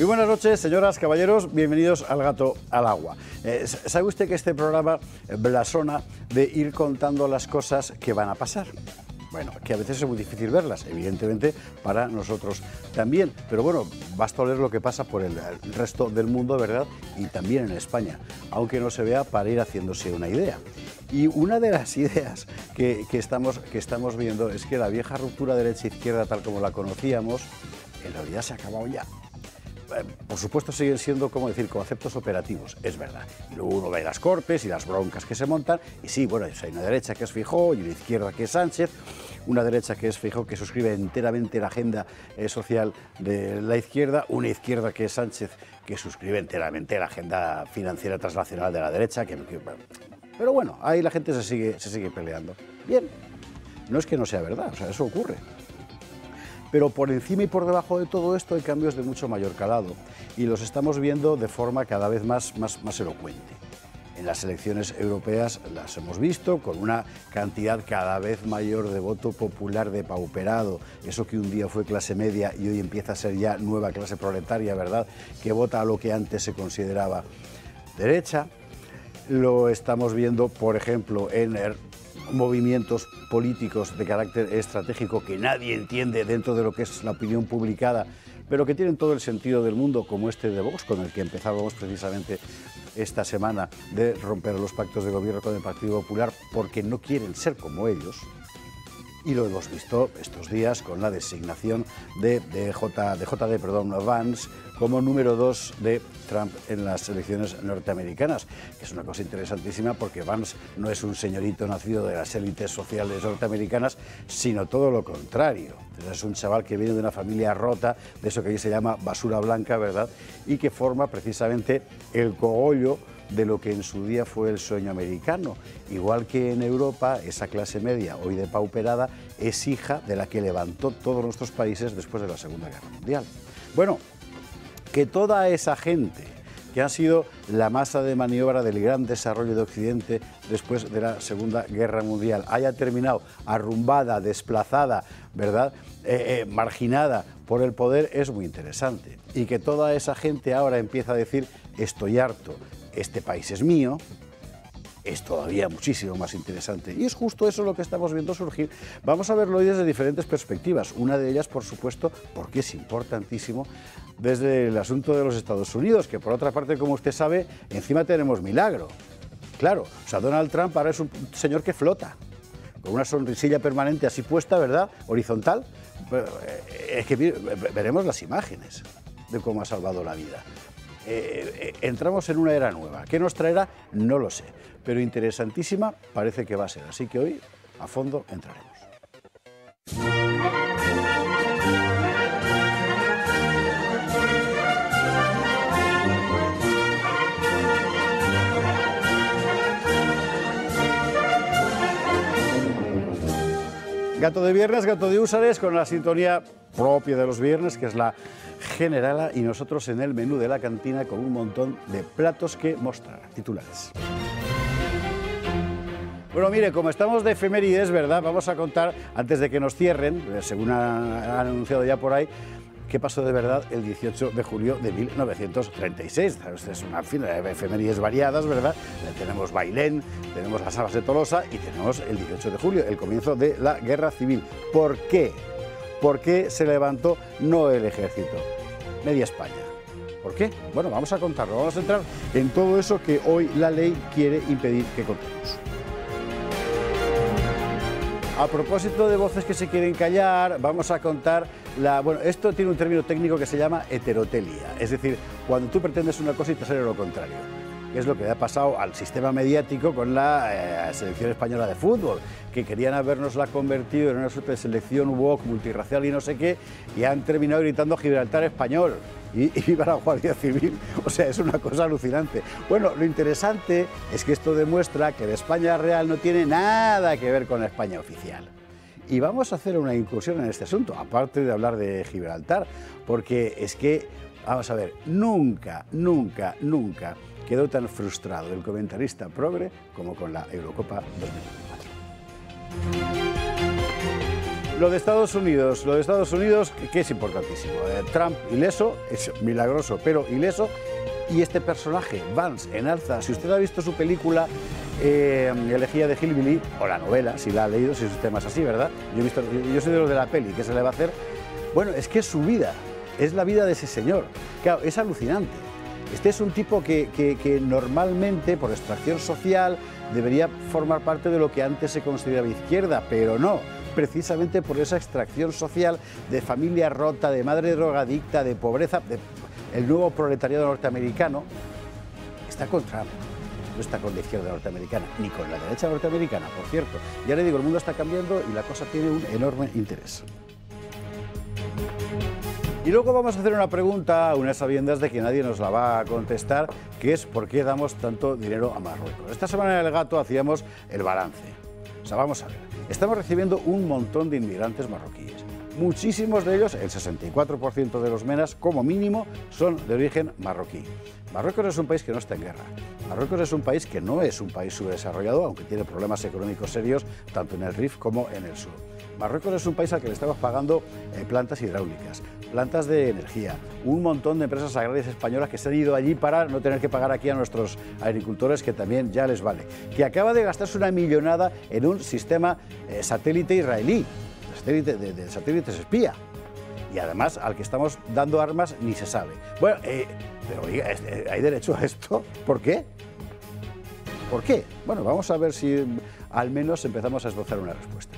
Muy buenas noches, señoras, caballeros, bienvenidos al Gato al Agua. Eh, ¿Sabe usted que este programa blasona de ir contando las cosas que van a pasar? Bueno, que a veces es muy difícil verlas, evidentemente para nosotros también, pero bueno, basta leer lo que pasa por el, resto del mundo, ¿verdad? Y también en España, aunque no se vea para ir haciéndose una idea. Y una de las ideas que, estamos, que estamos viendo es que la vieja ruptura derecha-izquierda tal como la conocíamos, en realidad se ha acabado ya por supuesto, siguen siendo, como decir, conceptos operativos, es verdad. Y luego uno ve las corpes y las broncas que se montan, y sí, bueno, hay una derecha que es Fijo y una izquierda que es Sánchez, una derecha que es Fijo que suscribe enteramente la agenda eh, social de la izquierda, una izquierda que es Sánchez que suscribe enteramente la agenda financiera transnacional de la derecha, que, pero bueno, ahí la gente se sigue, se sigue peleando. Bien, no es que no sea verdad, o sea, eso ocurre. Pero por encima y por debajo de todo esto hay cambios de mucho mayor calado y los estamos viendo de forma cada vez más, más, más elocuente. En las elecciones europeas las hemos visto con una cantidad cada vez mayor de voto popular depauperado, eso que un día fue clase media y hoy empieza a ser ya nueva clase proletaria, ¿verdad? Que vota a lo que antes se consideraba derecha. Lo estamos viendo, por ejemplo, en er- movimientos políticos de carácter estratégico que nadie entiende dentro de lo que es la opinión publicada, pero que tienen todo el sentido del mundo, como este de Vox, con el que empezábamos precisamente esta semana, de romper los pactos de gobierno con el Partido Popular porque no quieren ser como ellos, y lo hemos visto estos días con la designación de, J, JD perdón, Vance como número dos de Trump en las elecciones norteamericanas, que es una cosa interesantísima porque Vance no es un señorito nacido de las élites sociales norteamericanas, sino todo lo contrario. es un chaval que viene de una familia rota, de eso que allí se llama basura blanca, ¿verdad? Y que forma precisamente el cogollo de lo que en su día fue el sueño americano. Igual que en Europa, esa clase media, hoy depauperada, es hija de la que levantó todos nuestros países después de la Segunda Guerra Mundial. Bueno, que toda esa gente que ha sido la masa de maniobra del gran desarrollo de Occidente después de la Segunda Guerra Mundial. Haya terminado arrumbada, desplazada, ¿verdad? Eh, eh, marginada por el poder es muy interesante. Y que toda esa gente ahora empieza a decir, estoy harto, este país es mío, es todavía muchísimo más interesante. Y es justo eso lo que estamos viendo surgir. Vamos a verlo hoy desde diferentes perspectivas. Una de ellas, por supuesto, porque es importantísimo, desde el asunto de los Estados Unidos, que por otra parte, como usted sabe, encima tenemos milagro. Claro, o sea, Donald Trump ahora es un señor que flota, con una sonrisilla permanente así puesta, ¿verdad? Horizontal. Eh, es que veremos las imágenes de cómo ha salvado la vida. Eh, eh, entramos en una era nueva. ¿Qué nos traerá? No lo sé, pero interesantísima parece que va a ser. Así que hoy a fondo entraremos. Gato de viernes, gato de Húsares, con la sintonía propia de los viernes, que es la Generala y nosotros en el menú de la cantina con un montón de platos que mostrar. Titulares. Bueno, mire, como estamos de efemérides, ¿verdad? Vamos a contar, antes de que nos cierren, eh, según han anunciado ya por ahí, qué pasó de verdad el 18 de julio de 1936. Es una fin de efemérides variadas, ¿verdad? Eh, tenemos Bailén, tenemos las salas de Tolosa y tenemos el 18 de julio, el comienzo de la Guerra Civil. ¿Por qué? por qué se levantó no el ejército, media España. ¿Por qué? Bueno, vamos a contarlo, vamos a entrar en todo eso que hoy la ley quiere impedir que contemos. A propósito de voces que se quieren callar, vamos a contar la... Bueno, esto tiene un término técnico que se llama heterotelia, es decir, cuando tú pretendes una cosa y te sale lo contrario que es lo que le ha pasado al sistema mediático con la eh, selección española de fútbol, que querían habernosla convertido en una suerte de selección woke, multiracial y no sé qué, y han terminado gritando Gibraltar español. Y, y la Guardia Civil, o sea, es una cosa alucinante. Bueno, lo interesante es que esto demuestra que la España real no tiene nada que ver con la España oficial y vamos a hacer una incursión en este asunto, aparte de hablar de Gibraltar, porque es que, vamos a ver, nunca, nunca, nunca quedó tan frustrado el comentarista progre como con la Eurocopa 2024. Lo de Estados Unidos, lo de Estados Unidos, que es importantísimo. Eh, Trump ileso, es milagroso, pero ileso. Y este personaje, Vance, en alza, si usted ha visto su película eh, Elegía de Hillbilly, o la novela, si la ha leído, si su tema así, ¿verdad? Yo, he visto, yo, soy de los de la peli, ¿qué se le va a hacer? Bueno, es que es su vida, es la vida de ese señor. Claro, es alucinante. Este es un tipo que, normalmente, por extracción social, debería formar parte de lo que antes se consideraba izquierda, pero no, precisamente por esa extracción social de familia rota, de madre drogadicta, de pobreza, el nuevo proletariado norteamericano, está contra. No está con la izquierda norteamericana, ni con la derecha norteamericana, por cierto. Ya le digo, el mundo está cambiando y la cosa tiene un enorme interés. Y luego vamos a hacer una pregunta a unas sabiendas de que nadie nos la va a contestar, que es por qué damos tanto dinero a Marruecos. Esta semana en El Gato hacíamos el balance. O sea, vamos a ver, estamos recibiendo un montón de inmigrantes marroquíes. Muchísimos de ellos, el 64% de los menas como mínimo, son de origen marroquí. Marruecos es un país que no está en guerra. Marruecos es un país que no es un país subdesarrollado, aunque tiene problemas económicos serios tanto en el RIF como en el sur. Marruecos es un país al que le estamos pagando eh, plantas hidráulicas plantas de energía, un montón de empresas agrarias españolas que se han ido allí para no tener que pagar aquí a nuestros agricultores, que también ya les vale, que acaba de gastarse una millonada en un sistema eh, satélite israelí, satélite, de, satélites espía y además al que estamos dando armas ni se sabe. Bueno, eh, pero oiga, eh, ¿hay derecho a esto? ¿Por qué? ¿Por qué? Bueno, vamos a ver si mm, al menos empezamos a esbozar una respuesta.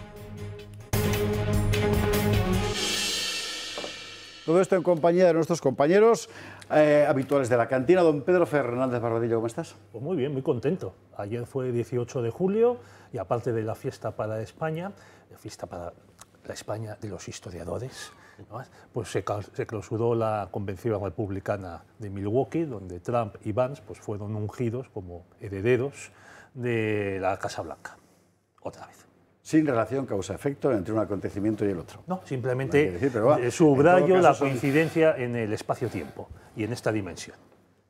Todo esto en compañía de nuestros compañeros eh, habituales de la cantina. Don Pedro Fernández Barbadillo, ¿cómo estás? Pues muy bien, muy contento. Ayer fue 18 de julio y aparte de la fiesta para España, la fiesta para la España de los historiadores, pues se, clausuró la Convención Republicana de Milwaukee, donde Trump y Vance pues fueron ungidos como herederos de la Casa Blanca, otra vez sin relación causa-efecto entre un acontecimiento y el otro. No, simplemente subrayo la coincidencia en el espacio-tiempo y en esta dimensión.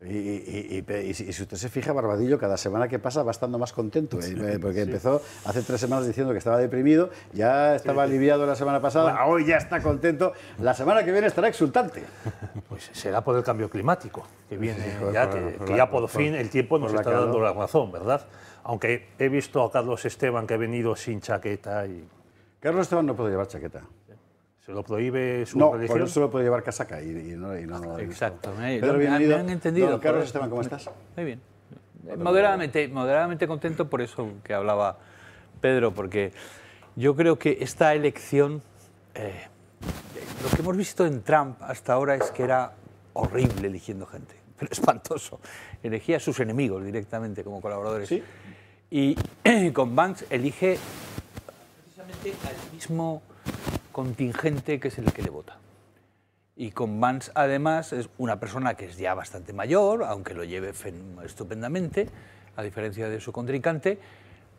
Y, si usted se fija, Barbadillo cada semana que pasa va estando más contento, eh, eh, porque empezó hace tres semanas diciendo que estaba deprimido, ya estaba aliviado la semana pasada, hoy ya está contento, la semana que viene estará exultante. Pues será por el cambio climático, que viene, ya, que, que, ya por fin el tiempo nos está dando la razón, ¿verdad? Aunque he visto a Carlos Esteban que ha venido sin chaqueta y... Carlos Esteban no puede llevar chaqueta. ¿Se lo prohíbe su no, religión? solo puede llevar casaca y, no, no Exacto. Me, entendido. Carlos pues. Esteban, ¿cómo estás? Muy bien. Eh, moderadamente, moderadamente contento por eso que hablaba Pedro, porque yo creo que esta elección, eh, lo que hemos visto en Trump hasta ahora es que era horrible eligiendo gente, pero espantoso. Elegía a sus enemigos directamente como colaboradores. ¿Sí? Y con Banks elige precisamente al mismo contingente que es el que le vota. Y con Banks, además, es una persona que es ya bastante mayor, aunque lo lleve estupendamente, a diferencia de su contrincante,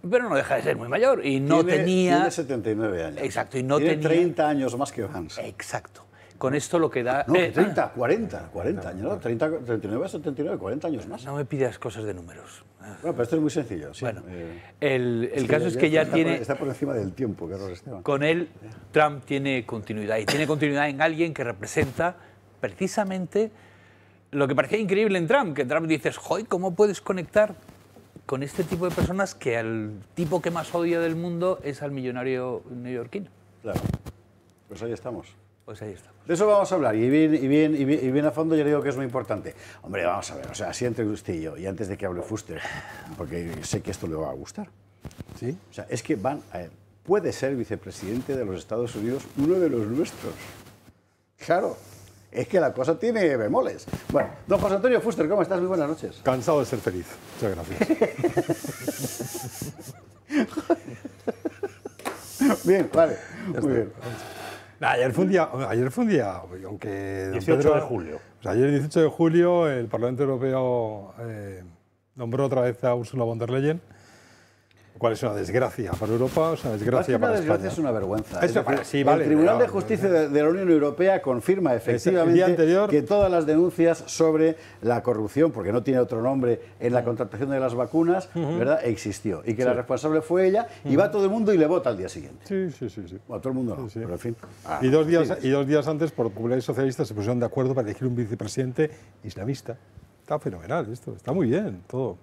pero no deja de ser muy mayor. Y no tenía. 79 años. Exacto, y no tiene tenía. 30 años más que Banks. Exacto con esto lo que da... No, 30, 40, 40 años, ¿no? 30, 39, 79, 40 años más. No me pidas cosas de números. Ah. Bueno, pero esto es muy sencillo. Bueno, eh, el, caso es que ya, tiene... está por encima del tiempo, Carlos Esteban. Con él, Trump tiene continuidad, y tiene continuidad en alguien que representa precisamente lo que parecía increíble en Trump, que Trump dices, joy, ¿cómo puedes conectar con este tipo de personas que al tipo que más odia del mundo es al millonario neoyorquino? Claro. Pues ahí estamos. Pues ahí estamos. De eso vamos a hablar, y bien, y bien, y bien, a fondo yo digo que es muy importante. Hombre, vamos a ver, o sea, así entre usted y yo, y antes de que hable Fuster, porque sé que esto le va a gustar. ¿Sí? O sea, es que van a Puede ser vicepresidente de los Estados Unidos uno de los nuestros. Claro, es que la cosa tiene bemoles. Bueno, don José Antonio Fuster, ¿cómo estás? Muy buenas noches. Cansado de ser feliz. Muchas gracias. bien, vale. Muy bien ayer fue un día, ayer aunque... 18 de julio. ayer, 18 de julio, el Parlamento Europeo eh, nombró otra vez a Ursula von der Leyen es una desgracia para Europa, es una desgracia para España. Desgracia es una vergüenza. el Tribunal de Justicia de, la Unión Europea confirma efectivamente que todas las denuncias sobre la corrupción, porque no tiene otro nombre en la mm. contratación de las vacunas, ¿verdad? existió y que la responsable fue ella y va todo el mundo y le vota al día siguiente. Sí, sí, sí. sí. a todo el mundo no, ah, y, dos días, y dos días antes, por populares socialistas se pusieron de acuerdo para elegir un vicepresidente islamista. Está fenomenal esto, está muy bien todo.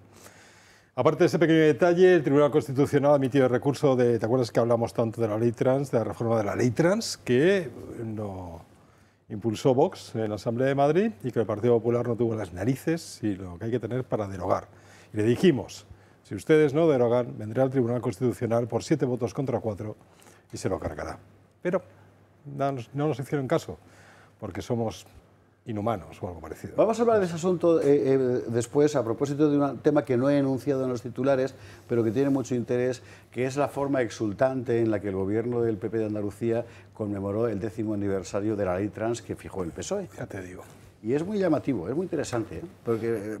Aparte de ese pequeño detalle, el Tribunal Constitucional ha el recurso de, ¿te acuerdas que hablamos tanto de la ley trans, de la reforma de la ley trans, que no impulsó Vox en la Asamblea de Madrid y que el Partido Popular no tuvo las narices y lo que hay que tener para derogar? Y le dijimos, si ustedes no derogan, vendrá el Tribunal Constitucional por siete votos contra cuatro y se lo cargará. Pero no nos hicieron caso, porque somos inhumanos o algo parecido. Vamos a hablar de ese asunto eh, eh, después a propósito de un tema que no he enunciado en los titulares, pero que tiene mucho interés, que es la forma exultante en la que el gobierno del PP de Andalucía conmemoró el décimo aniversario de la ley trans que fijó el PSOE. Ya te digo. Y es muy llamativo, es muy interesante, ¿eh? porque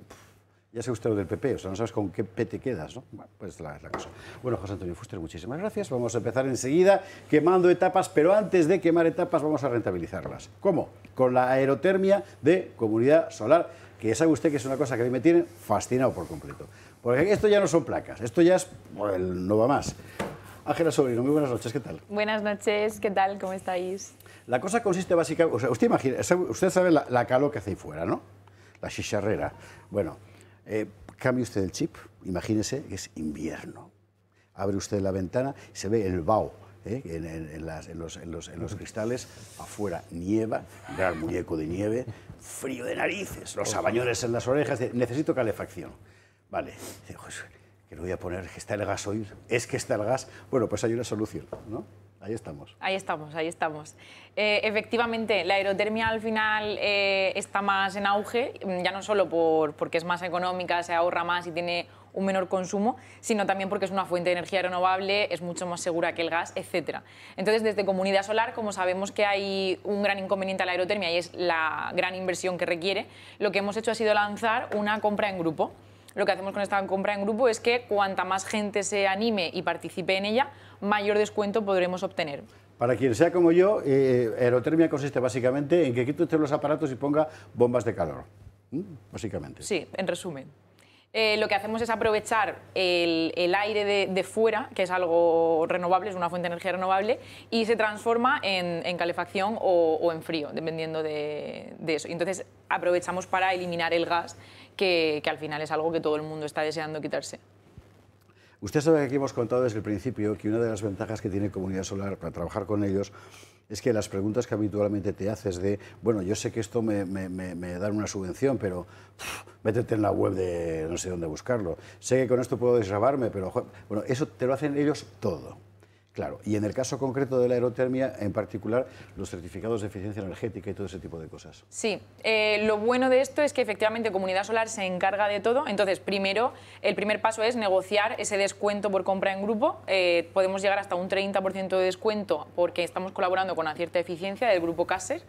ya se sé usted del PP, o sea, no sabes con qué P te quedas, ¿no? Bueno, pues la, la cosa. Bueno, José Antonio Fuster, muchísimas gracias. Vamos a empezar enseguida quemando etapas, pero antes de quemar etapas vamos a rentabilizarlas. ¿Cómo? Con la aerotermia de comunidad solar, que sabe usted que es una cosa que a mí me tiene fascinado por completo. Porque esto ya no son placas, esto ya es, bueno, no va más. Ángela Sobrino, muy buenas noches, ¿qué tal? Buenas noches, ¿qué tal? ¿Cómo estáis? La cosa consiste básicamente, usted imagina, usted sabe la, la calor que hace ahí fuera, ¿no? La chicharrera. Bueno, eh, cambie usted el chip, imagínese que es invierno. Abre usted la ventana y se ve el vaho. Eh, en, los, cristales, afuera nieva, gran muñeco de nieve, frío de narices, los abañones en las orejas, necesito calefacción. Vale, que lo voy a poner, que está el gas hoy, es que está el gas, bueno, pues hay una solución, ¿no? Ahí estamos. Ahí estamos, ahí estamos. Eh, efectivamente, la aerotermia al final eh, está más en auge, ya no solo por, porque es más económica, se ahorra más y tiene un menor consumo, sino también porque es una fuente de energía renovable, es mucho más segura que el gas, etc. Entonces, desde Comunidad Solar, como sabemos que hay un gran inconveniente a la aerotermia y es la gran inversión que requiere, lo que hemos hecho ha sido lanzar una compra en grupo. Lo que hacemos con esta compra en grupo es que cuanta más gente se anime y participe en ella, mayor descuento podremos obtener. Para quien sea como yo, eh, aerotermia consiste básicamente en que quite usted los aparatos y ponga bombas de calor, básicamente. Sí, en resumen. Eh, lo que hacemos es aprovechar el, aire de, fuera, que es algo renovable, es una fuente de energía renovable, y se transforma en, calefacción o, en frío, dependiendo de, eso. entonces aprovechamos para eliminar el gas, que al final es algo que todo el mundo está deseando quitarse. Usted sabe que aquí hemos contado desde el principio que una de las ventajas que tiene Comunidad Solar para trabajar con ellos es que las preguntas que habitualmente te haces de, bueno, yo sé que esto me, da una subvención, pero métete en la web de no sé dónde buscarlo. Sé que con esto puedo desgrabarme, pero bueno, eso te lo hacen ellos todo. Claro, y en el caso concreto de la aerotermia, en particular, los certificados de eficiencia energética y todo ese tipo de cosas. Sí, eh, lo bueno de esto es que efectivamente Comunidad Solar se encarga de todo. Entonces, primero, el primer paso es negociar ese descuento por compra en grupo. Eh, podemos llegar hasta un 30% de descuento porque estamos colaborando con la cierta eficiencia del grupo Caser.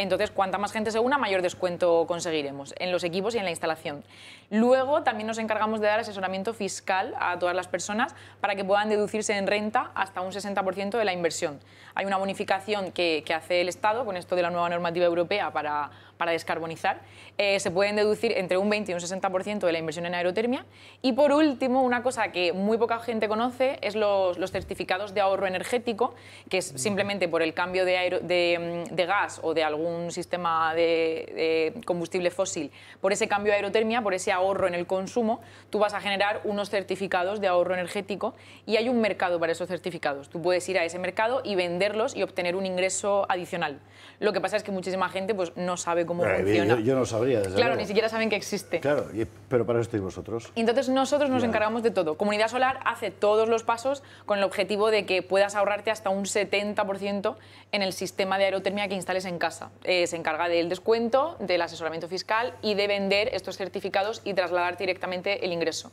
Entonces, cuanta más gente se una, mayor descuento conseguiremos en los equipos y en la instalación. Luego, también nos encargamos de dar asesoramiento fiscal a todas las personas para que puedan deducirse en renta hasta un 60% de la inversión. Hay una bonificación que, que hace el Estado con esto de la nueva normativa europea para para descarbonizar, eh, se pueden deducir entre un 20 y un 60% de la inversión en aerotermia. Y por último, una cosa que muy poca gente conoce es los, certificados de ahorro energético, que es mm. simplemente por el cambio mm, de, gas o de algún sistema de, combustible fósil, por ese cambio de aerotermia, por ese ahorro en el consumo, tú vas a generar unos certificados de ahorro energético y hay un mercado para esos certificados. Tú puedes ir a ese mercado y venderlos y obtener un ingreso adicional. Lo que pasa es que muchísima gente pues, no sabe eh, yo, no sabría, desde Claro, ni siquiera saben que existe. Claro, pero para eso y vosotros. entonces nosotros nos encargamos de todo. Comunidad Solar hace todos los pasos con el objetivo de que puedas ahorrarte hasta un 70% en el sistema de aerotermia que instales en casa. Eh, se encarga del descuento, del asesoramiento fiscal y de vender estos certificados y trasladar directamente el ingreso.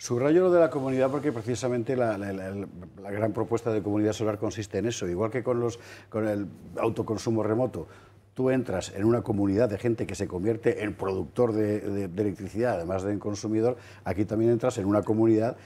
Subrayo lo de la comunidad porque precisamente la, gran propuesta de comunidad solar consiste en eso, igual que con, los, con el autoconsumo remoto tú entras en una comunidad de gente que se convierte en productor de, electricidad, además de en consumidor, aquí también entras en una comunidad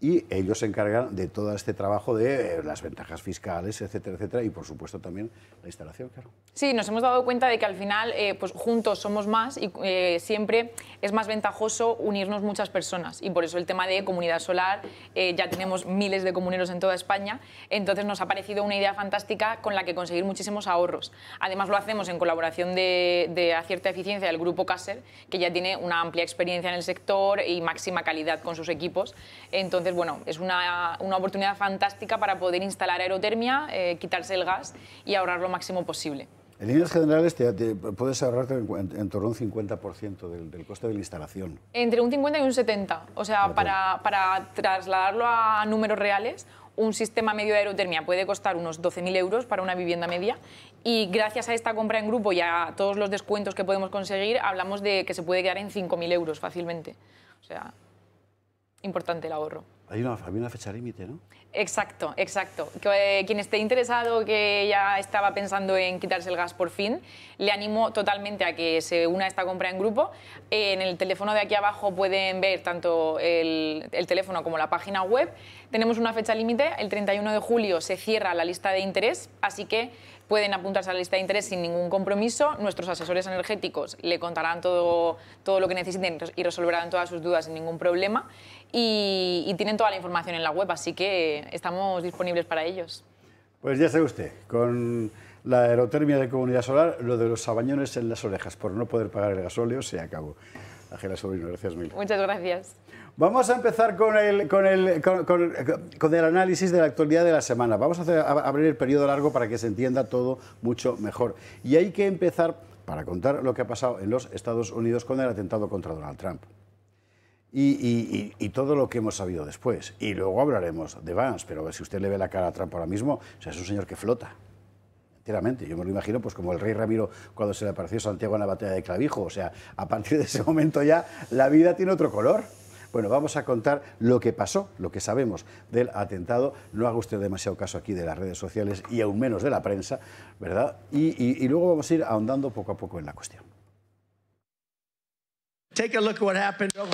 y ellos se encargan de todo este trabajo de eh, las ventajas fiscales, etcétera, etcétera, y por supuesto también la instalación, claro. Sí, nos hemos dado cuenta de que al final eh, pues juntos somos más y eh, siempre es más ventajoso unirnos muchas personas y por eso el tema de comunidad solar, ya tenemos miles de comuneros en toda España, entonces nos ha parecido una idea fantástica con la que conseguir muchísimos ahorros. Además lo hacemos en colaboración de, de a cierta eficiencia del grupo Caser, que ya tiene una amplia experiencia en el sector y máxima calidad con sus equipos, entonces bueno, es una, una oportunidad fantástica para poder instalar aerotermia, eh, quitarse el gas y ahorrar lo máximo posible. En líneas generales te, puedes ahorrarte en, torno a un 50% del, del, coste de la instalación. Entre un 50 y un 70. O sea, para, para trasladarlo a números reales, un sistema medio de aerotermia puede costar unos 12.000 euros para una vivienda media y gracias a esta compra en grupo y a todos los descuentos que podemos conseguir, hablamos de que se puede quedar en 5.000 euros fácilmente. O sea, importante el ahorro. Hay una, fecha límite, ¿no? Exacto, exacto. Que, eh, quien esté interesado, que ya estaba pensando en quitarse el gas por fin, le animo totalmente a que se una a esta compra en grupo. Eh, en el teléfono de aquí abajo pueden ver tanto el, el teléfono como la página web. Tenemos una fecha límite, el 31 de julio se cierra la lista de interés, así que pueden apuntarse a la lista de interés sin ningún compromiso. Nuestros asesores energéticos le contarán todo, lo que necesiten y resolverán todas sus dudas sin ningún problema. Y, tienen toda la información en la web, así que estamos disponibles para ellos. Pues ya sabe usted, con la aerotermia de comunidad solar, lo de los sabañones en las orejas por no poder pagar el gasóleo se acabó. Ángela Sobrino, gracias mil. Muchas gracias. Vamos a empezar con el, análisis de la actualidad de la semana. Vamos a, abrir el periodo largo para que se entienda todo mucho mejor. Y hay que empezar para contar lo que ha pasado en los Estados Unidos con el atentado contra Donald Trump. Y, todo lo que hemos sabido después. Y luego hablaremos de Vance, pero si usted le ve la cara a Trump ahora mismo, o sea, es un señor que flota. Enteramente. Yo me lo imagino pues como el rey Ramiro cuando se le apareció Santiago en la batalla de Clavijo. O sea, a partir de ese momento ya la vida tiene otro color. Bueno, vamos a contar lo que pasó, lo que sabemos del atentado. No haga usted demasiado caso aquí de las redes sociales y aún menos de la prensa, ¿verdad? Y, luego vamos a ir ahondando poco a poco en la cuestión. a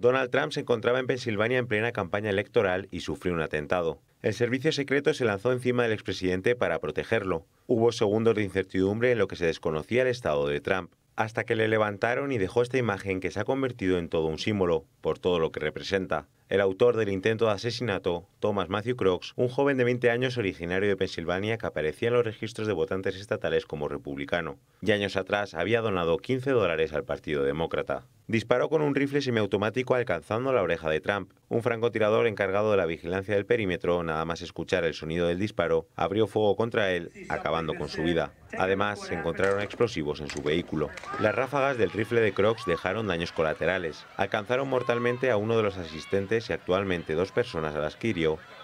Donald Trump se encontraba en Pensilvania en plena campaña electoral y sufrió un atentado. El servicio secreto se lanzó encima del expresidente para protegerlo. Hubo segundos de incertidumbre en lo que se desconocía el estado de Trump hasta que le levantaron y dejó esta imagen que se ha convertido en todo un símbolo por todo lo que representa. El autor del intento de asesinato, Thomas Matthew Crox, un joven de 20 años originario de Pensilvania que aparecía en los registros de votantes estatales como republicano, y años atrás había donado 15 dólares al Partido Demócrata. Disparó con un rifle semiautomático alcanzando la oreja de Trump. Un francotirador encargado de la vigilancia del perímetro, nada más escuchar el sonido del disparo, abrió fuego contra él, acabando con su vida. Además, se encontraron explosivos en su vehículo. Las ráfagas del rifle de Crocs dejaron daños colaterales. Alcanzaron mortalmente a uno de los asistentes y actualmente dos personas a las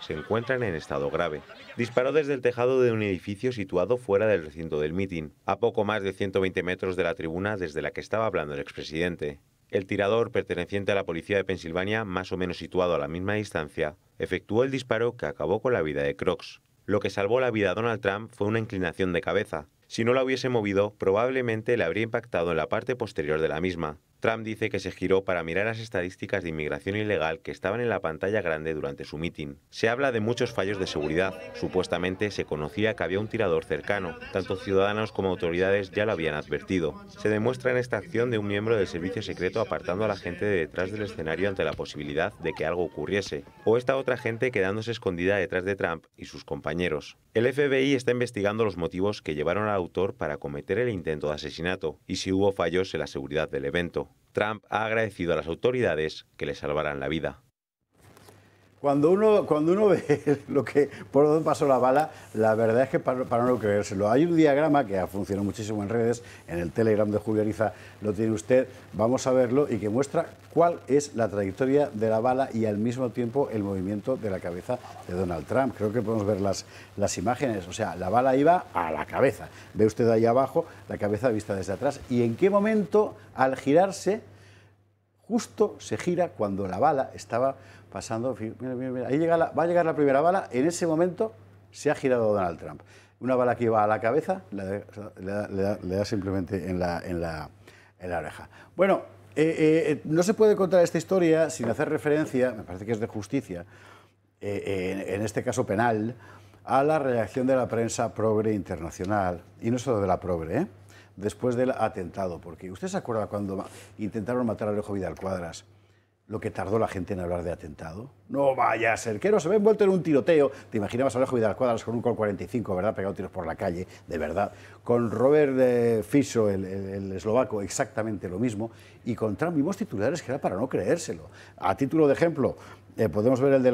se encuentran en estado grave. Disparó desde el tejado de un edificio situado fuera del recinto del mitin, a poco más de 120 metros de la tribuna desde la que estaba hablando el expresidente. El tirador, perteneciente a la policía de Pensilvania, más o menos situado a la misma distancia, efectuó el disparo que acabó con la vida de Crocs. Lo que salvó la vida a Donald Trump fue una inclinación de cabeza. Si no la hubiese movido, probablemente le habría impactado en la parte posterior de la misma. Trump dice que se giró para mirar las estadísticas de inmigración ilegal que estaban en la pantalla grande durante su mitin. Se habla de muchos fallos de seguridad. Supuestamente se conocía que había un tirador cercano. Tanto ciudadanos como autoridades ya lo habían advertido. Se demuestra en esta acción de un miembro del servicio secreto apartando a la gente de detrás del escenario ante la posibilidad de que algo ocurriese. O esta otra gente quedándose escondida detrás de Trump y sus compañeros. El FBI está investigando los motivos que llevaron al autor para cometer el intento de asesinato y si hubo fallos en la seguridad del evento. Trump ha agradecido a las autoridades que le salvarán la vida cuando uno, cuando uno ve lo que, por dónde pasó la bala, la verdad es que para, no creérselo. Hay un diagrama que ha funcionado muchísimo en redes, en el Telegram de Julio Ariza lo tiene usted, vamos a verlo, y que muestra cuál es la trayectoria de la bala y al mismo tiempo el movimiento de la cabeza de Donald Trump. Creo que podemos ver las, las imágenes, o sea, la bala iba a la cabeza. Ve usted ahí abajo la cabeza vista desde atrás. ¿Y en qué momento, al girarse, justo se gira cuando la bala estaba pasando. Ahí va a llegar la primera bala. En ese momento se ha girado Donald Trump. Una bala que va a la cabeza le, da, simplemente en la, en, la, oreja. Bueno, eh, eh, eh, no se puede contar esta historia sin hacer referencia, me parece que es de justicia, en, este caso penal, a la reacción de la prensa progre internacional, y no solo de la progre, después del atentado, porque usted se acuerda cuando intentaron matar a Alejo Vidal Cuadras lo que tardó la gente en hablar de atentado. No vaya a ser que no se ve envuelto en un tiroteo. Te imaginabas a Alejo Vidal Cuadras con un Col 45, ¿verdad? Pegado tiros por la calle, de verdad. Con Robert eh, Fiso, el, eslovaco, exactamente lo mismo. Y con Trump vimos titulares que era para no creérselo. A título de ejemplo, eh, podemos ver el de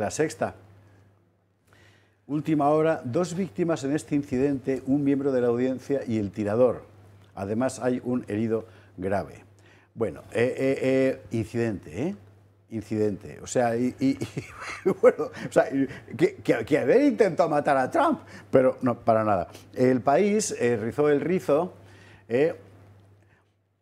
la sexta. Última hora, dos víctimas en este incidente, un miembro de la audiencia y el tirador. Además hay un herido grave. Bueno, eh, eh, eh, incidente, ¿eh? Incidente. O sea, y, bueno, o sea, que, que, que, haber intentado matar a Trump, pero no, para nada. El país rizó el rizo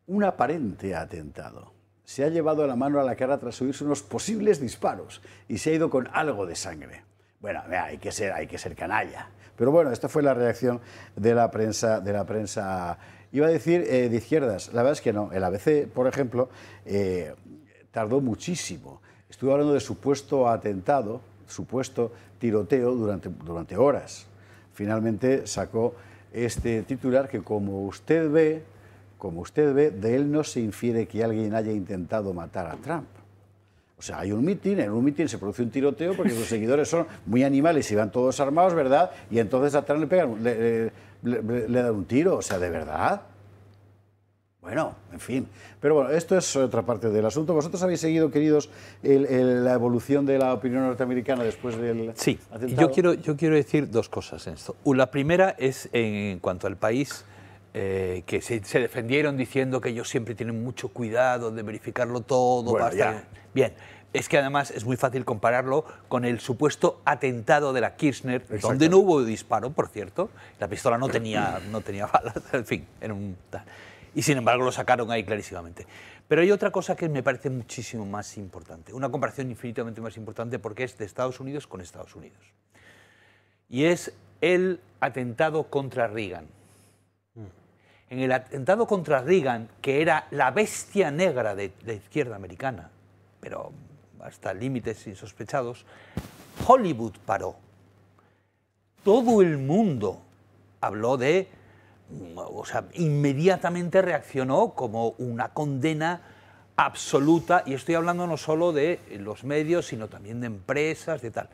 un aparente atentado. Se ha llevado la mano a la cara tras oírse unos posibles disparos y se ha ido con algo de sangre. Bueno, hay que ser, hay que ser canalla. Pero bueno, esta fue la reacción de la prensa, de la prensa Iba a decir eh, de izquierdas, la verdad es que no. El ABC, por ejemplo, eh, tardó muchísimo. Estuve hablando de supuesto atentado, supuesto tiroteo durante, durante horas. Finalmente sacó este titular que como usted ve, como usted ve, de él no se infiere que alguien haya intentado matar a Trump. O sea, hay un mitin, en un mitin se produce un tiroteo porque sus seguidores son muy animales y van todos armados, ¿verdad? Y entonces a Trump le pegan, le, le, un tiro, o sea, de verdad. Bueno, en fin. Pero bueno, esto es otra parte del asunto. ¿Vosotros habéis seguido, queridos, la evolución de la opinión norteamericana después del Sí, yo quiero, yo quiero decir dos cosas en esto. La primera es en cuanto al país, eh, que se, defendieron diciendo que ellos siempre tienen mucho cuidado de verificarlo todo. Bueno, Bien, es que además es muy fácil compararlo con el supuesto atentado de la Kirchner, donde no hubo disparo, por cierto, la pistola no tenía, no tenía balas, en fin, en un, y sin embargo lo sacaron ahí clarísimamente. Pero hay otra cosa que me parece muchísimo más importante, una comparación infinitamente más importante porque es de Estados Unidos con Estados Unidos. Y es el atentado contra Reagan. En el atentado contra Reagan, que era la bestia negra de la izquierda americana, pero hasta límites insospechados, Hollywood paró. Todo el mundo habló de, o sea, inmediatamente reaccionó como una condena absoluta, y estoy hablando no solo de los medios, sino también de empresas, de tal.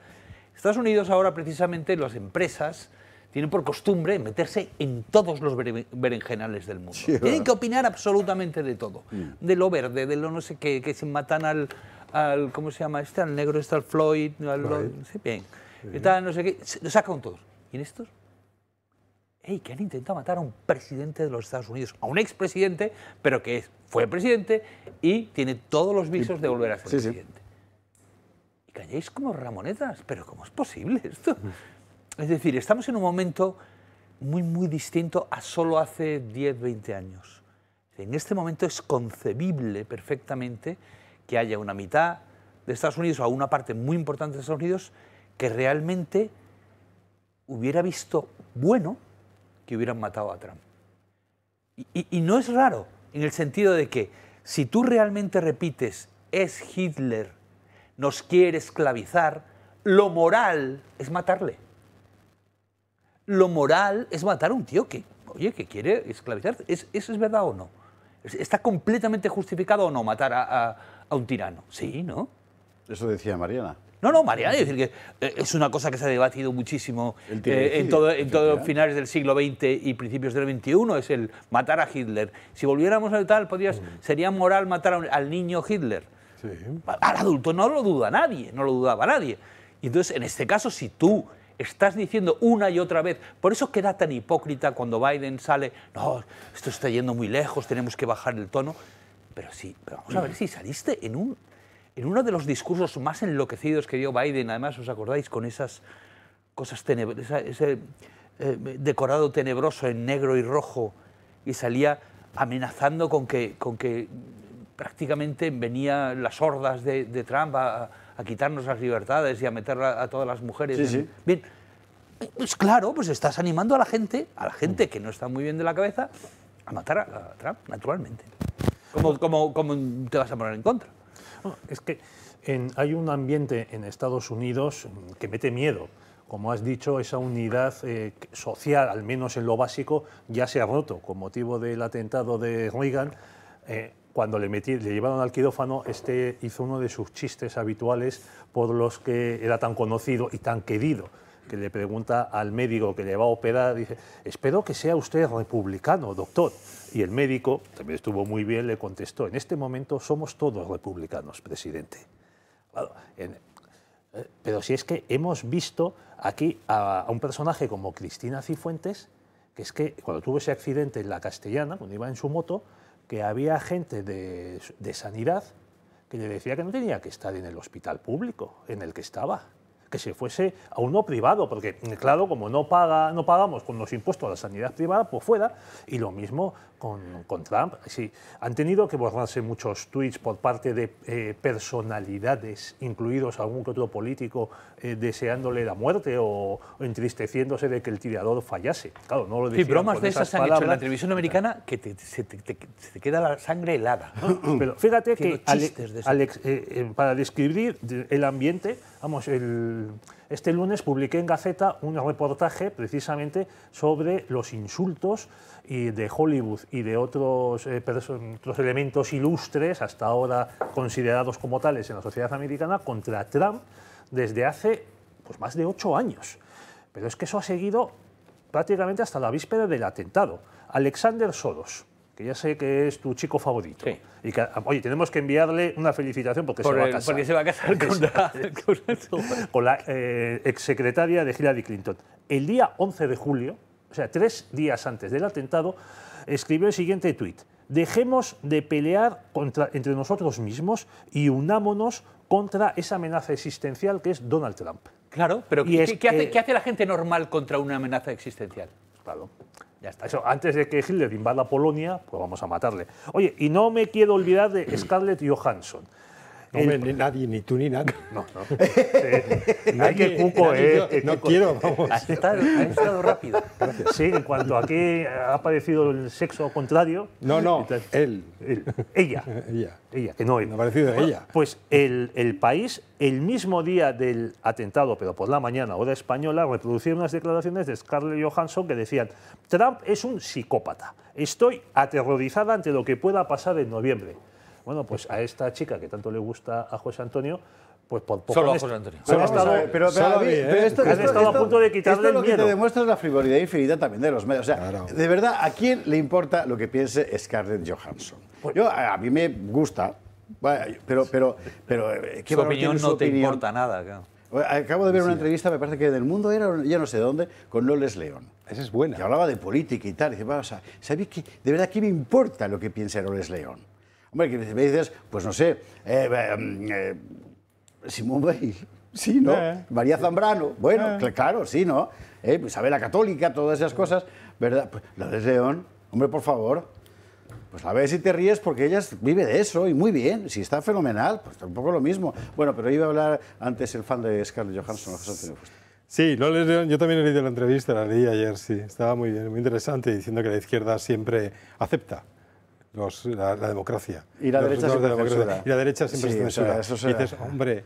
Estados Unidos ahora precisamente las empresas tienen por costumbre meterse en todos los berenjenales del mundo. tienen que opinar absolutamente de todo, mm. de lo verde, de lo no sé qué, que se matan al, al, ¿cómo se llama este? Al negro este, al Floyd, no sé bien. tal, no sé qué, lo sacan todos. ¿Y en estos? ¡Ey, que han intentado matar a un presidente de los Estados Unidos, a un expresidente, pero que fue presidente y tiene todos los visos de volver a ser presidente. Y calléis como ramonetas, pero ¿cómo es posible esto? Es decir, estamos en un momento muy, muy distinto a solo hace 10, 20 años. En este momento es concebible perfectamente que haya una mitad de Estados Unidos o una parte muy importante de Estados Unidos que realmente hubiera visto bueno que hubieran matado a Trump. Y, no es raro, en el sentido de que si tú realmente repites, es Hitler, nos quiere esclavizar, lo moral es matarle. Lo moral es matar a un tío que, oye, que quiere esclavizar. ¿Es, ¿Eso es verdad o no? ¿Está completamente justificado o no matar a a un tirano. Sí, ¿no? Eso decía Mariana. No, no, Mariana, es decir, que eh, es una cosa que se ha debatido muchísimo eh, en, en todos los finales del siglo XX y principios del XXI, es el matar a Hitler. Si volviéramos al tal, podrías, mm. sería moral matar al niño Hitler. Sí. Al adulto no lo duda nadie, no lo dudaba nadie. Y entonces, en este caso, si tú estás diciendo una y otra vez. Por eso queda tan hipócrita cuando Biden sale, no, esto está yendo muy lejos, tenemos que bajar el tono pero sí, vamos a ver si saliste en, un, en uno de los discursos más enloquecidos que dio Biden, además os acordáis con esas cosas ese eh, decorado tenebroso en negro y rojo, y salía amenazando con que, con que prácticamente venían las hordas de, Trump a, quitarnos las libertades y a meter a, todas las mujeres. Bien, pues claro, pues estás animando a la gente, a la gente mm. que no está muy bien de la cabeza, a matar a Trump, naturalmente. ¿Cómo, te vas a poner en contra? es que hay un ambiente en Estados Unidos que mete miedo. Como has dicho, esa unidad eh, social, al menos en lo básico, ya se ha roto. Con motivo del atentado de Reagan, eh, cuando le, le llevaron al quirófano, este hizo uno de sus chistes habituales por los que era tan conocido y tan querido que le pregunta al médico que le va a operar, dice, espero que sea usted republicano, doctor. Y el médico, también estuvo muy bien, le contestó, en este momento somos todos republicanos, presidente. Eh, pero si es que hemos visto aquí a, un personaje como Cristina Cifuentes, que es que cuando tuvo ese accidente en la Castellana, cuando iba en su moto, que había gente de, de sanidad que le decía que no tenía que estar en el hospital público en el que estaba que se fuese a uno privado, porque claro, como no, paga, no pagamos con los impuestos a la sanidad privada, pues fuera, y lo mismo con, Trump. Sí, han tenido que borrarse muchos tweets por parte de eh, personalidades, incluidos algún que otro político, eh, deseándole la muerte o, entristeciéndose de que el tirador fallase. Claro, no lo sí, bromas de esas, palabras. en la televisión americana que te, se, te, queda la sangre helada. Pero fíjate que eh, para describir el ambiente, vamos, el... Este lunes publiqué en Gaceta un reportaje precisamente sobre los insultos y de Hollywood y de otros, eh, otros elementos ilustres, hasta ahora considerados como tales en la sociedad americana, contra Trump desde hace pues, más de ocho años. Pero es que eso ha seguido prácticamente hasta la víspera del atentado. Alexander Soros, que ya sé que es tu chico favorito. Y que, oye, tenemos que enviarle una felicitación porque, se, va a casar. con, la, con la eh, exsecretaria de Hillary Clinton. El día 11 de julio, o sea, tres días antes del atentado, escribió el siguiente tuit. Dejemos de pelear contra, entre nosotros mismos y unámonos contra esa amenaza existencial que es Donald Trump. Claro, pero ¿qué, hace, la gente normal contra una amenaza existencial? Claro. Ya está. Eso, antes de que Hitler invada Polonia, pues vamos a matarle. Oye, y no me quiero olvidar de Scarlett Johansson, no, nadie, ni tú ni nadie. No, no. que cupo ¿eh? No quiero, vamos. Ha estado, rápido. Sí, en cuanto a que ha aparecido el sexo contrario. No, no, él. Ella. Ella. Ella, que no él. No ha aparecido ella. Pues el, el país, el mismo día del atentado, pero por la mañana, hora española, reproducía unas declaraciones de Scarlett Johansson que decían: Trump es un psicópata. Estoy aterrorizada ante lo que pueda pasar en noviembre. Bueno, pues a esta chica que tanto le gusta a José Antonio, pues por poco. Solo a José Antonio. pero, esto, punto de quitarle te demuestra la frivolidad infinita también de los medios. de verdad, ¿a quién le importa lo que piense Scarlett Johansson? Pues Yo, a, mí me gusta, pero, pero, pero eh, ¿qué su opinión no te importa nada. Acabo de ver una entrevista, me parece que del mundo era, ya no sé dónde, con Loles León. Esa es buena. Que hablaba de política y tal. Y dice, ¿sabéis qué? ¿De verdad qué me importa lo que piense Loles León? Hombre, que me dices, pues no sé, eh, em, eh, Simón Bail, sí, ¿no? Eh. María Zambrano, bueno, claro, sí, ¿no? Pues Isabel la Católica, todas esas cosas, ¿verdad? Pues, la de León, hombre, por favor. Pues la ves y te ríes porque ella vive de eso y muy bien. Si está fenomenal, pues tampoco lo mismo. Bueno, pero iba a hablar antes el fan de Scarlett Johansson, José Sí, yo también he leído la entrevista, la leí ayer, sí. Estaba muy muy interesante, diciendo que la izquierda siempre acepta la, democracia. Y la derecha siempre de Y la derecha siempre dices, hombre,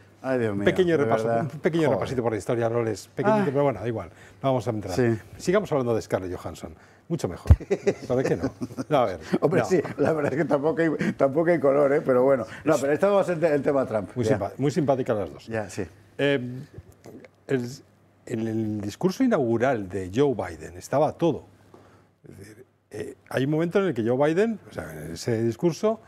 pequeño repaso, un pequeño repasito por la historia, roles, pequeñito, ah. pero bueno, da igual, no vamos a entrar. Sigamos hablando de Scarlett Johansson. Mucho mejor. ¿Sabes qué no? no a Hombre, sí, la verdad es que tampoco hay, tampoco hay color, ¿eh? pero bueno. No, pero esto va el tema Trump. Muy, simpática, las dos. Ya, sí. Eh, en el discurso inaugural de Joe Biden estaba todo. Es decir, eh, hay un momento en el que Joe Biden, en ese discurso,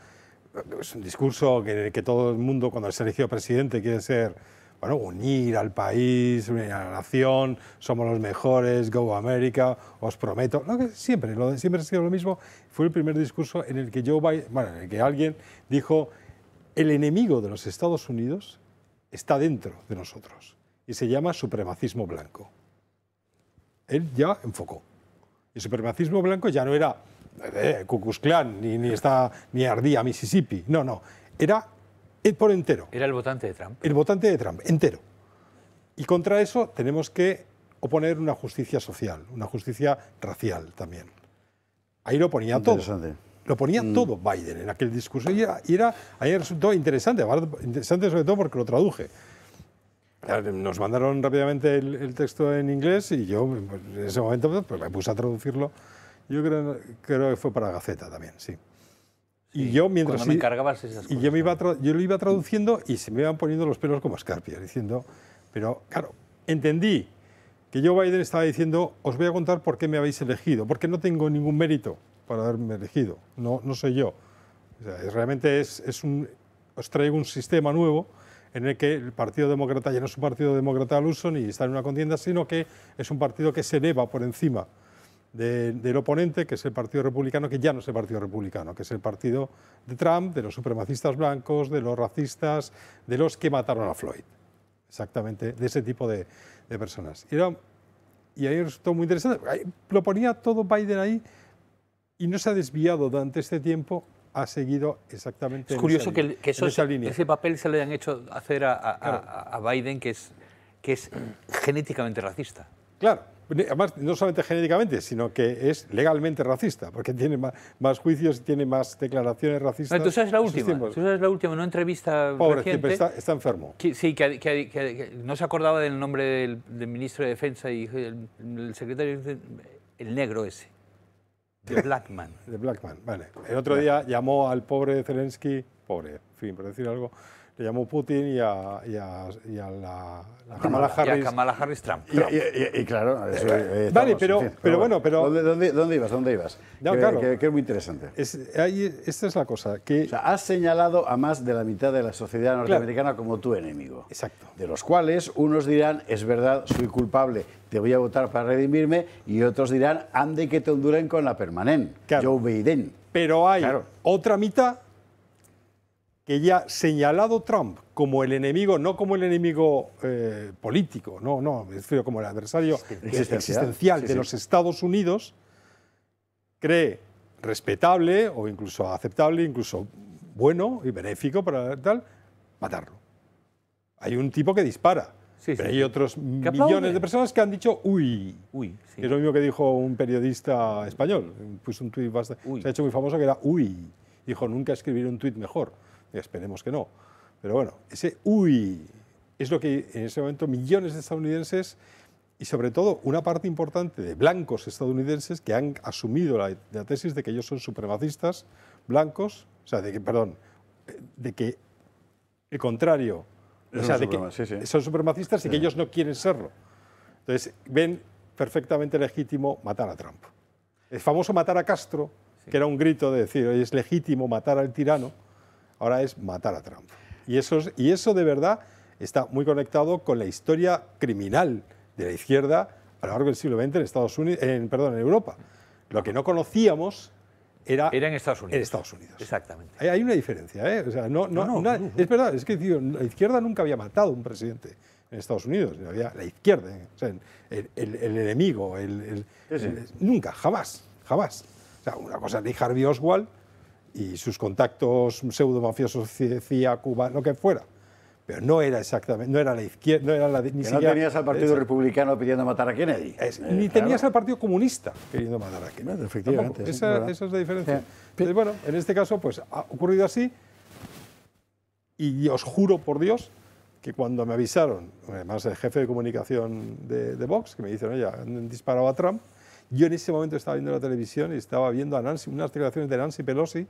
es un discurso que, en el que todo el mundo, cuando se elegido presidente, quiere ser, bueno, unir al país, unir a la nación, somos los mejores, go America, os prometo. que siempre, lo, siempre ha sido lo mismo. Fue el primer discurso en el que Joe Biden, bueno, en el que alguien dijo, el enemigo de los Estados Unidos está dentro de nosotros y se llama supremacismo blanco. Él ya enfocó. El supremacismo blanco ya no era eh, ni, ni ardía Mississippi, no, no, era por entero. Era el votante de Trump. El votante de Trump, entero. Y contra eso tenemos que oponer una justicia social, una justicia racial también. Ahí lo ponía todo. Lo ponía mm. todo Biden en aquel discurso y era, era, ahí resultó interesante, interesante sobre todo porque lo traduje. Nos mandaron rápidamente el, texto en inglés y yo pues, en ese momento pues, pues, me puse a traducirlo. Yo creo, que fue para Gaceta también, sí. Y yo mientras me y yo yo lo iba traduciendo y se me iban poniendo los pelos como escarpias diciendo, pero claro, entendí que Joe Biden estaba diciendo, os voy a contar por qué me habéis elegido, porque no tengo ningún mérito para haberme elegido, no, no soy yo. realmente es, es, un, os traigo un sistema nuevo en el que el Partido Demócrata ya no es un partido demócrata al uso ni está en una contienda, sino que es un partido que se eleva por encima del oponente, que es el Partido Republicano, que ya no es el Partido Republicano, que es el partido de Trump, de los supremacistas blancos, de los racistas, de los que mataron a Floyd. Exactamente, de ese tipo de, personas. Y, y ahí resultó muy interesante. Lo ponía todo Biden ahí y no se ha desviado durante este tiempo ha seguido exactamente. Es curioso en que, línea. ese papel se le hayan hecho hacer a, Biden, que es, que es genéticamente racista. Claro, además no solamente genéticamente, sino que es legalmente racista, porque tiene más, más juicios y tiene más declaraciones racistas. tú sabes la última, tú la última, una entrevista Pobre, reciente, está, está, enfermo. sí, que, no se acordaba del nombre del, ministro de Defensa y el, el secretario, el negro ese. The Black Man. The Black Man, vale. El otro día llamó al pobre Zelensky, pobre, en fin, por decir algo, le llamó Putin y a, la, Kamala, Harris. Y a Kamala Harris Trump. Y, claro, eso, vale, pero, bueno, pero... ¿Dónde, ibas? ¿Dónde ibas? claro. que, es muy interesante. esta es la cosa. Que... O sea, has señalado a más de la mitad de la sociedad norteamericana como tu enemigo. Exacto. De los cuales unos dirán, es verdad, soy culpable, te voy a votar para redimirme, y otros dirán, ande que te honduren con la permanente, claro. Pero hay otra mitad que ya señalado Trump como el enemigo, no como el enemigo eh, político, no, no, como el adversario existencial, de los Estados Unidos, cree respetable o incluso aceptable, incluso bueno y benéfico para tal, matarlo. Hay un tipo que dispara. pero hay otros millones de personas que han dicho uy. uy Es lo mismo que dijo un periodista español. un tuit Se ha hecho muy famoso que era uy. Dijo nunca escribir un tuit mejor esperemos que no. Pero bueno, ese uy es lo que en ese momento millones de estadounidenses y sobre todo una parte importante de blancos estadounidenses que han asumido la, tesis de que ellos son supremacistas blancos, o sea, de que, perdón, de que el contrario, o sea, de que son supremacistas y que ellos no quieren serlo. Entonces, ven perfectamente legítimo matar a Trump. el famoso matar a Castro, que era un grito de decir, es legítimo matar al tirano ahora es matar a Trump. Y eso, y eso de verdad está muy conectado con la historia criminal de la izquierda a lo largo del siglo XX en Estados Unidos, en, perdón, en Europa. Lo que no conocíamos era, en Estados Unidos. Estados Unidos. Exactamente. Hay, una diferencia, es verdad, es que la izquierda nunca había matado a un presidente en Estados Unidos, la izquierda, ¿eh? el, enemigo, nunca, jamás, jamás. sea, una cosa de Harvey Oswald y sus contactos pseudo mafiosos, CIA, Cuba, lo que fuera. Pero no era exactamente, no era la izquierda, no era la. Ni no tenías al Partido Republicano pidiendo matar a Kennedy. Eh, ni tenías al Partido Comunista pidiendo matar a Kennedy. efectivamente. Esa, es la diferencia. pero bueno, en este caso, pues ha ocurrido así. Y os juro por Dios que cuando me avisaron, además el jefe de comunicación de, de Vox, que me dicen, oye, han disparado a Trump, yo en ese momento estaba viendo la televisión y estaba viendo unas declaraciones de Nancy Pelosi,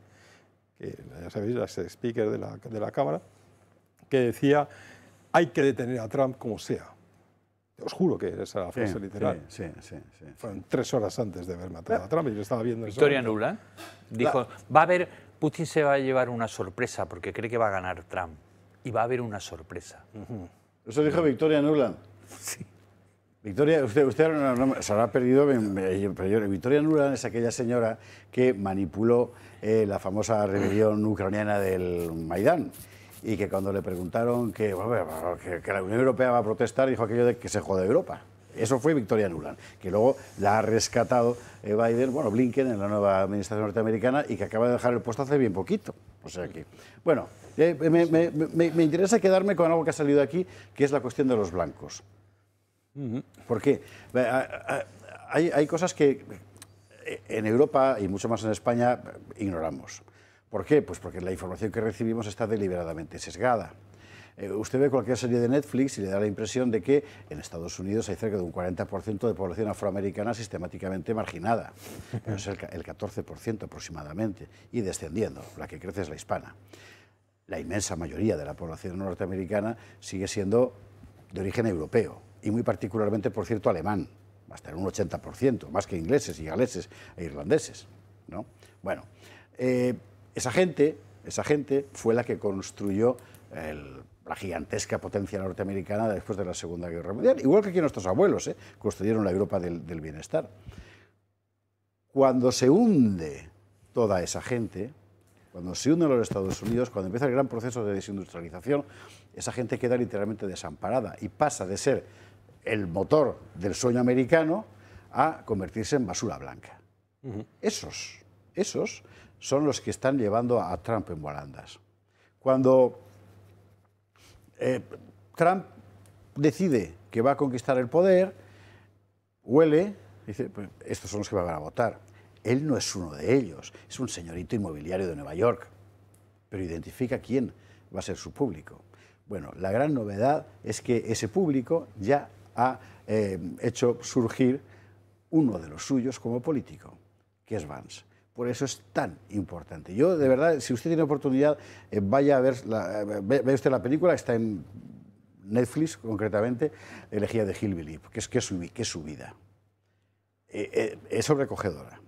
que ya sabéis, la speaker de la, de la Cámara, que decía, hay que detener a Trump como sea. Os juro que esa la frase literal. Sí, sí, sí, Fueron tres horas antes de haber matado a Trump y yo estaba viendo Victoria eso. Victoria Nula dijo, va a haber, Putin se va a llevar una sorpresa porque cree que va a ganar Trump. Y va a haber una sorpresa. Eso dijo Victoria Nuland. Sí. Victoria, usted, se perdido, Victoria Nuland es aquella señora que manipuló eh, la famosa rebelión ucraniana del Maidán y que cuando le preguntaron que, la Unión Europea va a protestar, dijo aquello de que se jode Europa. Eso fue Victoria Nuland, que luego la ha rescatado eh, Biden, bueno, Blinken en la nueva administración norteamericana y que acaba de dejar el puesto hace bien poquito. O sea bueno, eh, me interesa quedarme con algo que ha salido aquí, que es la cuestión de los blancos. Porque hay, hay cosas que eh, en Europa y mucho más en España ignoramos. ¿Por qué? Pues porque la información que recibimos está deliberadamente sesgada. Eh, usted ve cualquier serie de Netflix y le da la impresión de que en Estados Unidos hay cerca de un 40% de población afroamericana sistemáticamente marginada, es el 14% aproximadamente, y descendiendo, la que crece es la hispana. La inmensa mayoría de la población norteamericana sigue siendo de origen europeo, y muy particularmente, por cierto, alemán, hasta en un 80%, más que ingleses y galeses e irlandeses. ¿no? Bueno, eh, esa, gente, esa gente fue la que construyó la gigantesca potencia norteamericana después de la Segunda Guerra Mundial, igual que aquí nuestros abuelos, ¿eh? construyeron la Europa del, bienestar. Cuando se hunde toda esa gente, cuando se hunde los Estados Unidos, cuando empieza el gran proceso de desindustrialización, esa gente queda literalmente desamparada y pasa de ser el motor del sueño americano a convertirse en basura blanca. Esos, esos son los que están llevando a Trump en volandas. Cuando eh, Trump decide que va a conquistar el poder, huele, dice, pues estos son los que van a votar. Él no es uno de ellos, es un señorito inmobiliario de Nueva York, pero identifica quién va a ser su público. Bueno, la gran novedad es que ese público ya ha eh, hecho surgir uno de los suyos como político, que es Vance. Por eso es tan importante. Yo, de verdad, si usted tiene oportunidad, eh, vaya a ver, la, eh, ve, usted la película, está en Netflix, concretamente, Elegía de Hillbilly, que es, que es, su, vida. es sobrecogedora.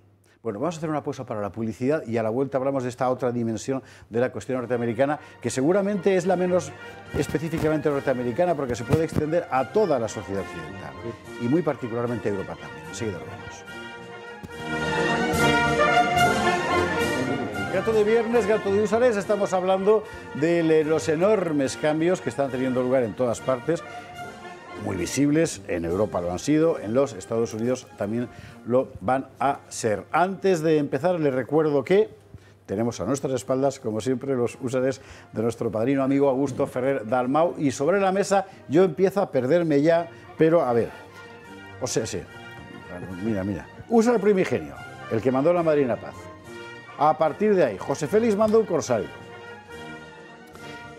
Bueno, vamos a hacer una pausa para la publicidad y a la vuelta hablamos de esta otra dimensión de la cuestión norteamericana, que seguramente es la menos específicamente norteamericana, porque se puede extender a toda la sociedad occidental y muy particularmente a Europa también. Enseguida lo Gato de viernes, gato de usares, estamos hablando de los enormes cambios que están teniendo lugar en todas partes muy visibles, en Europa lo han sido, en los Estados Unidos también lo van a ser. Antes de empezar, les recuerdo que tenemos a nuestras espaldas, como siempre, los usares de nuestro padrino amigo Augusto Ferrer Dalmau. Y sobre la mesa yo empiezo a perderme ya, pero a ver, o sea, sí, mira, mira. Usa el primigenio, el que mandó la madrina Paz. A partir de ahí, José Félix mandó un corsario.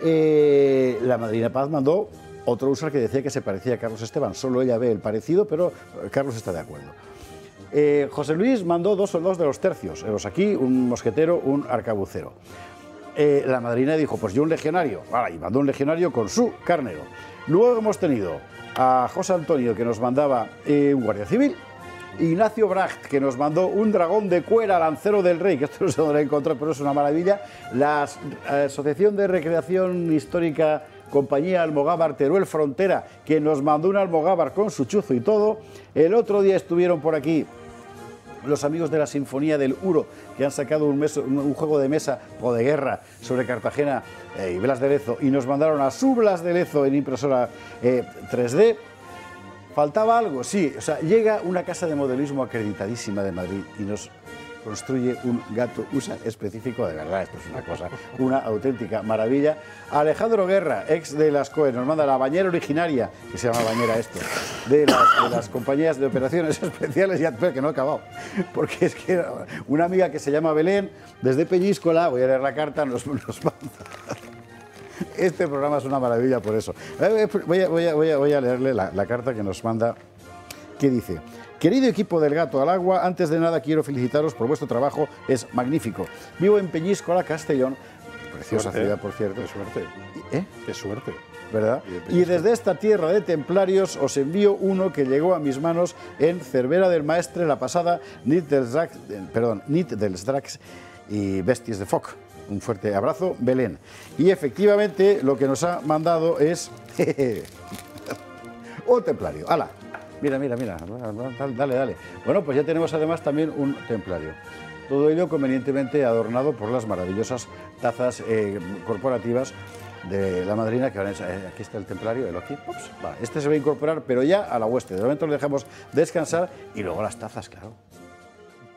Eh, la madrina Paz mandó otro usuario que decía que se parecía a Carlos Esteban. Solo ella ve el parecido, pero eh, Carlos está de acuerdo. Eh, José Luis mandó dos soldados de los tercios, Eros aquí, un mosquetero, un arcabucero. Eh, la madrina dijo, pues yo un legionario. Ah, y mandó un legionario con su carnero. Luego hemos tenido a José Antonio, que nos mandaba un guardia civil, Ignacio Bracht, que nos mandó un dragón de cuera, lancero del rey, que esto no se lo encontrar, pero es una maravilla. La Asociación de Recreación Histórica compañía Almogábar Teruel Frontera, que nos mandó un Almogábar con su chuzo y todo. El otro día estuvieron por aquí los amigos de la Sinfonía del Uro, que han sacado un, juego de mesa o de guerra sobre Cartagena eh, y Blas de Lezo, y nos mandaron a su Blas de Lezo en impresora 3D. Eh, ¿Faltaba algo? Sí, o sea, llega una casa de modelismo acreditadísima de Madrid y nos construye un gato USA específico. De verdad, esto es una cosa, una auténtica maravilla. Alejandro Guerra, ex de las COE, nos manda la bañera originaria, que se llama bañera esto, de las, compañías de operaciones especiales. Ya, que no he acabado, porque es que una amiga que se llama Belén, desde Peñíscola, voy a leer la carta, nos, manda. Este programa es una maravilla por eso. Eh, eh, voy a, leerle la, la carta que nos manda, que dice... Querido equipo del Gato al Agua, antes de nada quiero felicitaros por vuestro trabajo, es magnífico. Vivo en Peñíscola, Castellón, preciosa ciudad, por cierto. Qué suerte. ¿Eh? Qué suerte. ¿Verdad? Y, desde esta tierra de templarios os envío uno que llegó a mis manos en Cervera del Maestre la pasada Nit del Drax, eh, perdón, y Besties de Foc. Un fuerte abrazo, Belén. Y efectivamente lo que nos ha mandado es... o templario. ¡Hala! Mira, mira, mira, ah, dale, dale. Bueno, pues ya tenemos además también un templario. Todo ello convenientemente adornado por las maravillosas tazas eh, corporativas de la madrina eh, aquí está el templario, el aquí, este se va a incorporar, pero ya a la hueste. De momento lo dejamos descansar y luego las tazas, claro.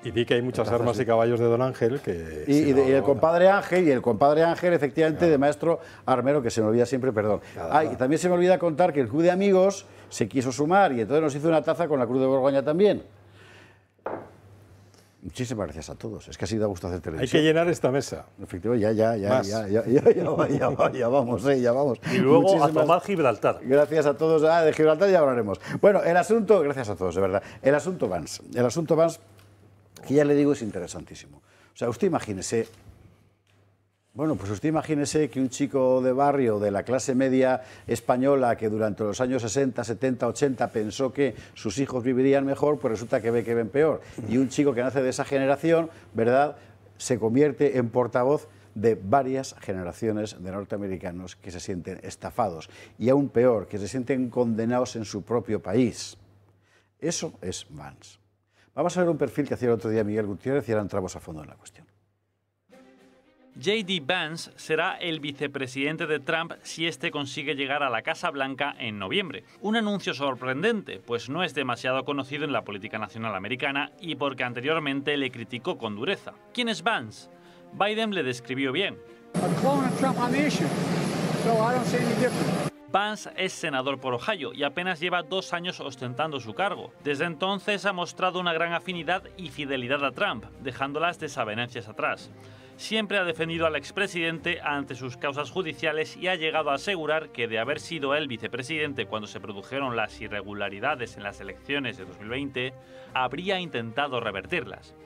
Y di que hay muchas armas y caballos de don Ángel que... Y, el compadre Ángel, y el compadre Ángel efectivamente de maestro armero, que se me olvida siempre, perdón. Ay, y también se me olvida contar que el club de amigos se quiso sumar y entonces nos hizo una taza con la Cruz de Borgoña también. Muchísimas gracias a todos. Es que ha sido a gusto hacer televisión. Hay que llenar esta mesa. Efectivamente, ya, ya, ya, ya, ya, ya, vamos, eh, ya vamos. Y luego a tomar Gibraltar. Gracias a todos. Ah, de Gibraltar ya hablaremos. Bueno, el asunto, gracias a todos, de verdad. El asunto Vans. El asunto Vans y ya le digo es interesantísimo. O sea, usted imagínese, bueno, pues usted imagínese que un chico de barrio de la clase media española que durante los años 60, 70, 80 pensó que sus hijos vivirían mejor, pues resulta que ve que ven peor. Y un chico que nace de esa generación, ¿verdad?, se convierte en portavoz de varias generaciones de norteamericanos que se sienten estafados y aún peor, que se sienten condenados en su propio país. Eso es Vance. Vamos a ver un perfil que hacía el otro día Miguel Gutiérrez y ahora entramos a fondo en la cuestión. JD Vance será el vicepresidente de Trump si éste consigue llegar a la Casa Blanca en noviembre. Un anuncio sorprendente, pues no es demasiado conocido en la política nacional americana y porque anteriormente le criticó con dureza. ¿Quién es Vance? Biden le describió bien. Vance es senador por Ohio y apenas lleva dos años ostentando su cargo. Desde entonces ha mostrado una gran afinidad y fidelidad a Trump, dejando las desavenencias atrás. Siempre ha defendido al expresidente ante sus causas judiciales y ha llegado a asegurar que de haber sido él vicepresidente cuando se produjeron las irregularidades en las elecciones de 2020, habría intentado revertirlas.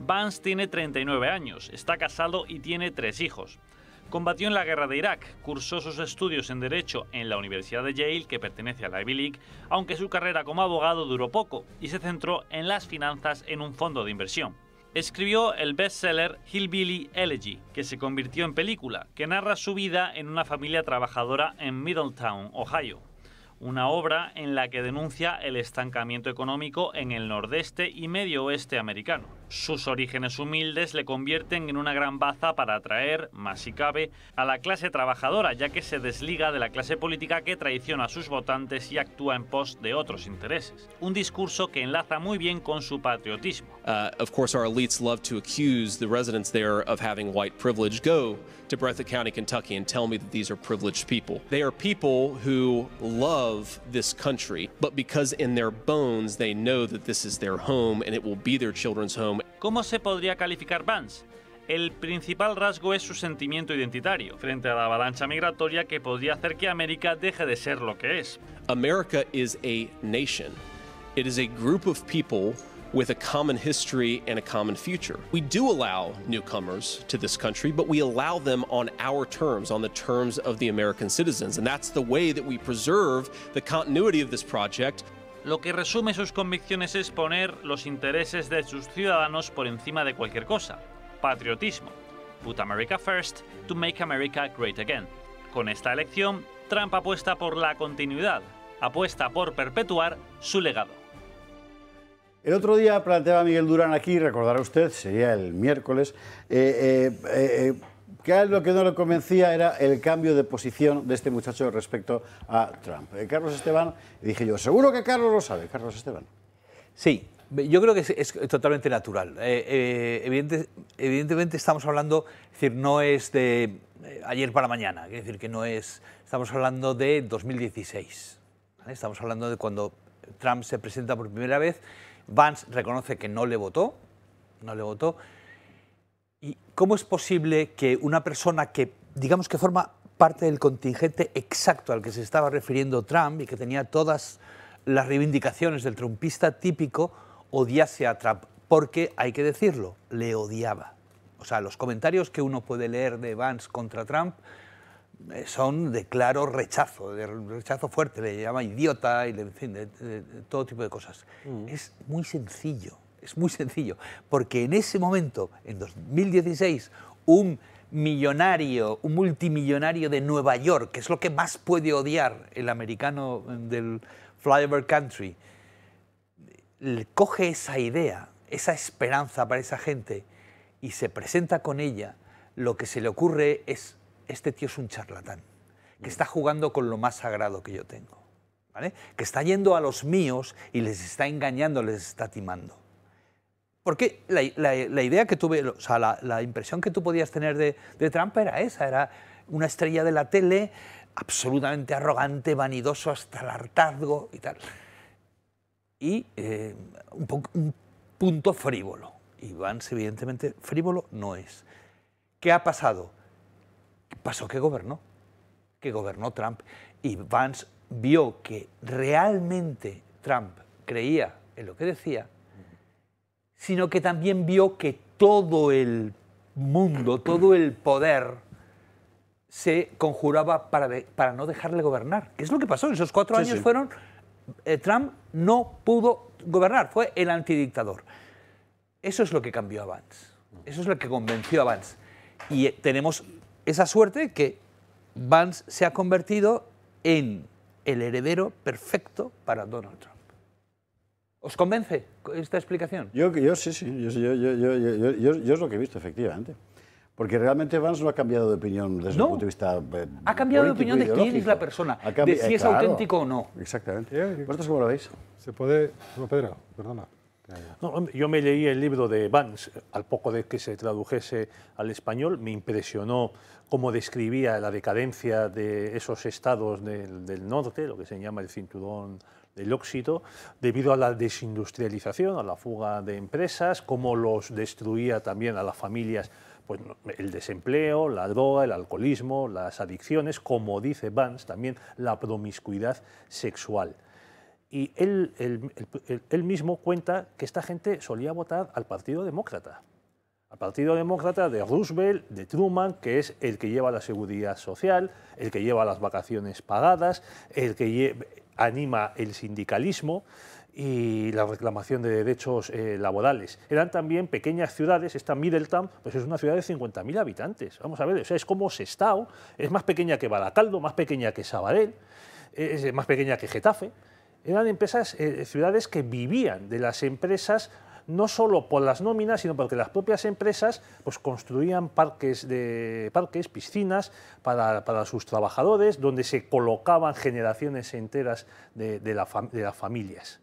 Vance tiene 39 años, está casado y tiene tres hijos. Combatió en la guerra de Irak, cursó sus estudios en Derecho en la Universidad de Yale, que pertenece a la Ivy League, aunque su carrera como abogado duró poco y se centró en las finanzas en un fondo de inversión. Escribió el bestseller Hillbilly Elegy, que se convirtió en película, que narra su vida en una familia trabajadora en Middletown, Ohio una obra en la que denuncia el estancamiento económico en el nordeste y medio oeste americano. Sus orígenes humildes le convierten en una gran baza para atraer, más si cabe, a la clase trabajadora, ya que se desliga de la clase política que traiciona a sus votantes y actúa en pos de otros intereses. Un discurso que enlaza muy bien con su patriotismo. Uh, of course, our elites love to accuse the residents there of having white privilege. Go to Breathitt County, Kentucky, and tell me that these are privileged people. They are people who love this country, but because in their bones they know that this is their home and it will be their children's home ¿Cómo se podría calificar Vance? El principal rasgo es su sentimiento identitario frente a la avalancha migratoria que podría hacer que América deje de ser lo que es. America is a nation. It is a group of people with a common history and a common future. We do allow newcomers to this country, but we allow them on our terms, on the terms of the American citizens. And that's the way that we preserve the continuity of this project lo que resume sus convicciones es poner los intereses de sus ciudadanos por encima de cualquier cosa. Patriotismo. Put America first to make America great again. Con esta elección, Trump apuesta por la continuidad, apuesta por perpetuar su legado. El otro día planteaba Miguel Durán aquí, recordará usted, sería el miércoles, eh, eh, eh, que lo que no lo convencía era el cambio de posición de este muchacho respecto a Trump. Eh, Carlos Esteban, dije yo, seguro que Carlos lo sabe, Carlos Esteban. Sí, yo creo que es, totalmente natural. Eh, eh, evidentemente estamos hablando, es decir, no es de ayer para mañana, es decir, que no es, estamos hablando de 2016, estamos hablando de cuando Trump se presenta por primera vez, Vance reconoce que no le votó, no le votó, ¿cómo es posible que una persona que, digamos que forma parte del contingente exacto al que se estaba refiriendo Trump y que tenía todas las reivindicaciones del trumpista típico, odiase a Trump? Porque, hay que decirlo, le odiaba. O sea, los comentarios que uno puede leer de Vance contra Trump eh, son de claro rechazo, de rechazo fuerte, le llama idiota y en fin, todo tipo de cosas. Mm. Es muy sencillo. Es muy sencillo, porque en ese momento, en 2016, un millonario, un multimillonario de Nueva York, que es lo que más puede odiar el americano mm, del flyover country, coge esa idea, esa esperanza para esa gente y se presenta con ella, lo que se le ocurre es, este tío es un charlatán, que está jugando con lo más sagrado que yo tengo, ¿vale? que está yendo a los míos y les está engañando, les está timando. Porque la, la, idea que tuve, o sea, la, impresión que tú podías tener de, Trump era esa, era una estrella de la tele absolutamente arrogante, vanidoso hasta el hartazgo y tal. Y eh, un, un punto frívolo. Y Vance, evidentemente, frívolo no es. ¿Qué ha pasado? Pasó que gobernó, que gobernó Trump. Y Vance vio que realmente Trump creía en lo que decía sino que también vio que todo el mundo, todo el poder se conjuraba para, para no dejarle gobernar. ¿Qué es lo que pasó? En esos cuatro años fueron... Eh, Trump no pudo gobernar, fue el antidictador. Eso es lo que cambió a Vance, eso es lo que convenció a Vance. Y eh, tenemos esa suerte que Vance se ha convertido en el heredero perfecto para Donald Trump. ¿Os convence? esta explicación? Yo, yo sí, sí, yo, yo, yo es lo que he visto, efectivamente. Porque realmente Vance no ha cambiado de opinión desde el punto de vista. Eh, ha cambiado de opinión de quién es la persona, de si eh, es auténtico o no. Exactamente. ¿Vosotros cómo lo veis? Se puede. No, Pedro, perdona. yo me leí el libro de Vance, al poco de que se tradujese al español, me impresionó cómo describía la decadencia de esos estados del, del norte, lo que se llama el cinturón del óxido, debido a la desindustrialización, a la fuga de empresas, cómo los destruía también a las familias pues, el desempleo, la droga, el alcoholismo, las adicciones, como dice Vance, también la promiscuidad sexual. Y él, mismo cuenta que esta gente solía votar al Partido Demócrata, al Partido Demócrata de Roosevelt, de Truman, que es el que lleva la seguridad social, el que lleva las vacaciones pagadas, el que lleva anima el sindicalismo y la reclamación de derechos eh, laborales. Eran también pequeñas ciudades, esta Middletown, pues es una ciudad de 50.000 habitantes. Vamos a ver, o sea, es como Sestao, es más pequeña que Baracaldo, más pequeña que Sabadell, es más pequeña que Getafe. Eran empresas, eh, ciudades que vivían de las empresas no solo por las nóminas, sino porque las propias empresas pues, construían parques, de, parques piscinas para, sus trabajadores, donde se colocaban generaciones enteras de, de, las familias.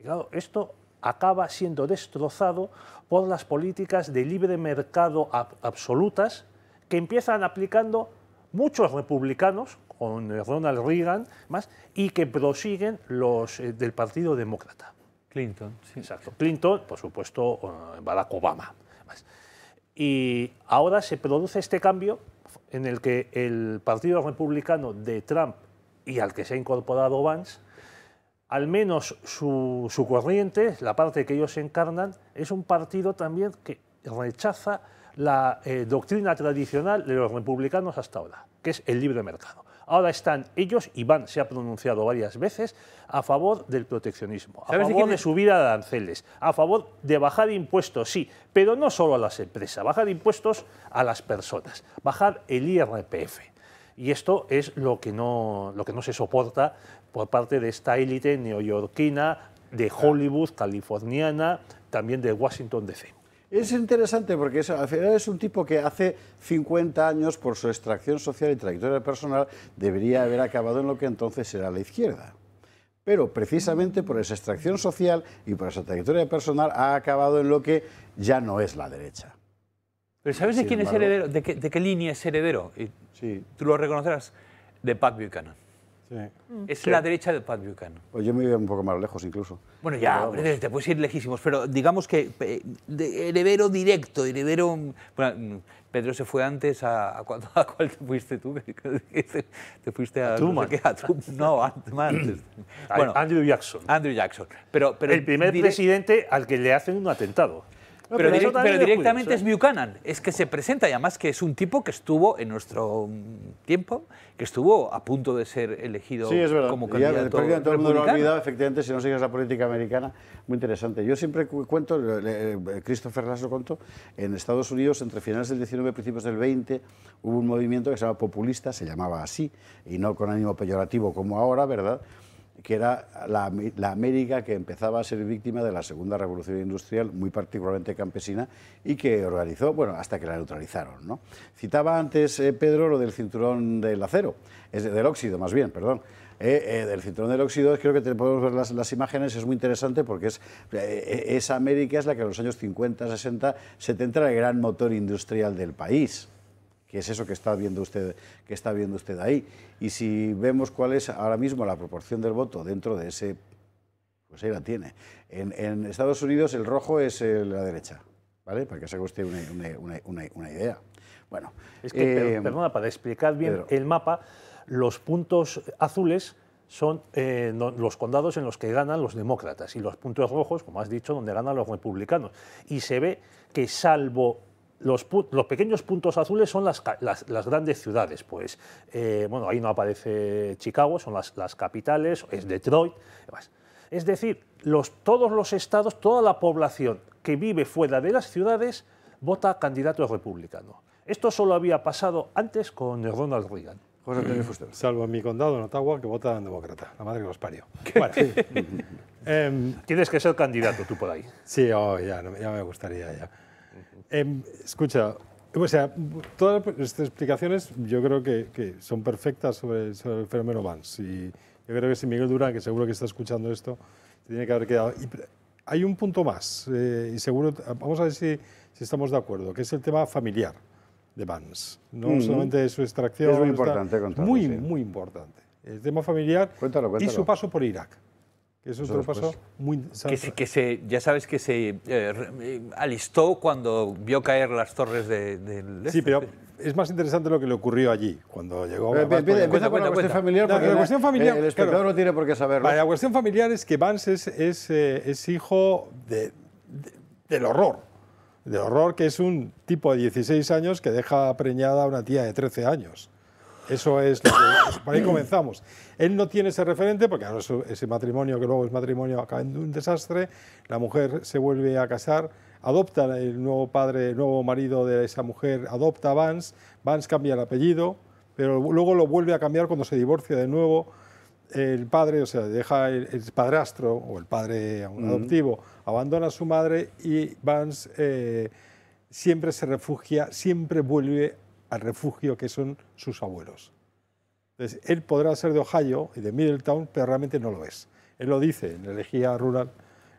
claro, esto acaba siendo destrozado por las políticas de libre mercado absolutas que empiezan aplicando muchos republicanos, con Ronald Reagan más, y que prosiguen los eh, del Partido Demócrata. Clinton, Exacto. Clinton, por supuesto, eh, Barack Obama. Y ahora se produce este cambio en el que el Partido Republicano de Trump y al que se ha incorporado Vance, al menos su, corriente, la parte que ellos encarnan, es un partido también que rechaza la eh, doctrina tradicional de los republicanos hasta ahora, que es el libre mercado. Ahora están ellos, Iván se ha pronunciado varias veces, a favor del proteccionismo, a favor de, subir aranceles, a favor de bajar impuestos, sí, pero no solo a las empresas, bajar impuestos a las personas, bajar el IRPF. Y esto es lo que no, lo que no se soporta por parte de esta élite neoyorquina, de Hollywood, californiana, también de Washington DC. Es interesante porque al final es un tipo que hace 50 años, por su extracción social y trayectoria personal, debería haber acabado en lo que entonces era la izquierda. Pero precisamente por esa extracción social y por esa trayectoria personal ha acabado en lo que ya no es la derecha. Pero ¿sabes de quién es heredero? De qué, ¿De qué, línea es heredero? sí. Tú lo reconocerás. De Pat Buchanan. Mm. Es la derecha de Pat Buchanan. Pues yo me iba un poco más lejos incluso. Bueno, ya, te puedes ir lejísimos, pero digamos que de, heredero directo, heredero... Bueno, Pedro se fue antes a... ¿A, cuál, te fuiste tú? te fuiste a... No, antes. Andrew Jackson. Andrew Jackson. Pero, El primer presidente al que le hacen un atentado pero, directamente es ¿eh? Buchanan. Es que se presenta y además que es un tipo que estuvo en nuestro mm, tiempo, que estuvo a punto de ser elegido sí, es verdad. como candidato. todo el mundo lo ha olvidado, efectivamente, si no sigues la política americana, muy interesante. Yo siempre cuento, eh, Christopher Las lo contó, en Estados Unidos, entre finales del 19 y principios del 20, hubo un movimiento que se llamaba populista, se llamaba así, y no con ánimo peyorativo como ahora, ¿verdad? que era la, América que empezaba a ser víctima de la segunda revolución industrial, muy particularmente campesina, y que organizó, bueno, hasta que la neutralizaron. ¿no? Citaba antes, eh, Pedro, lo del cinturón del acero, es del óxido más bien, perdón. Eh, eh, del cinturón del óxido, creo que podemos ver las, imágenes, es muy interesante porque es, esa América es la que en los años 50, 60, 70 era el gran motor industrial del país que es eso que está viendo usted, que está viendo usted ahí. Y si vemos cuál es ahora mismo la proporción del voto dentro de ese, pues ahí la tiene. En, Estados Unidos el rojo es eh, la derecha, ¿vale? Para que se haga usted una, idea. Bueno, es que, eh, perdona, para explicar bien el mapa, los puntos azules son eh, los condados en los que ganan los demócratas y los puntos rojos, como has dicho, donde ganan los republicanos. Y se ve que salvo los, pequeños puntos azules son las, grandes ciudades, pues, eh, bueno, ahí no aparece Chicago, son las, capitales, es Detroit, Es decir, todos los estados, toda la población que vive fuera de las ciudades vota candidato republicano. Esto solo había pasado antes con Ronald Reagan. Mm. Salvo en mi condado, en Ottawa, que vota demócrata. La madre que los parió. Em, Tienes que ser candidato tú por ahí. Sí, oh, ya, ya me gustaría ya. Em, escucha, o sea, todas pues, estas explicaciones yo creo que, son perfectas sobre, el fenómeno Vance. Y yo creo que si Miguel Durán, que seguro que está escuchando esto, tiene que haber quedado. Y hay un punto más, eh, y seguro, vamos a ver si, estamos de acuerdo, que es el tema familiar de Vance. No mm-hmm. solamente de su extracción. Es muy importante Muy, muy importante. El tema familiar y su paso por Irak que es otro paso muy que, ya sabes que se eh, eh, alistó cuando vio caer las torres del... De, sí, este. pero es más interesante lo que le ocurrió allí, cuando llegó... a empieza la cuestión familiar, porque la, cuestión familiar, el, espectador no tiene por qué saberlo. la cuestión familiar es que Vance es, eh, hijo de, del horror, del horror que es un tipo de 16 años que deja preñada a una tía de 13 años. Eso es lo que, por ahí comenzamos. Él no tiene ese referente porque ahora ese matrimonio que luego es matrimonio acaba en un desastre, la mujer se vuelve a casar, adopta el nuevo padre, el nuevo marido de esa mujer, adopta a Vance, Vance cambia el apellido, pero luego lo vuelve a cambiar cuando se divorcia de nuevo el padre, o sea, deja el, padrastro o el padre adoptivo, abandona a su madre y Vance eh, siempre se refugia, siempre vuelve al refugio que son sus abuelos. Entonces, él podrá ser de Ohio y de Middletown, pero realmente no lo es. Él lo dice en la elegía rural,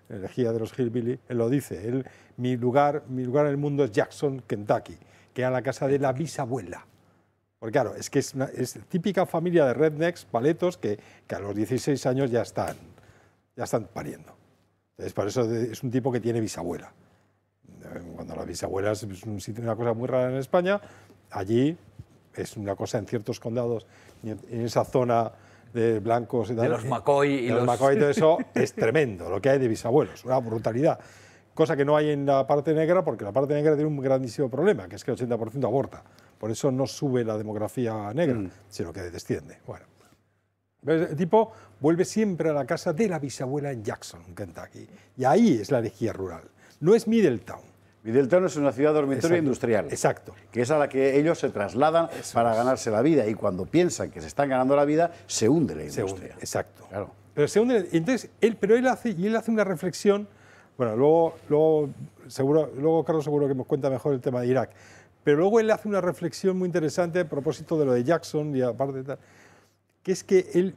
en la elegía de los Hillbilly, él lo dice. Él, mi, lugar, mi lugar en el mundo es Jackson, Kentucky, que era la casa de la bisabuela. Porque claro, es que es, una, típica familia de rednecks, paletos, que, a los 16 años ya están, ya están pariendo. Entonces, por eso es un tipo que tiene bisabuela. Eh, cuando la bisabuela pues, es un una cosa muy rara en España, allí es una cosa en ciertos condados, en esa zona de blancos y De eh, los McCoy y los... todo eso es tremendo, lo que hay de bisabuelos, una brutalidad. Cosa que no hay en la parte negra, porque la parte negra tiene un grandísimo problema, que es que el 80% aborta. Por eso no sube la demografía negra, mm. sino que desciende. Bueno. El tipo vuelve siempre a la casa de la bisabuela en Jackson, Kentucky. Y ahí es la energía rural. No es Middletown, Toro es una ciudad dormitorio industrial. Exacto. Que es a la que ellos se trasladan para ganarse la vida. Y cuando piensan que se están ganando la vida, se hunde la industria. Exacto. Claro. Pero se hunde. Entonces, él, pero él hace, y él hace una reflexión. Bueno, luego, luego, seguro, luego Carlos seguro que nos cuenta mejor el tema de Irak. Pero luego él hace una reflexión muy interesante a propósito de lo de Jackson y aparte de tal. Que es que él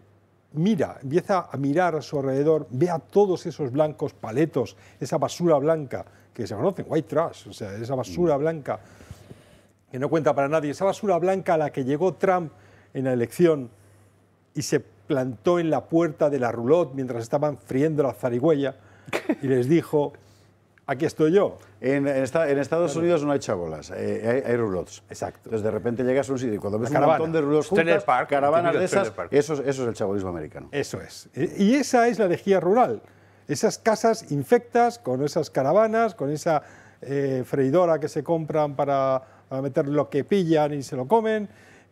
mira, empieza a mirar a su alrededor, ve a todos esos blancos paletos, esa basura blanca que se conocen, white trash, o sea, esa basura mm. blanca que no cuenta para nadie, esa basura blanca a la que llegó Trump en la elección y se plantó en la puerta de la roulotte mientras estaban friendo la zarigüeya y les dijo, Aquí estoy yo. En, Estados Unidos no hay chabolas, eh, eh, hay, Exacto. Entonces de repente llegas a un sitio y cuando ves un montón de rulots juntas, caravanas de esas, eso, es el chabolismo americano. Eso es. Y esa es la lejía rural. Esas casas infectas con esas caravanas, con esa eh, freidora que se compran para meter lo que pillan y se lo comen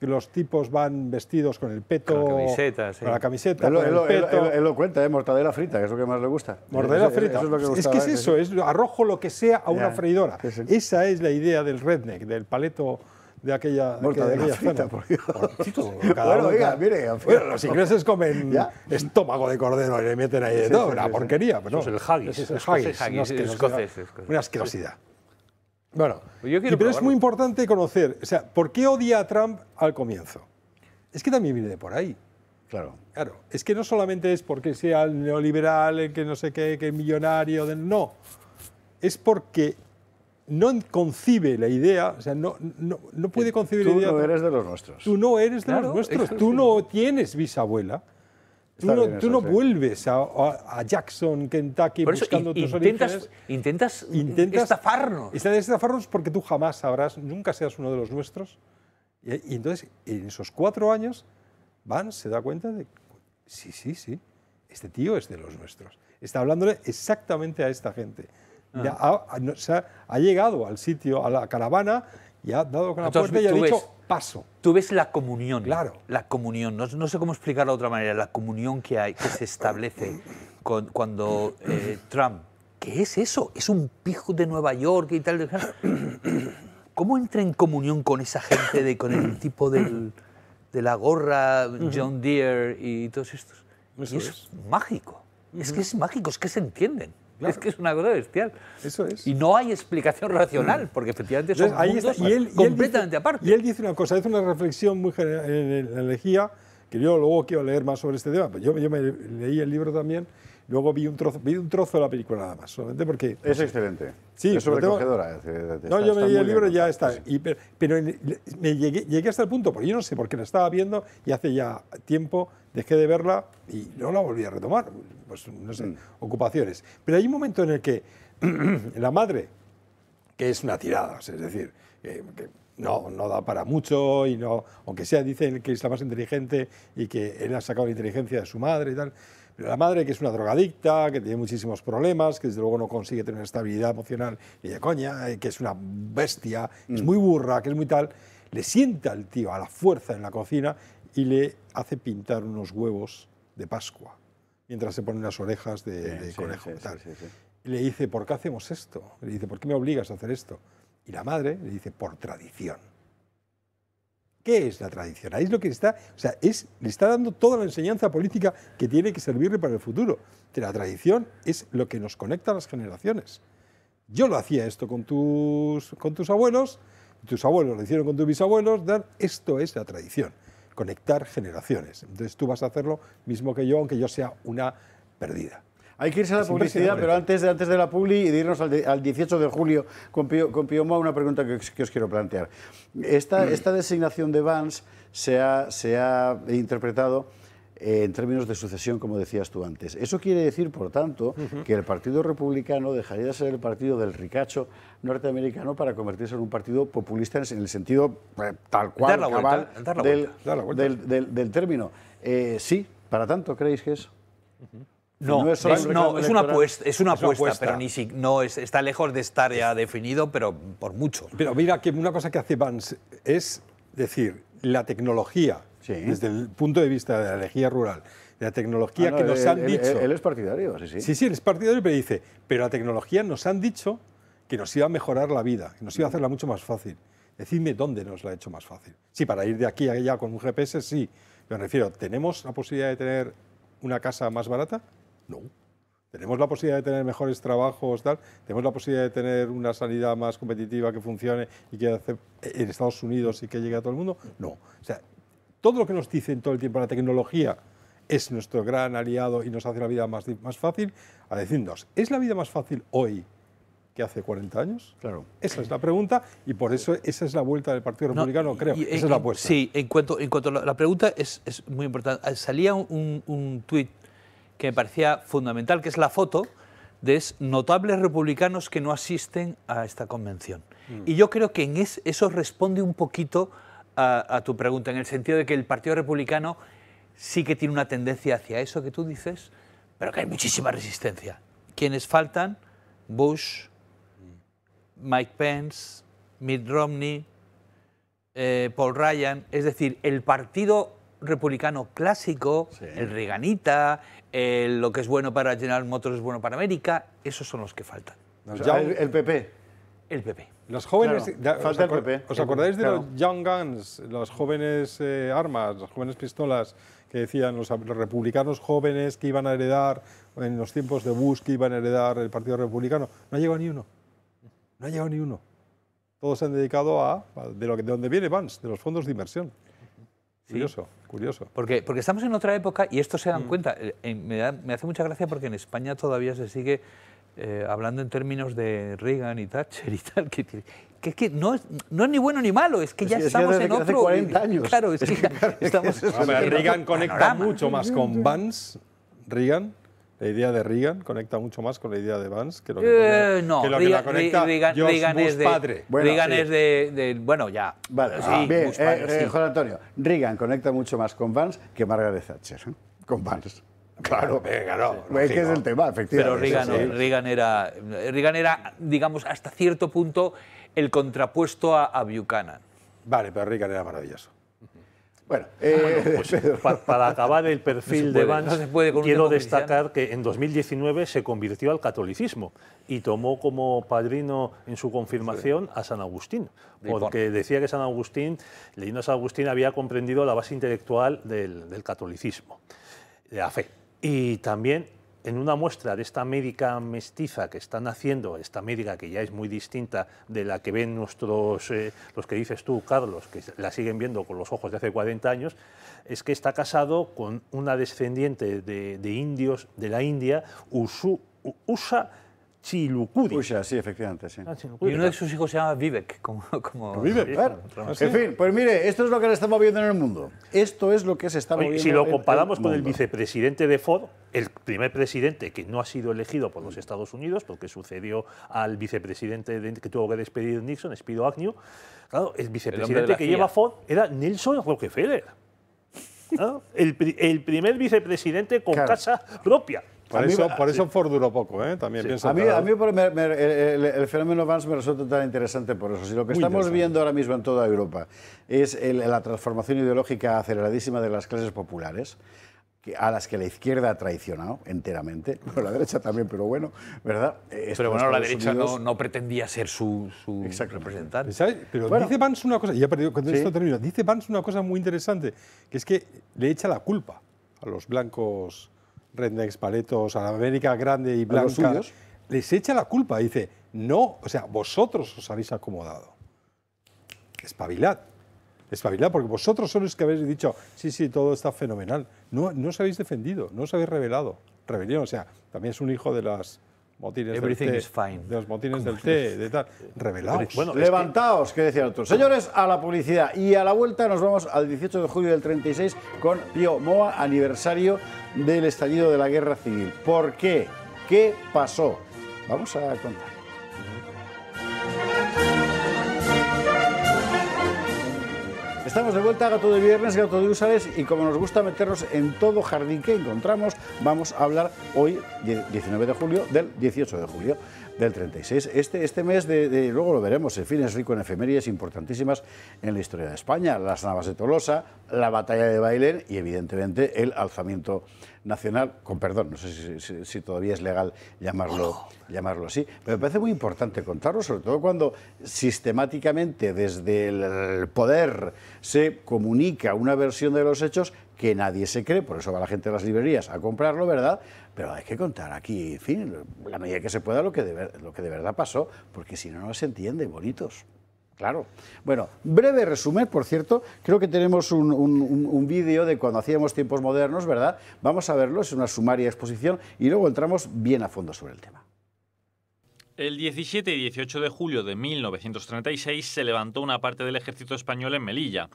los tipos van vestidos con el peto. Con la camiseta, sí. Con Él, el peto. lo cuenta, ¿eh? mortadela frita, que es lo que más le gusta. Mortadela frita. es, que, es, eso, es arrojo lo que sea a una freidora. Esa es la idea del redneck, del paleto de aquella, mortadela frita, bueno, oiga, mire, pues, los ingleses comen estómago de cordero y le meten ahí de todo, una porquería. Pero no, es el haggis. Es el haggis. Una asquerosidad. Bueno, pues yo quiero pero es muy importante conocer, o sea, ¿por qué odia a Trump al comienzo? Es que también viene de por ahí. Claro. Claro, es que no solamente es porque sea el neoliberal, el que no sé qué, que el millonario, no. Es porque no concibe la idea, o sea, no, no, no puede concibir la idea. Tú no eres de los nuestros. Tú no eres de los nuestros, tú no tienes bisabuela. Tú no, vuelves a, Jackson, Kentucky, buscando tus intentas, orígenes. Intentas, intentas estafarnos. Intentas estafarnos porque tú jamás sabrás, nunca seas uno de los nuestros. Y, entonces, en esos cuatro años, Van se da cuenta de, sí, sí, sí, este tío es de los nuestros. Está hablándole exactamente a esta gente. Ah. ha llegado al sitio, a la caravana, ya dado con la puerta ha dicho paso. Tú ves la comunión. La comunión. No, sé cómo explicarlo de otra manera. La comunión que hay, que se establece cuando eh, Trump. ¿Qué es eso? Es un pijo de Nueva York y tal. ¿Cómo entra en comunión con esa gente, de, con el tipo de la gorra, John Deere y todos estos? y es, mágico. Es que es mágico, es que se entienden. Es que es una cosa bestial. Eso es. Y no hay explicación racional, porque efectivamente son Entonces, completamente aparte. Y él dice una cosa, hace una reflexión muy general en la elegía, que yo luego quiero leer más sobre este tema, yo, yo leí el libro también, Luego vi un trozo, vi un trozo de la película nada más, solamente porque... Es excelente. Sí, es sobrecogedora. no, yo me di el libro y ya está. pero, me llegué, hasta el punto, porque yo no sé, por qué la estaba viendo y hace ya tiempo dejé de verla y no la volví a retomar. Pues no sé, mm. ocupaciones. Pero hay un momento en el que la madre, que es una tirada, es decir, que, no, no da para mucho y no, aunque sea, dicen que es la más inteligente y que él ha sacado la inteligencia de su madre y tal la madre que es una drogadicta, que tiene muchísimos problemas, que desde luego no consigue tener estabilidad emocional y de coña, que es una bestia, es mm. muy burra, que es muy tal, le sienta al tío a la fuerza en la cocina y le hace pintar unos huevos de Pascua mientras se ponen unas orejas de, conejo. Y le dice, ¿por qué hacemos esto? Le dice, ¿por qué me obligas a hacer esto? Y la madre le dice, por tradición. ¿Qué es la tradición? Ahí es lo que está, o sea, le está dando toda la enseñanza política que tiene que servirle para el futuro. La tradición es lo que nos conecta a las generaciones. Yo lo hacía esto con tus, con tus abuelos, tus abuelos lo hicieron con tus bisabuelos, dar, esto es la tradición, conectar generaciones. Entonces tú vas a hacerlo mismo que yo, aunque yo sea una perdida. Hay que irse a la publicidad, pero antes de, antes de la publi y de irnos al, 18 de julio con Pío, una pregunta que, os quiero plantear. Esta, designación de Vance se ha, se ha interpretado eh, en términos de sucesión, como decías tú antes. Eso quiere decir, por tanto, que el Partido Republicano dejaría de ser el partido del ricacho norteamericano para convertirse en un partido populista en el sentido tal cual, del, término. Eh, sí, para tanto, ¿creéis que es? No, no, es, una apuesta, es, una apuesta, pero ni si, no está lejos de estar ya definido, pero por mucho. Pero mira que una cosa que hace Vance es decir, la tecnología, desde el punto de vista de la energía rural, la tecnología ah, que nos han dicho. Él, es partidario, sí, sí. Sí, sí, él es partidario, pero dice, pero la tecnología nos han dicho que nos iba a mejorar la vida, que nos iba a mm. hacerla mucho más fácil. Decidme dónde nos la ha hecho más fácil. Sí, para ir de aquí a allá con un GPS, sí. Me refiero, ¿tenemos la posibilidad de tener una casa más barata? No. Tenemos la posibilidad de tener mejores trabajos, tal. Tenemos la posibilidad de tener una sanidad más competitiva que funcione y que hacer eh, en Estados Unidos y que llegue a todo el mundo. No. O sea, todo lo que nos dicen todo el tiempo la tecnología es nuestro gran aliado y nos hace la vida más, más fácil, a decirnos, ¿es la vida más fácil hoy que hace 40 años? Claro. Esa es la pregunta y por eso esa es la vuelta del Partido Republicano, creo. Esa es la apuesta. Sí, en cuanto, en cuanto a la, pregunta es, muy importante. Salía un, un tuit que me parecía fundamental, que es la foto de notables republicanos que no asisten a esta convención. Mm. Y yo creo que en eso responde un poquito a, tu pregunta, en el sentido de que el Partido Republicano sí que tiene una tendencia hacia eso que tú dices, pero que hay muchísima resistencia. Quienes faltan, Bush, Mike Pence, Mitt Romney, eh, Paul Ryan, es decir, el partido republicano clásico, el reganita, lo que es bueno para General Motors es bueno para América, esos son los que faltan. el, PP. El PP. Los jóvenes. os acordáis de los Young Guns, los jóvenes eh, armas, las jóvenes pistolas que decían los, republicanos jóvenes que iban a heredar, en los tiempos de Bush, que iban a heredar el Partido Republicano? No ha llegado ni uno. No ha llegado ni uno. Todos se han dedicado a. de, lo, de donde viene Vance, de los fondos de inversión. Curioso, curioso. Porque, porque estamos en otra época y esto se dan mm. cuenta. Eh, me, me, hace mucha gracia porque en España todavía se sigue eh, hablando en términos de Reagan y Thatcher y tal, que, es que no es, ni bueno ni malo, es que ya estamos en otro... Claro, es estamos... Reagan conecta mucho más con Vance, Reagan, la idea de Reagan conecta mucho más con la idea de Vance que lo que, eh, no, que, Reagan, la conecta no Reagan es de, padre. Reagan es de, bueno, ya. Vale, sí, ah, eh, eh, Antonio, Reagan conecta mucho más con Vance que Margaret Thatcher, con Vance. Claro, claro. No, es que es el tema, efectivamente. Pero Reagan, era, Reagan era, digamos, hasta cierto punto el contrapuesto a Buchanan. Vale, pero Reagan era maravilloso. Bueno, ah, eh, pues para, acabar el perfil de Vance, quiero destacar que en 2019 se convirtió al catolicismo y tomó como padrino en su confirmación a San Agustín, porque decía que San Agustín, leyendo a San Agustín, había comprendido la base intelectual del, del catolicismo, de la fe. Y también en una muestra de esta médica mestiza que están haciendo, esta médica que ya es muy distinta de la que ven nuestros, eh, los que dices tú, Carlos, que la siguen viendo con los ojos de hace 40 años, es que está casado con una descendiente de, indios de la India, USA Chilukudi. sí, efectivamente. Sí. Ah, y uno de sus hijos se llama Vivek. Como, como... Pues Vivek, claro. En fin, pues mire, esto es lo que le está moviendo en el mundo. Esto es lo que se está el mundo. Si lo comparamos con el vicepresidente de Ford, el primer presidente que no ha sido elegido por los Estados Unidos, porque sucedió al vicepresidente que tuvo que despedir Nixon, Spiro Agnew, claro, el vicepresidente que lleva Ford era Nelson Rockefeller. El, primer vicepresidente con casa propia. Por, eso, por ah, Ford duró poco, ¿eh? También A mí, el, fenómeno Vance me resulta tan interesante por eso. Si lo que estamos viendo ahora mismo en toda Europa es la transformación ideológica aceleradísima de las clases populares, a las que la izquierda ha traicionado enteramente, bueno, la derecha también, pero bueno, ¿verdad? pero bueno, la derecha no, pretendía ser su, representante. Pero dice Vance una cosa, ya perdido, con esto dice Vance una cosa muy interesante, que es que le echa la culpa a los blancos Rendex Paletos, a la América Grande y Blanca, les echa la culpa. Dice, no, o sea, vosotros os habéis acomodado. Espabilad. Espabilad, porque vosotros sois los que habéis dicho, sí, sí, todo está fenomenal. No, no os habéis defendido, no os habéis revelado. Rebelión, o sea, también es un hijo de las motines de los motines del té, de tal. Revelados, Bueno, Levantaos, que... decían otros. Señores, a la publicidad. Y a la vuelta nos vamos al 18 de julio del 36 con Pío Moa, aniversario del estallido de la guerra civil. ¿Por qué? ¿Qué pasó? Vamos a contar. Estamos de vuelta a Gato de Viernes, Gato de Usales, y como nos gusta meternos en todo jardín que encontramos, vamos a hablar hoy, 19 de julio, del 18 de julio del 36. Este, este mes, de, luego lo veremos, en fin, es rico en efemérides importantísimas en la historia de España. Las Navas de Tolosa, la batalla de Bailén y, evidentemente, el alzamiento nacional, con perdón, no sé si, todavía es legal llamarlo, oh. llamarlo así, pero me parece muy importante contarlo, sobre todo cuando sistemáticamente desde el poder se comunica una versión de los hechos que nadie se cree, por eso va la gente a las librerías a comprarlo, ¿verdad? Pero hay que contar aquí, en fin, la medida que se pueda lo que de, lo que de verdad pasó, porque si no, no se entiende, bonitos. Claro. Bueno, breve resumen, por cierto. Creo que tenemos un, vídeo de cuando hacíamos tiempos modernos, ¿verdad? Vamos a verlo, es una sumaria exposición y luego entramos bien a fondo sobre el tema. El 17 y 18 de julio de 1936 se levantó una parte del ejército español en Melilla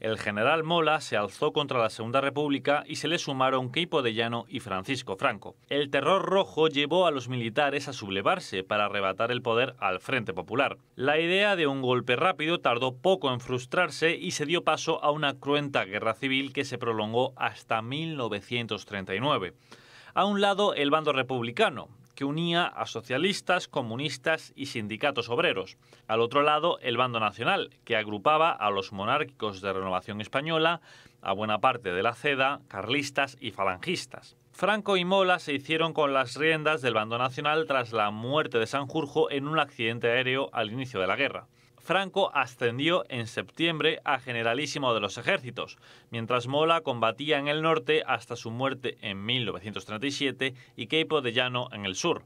el general Mola se alzó contra la Segunda República y se le sumaron Queipo de Llano y Francisco Franco. El terror rojo llevó a los militares a sublevarse para arrebatar el poder al Frente Popular. La idea de un golpe rápido tardó poco en frustrarse y se dio paso a una cruenta guerra civil que se prolongó hasta 1939. A un lado el bando republicano, que unía a socialistas, comunistas y sindicatos obreros. Al otro lado, el bando nacional, que agrupaba a los monárquicos de Renovación Española, a buena parte de la CEDA, carlistas y falangistas. Franco y Mola se hicieron con las riendas del bando nacional tras la muerte de Sanjurjo en un accidente aéreo al inicio de la guerra. Franco ascendió en septiembre a generalísimo de los ejércitos, mientras Mola combatía en el norte hasta su muerte en 1937 y Queipo de Llano en el sur.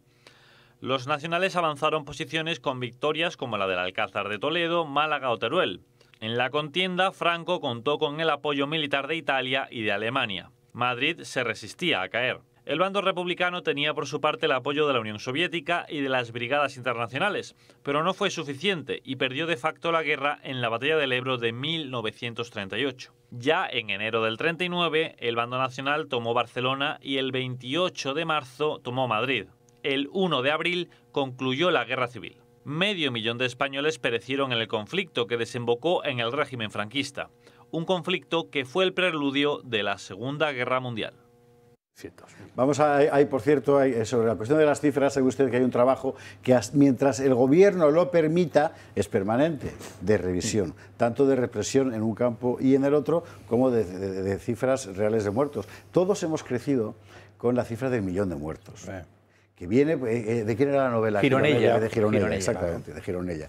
Los nacionales avanzaron posiciones con victorias como la del Alcázar de Toledo, Málaga o Teruel. En la contienda, Franco contó con el apoyo militar de Italia y de Alemania. Madrid se resistía a caer. El bando republicano tenía por su parte el apoyo de la Unión Soviética y de las brigadas internacionales, pero no fue suficiente y perdió de facto la guerra en la batalla del Ebro de 1938. Ya en enero del 39, el bando nacional tomó Barcelona y el 28 de marzo tomó Madrid. El 1 de abril concluyó la guerra civil. Medio millón de españoles perecieron en el conflicto que desembocó en el régimen franquista, un conflicto que fue el preludio de la Segunda Guerra Mundial. Vamos a, hay, por cierto, eh, sobre la cuestión de las cifras, sabe usted que hay un trabajo que mientras el gobierno lo permita es permanente de revisión, tanto de represión en un campo y en el otro, como de, cifras reales de muertos. Todos hemos crecido con la cifra del millón de muertos que viene, eh, eh, ¿de quién era la novela? Gironella. De Gironella, exactamente, de Gironella.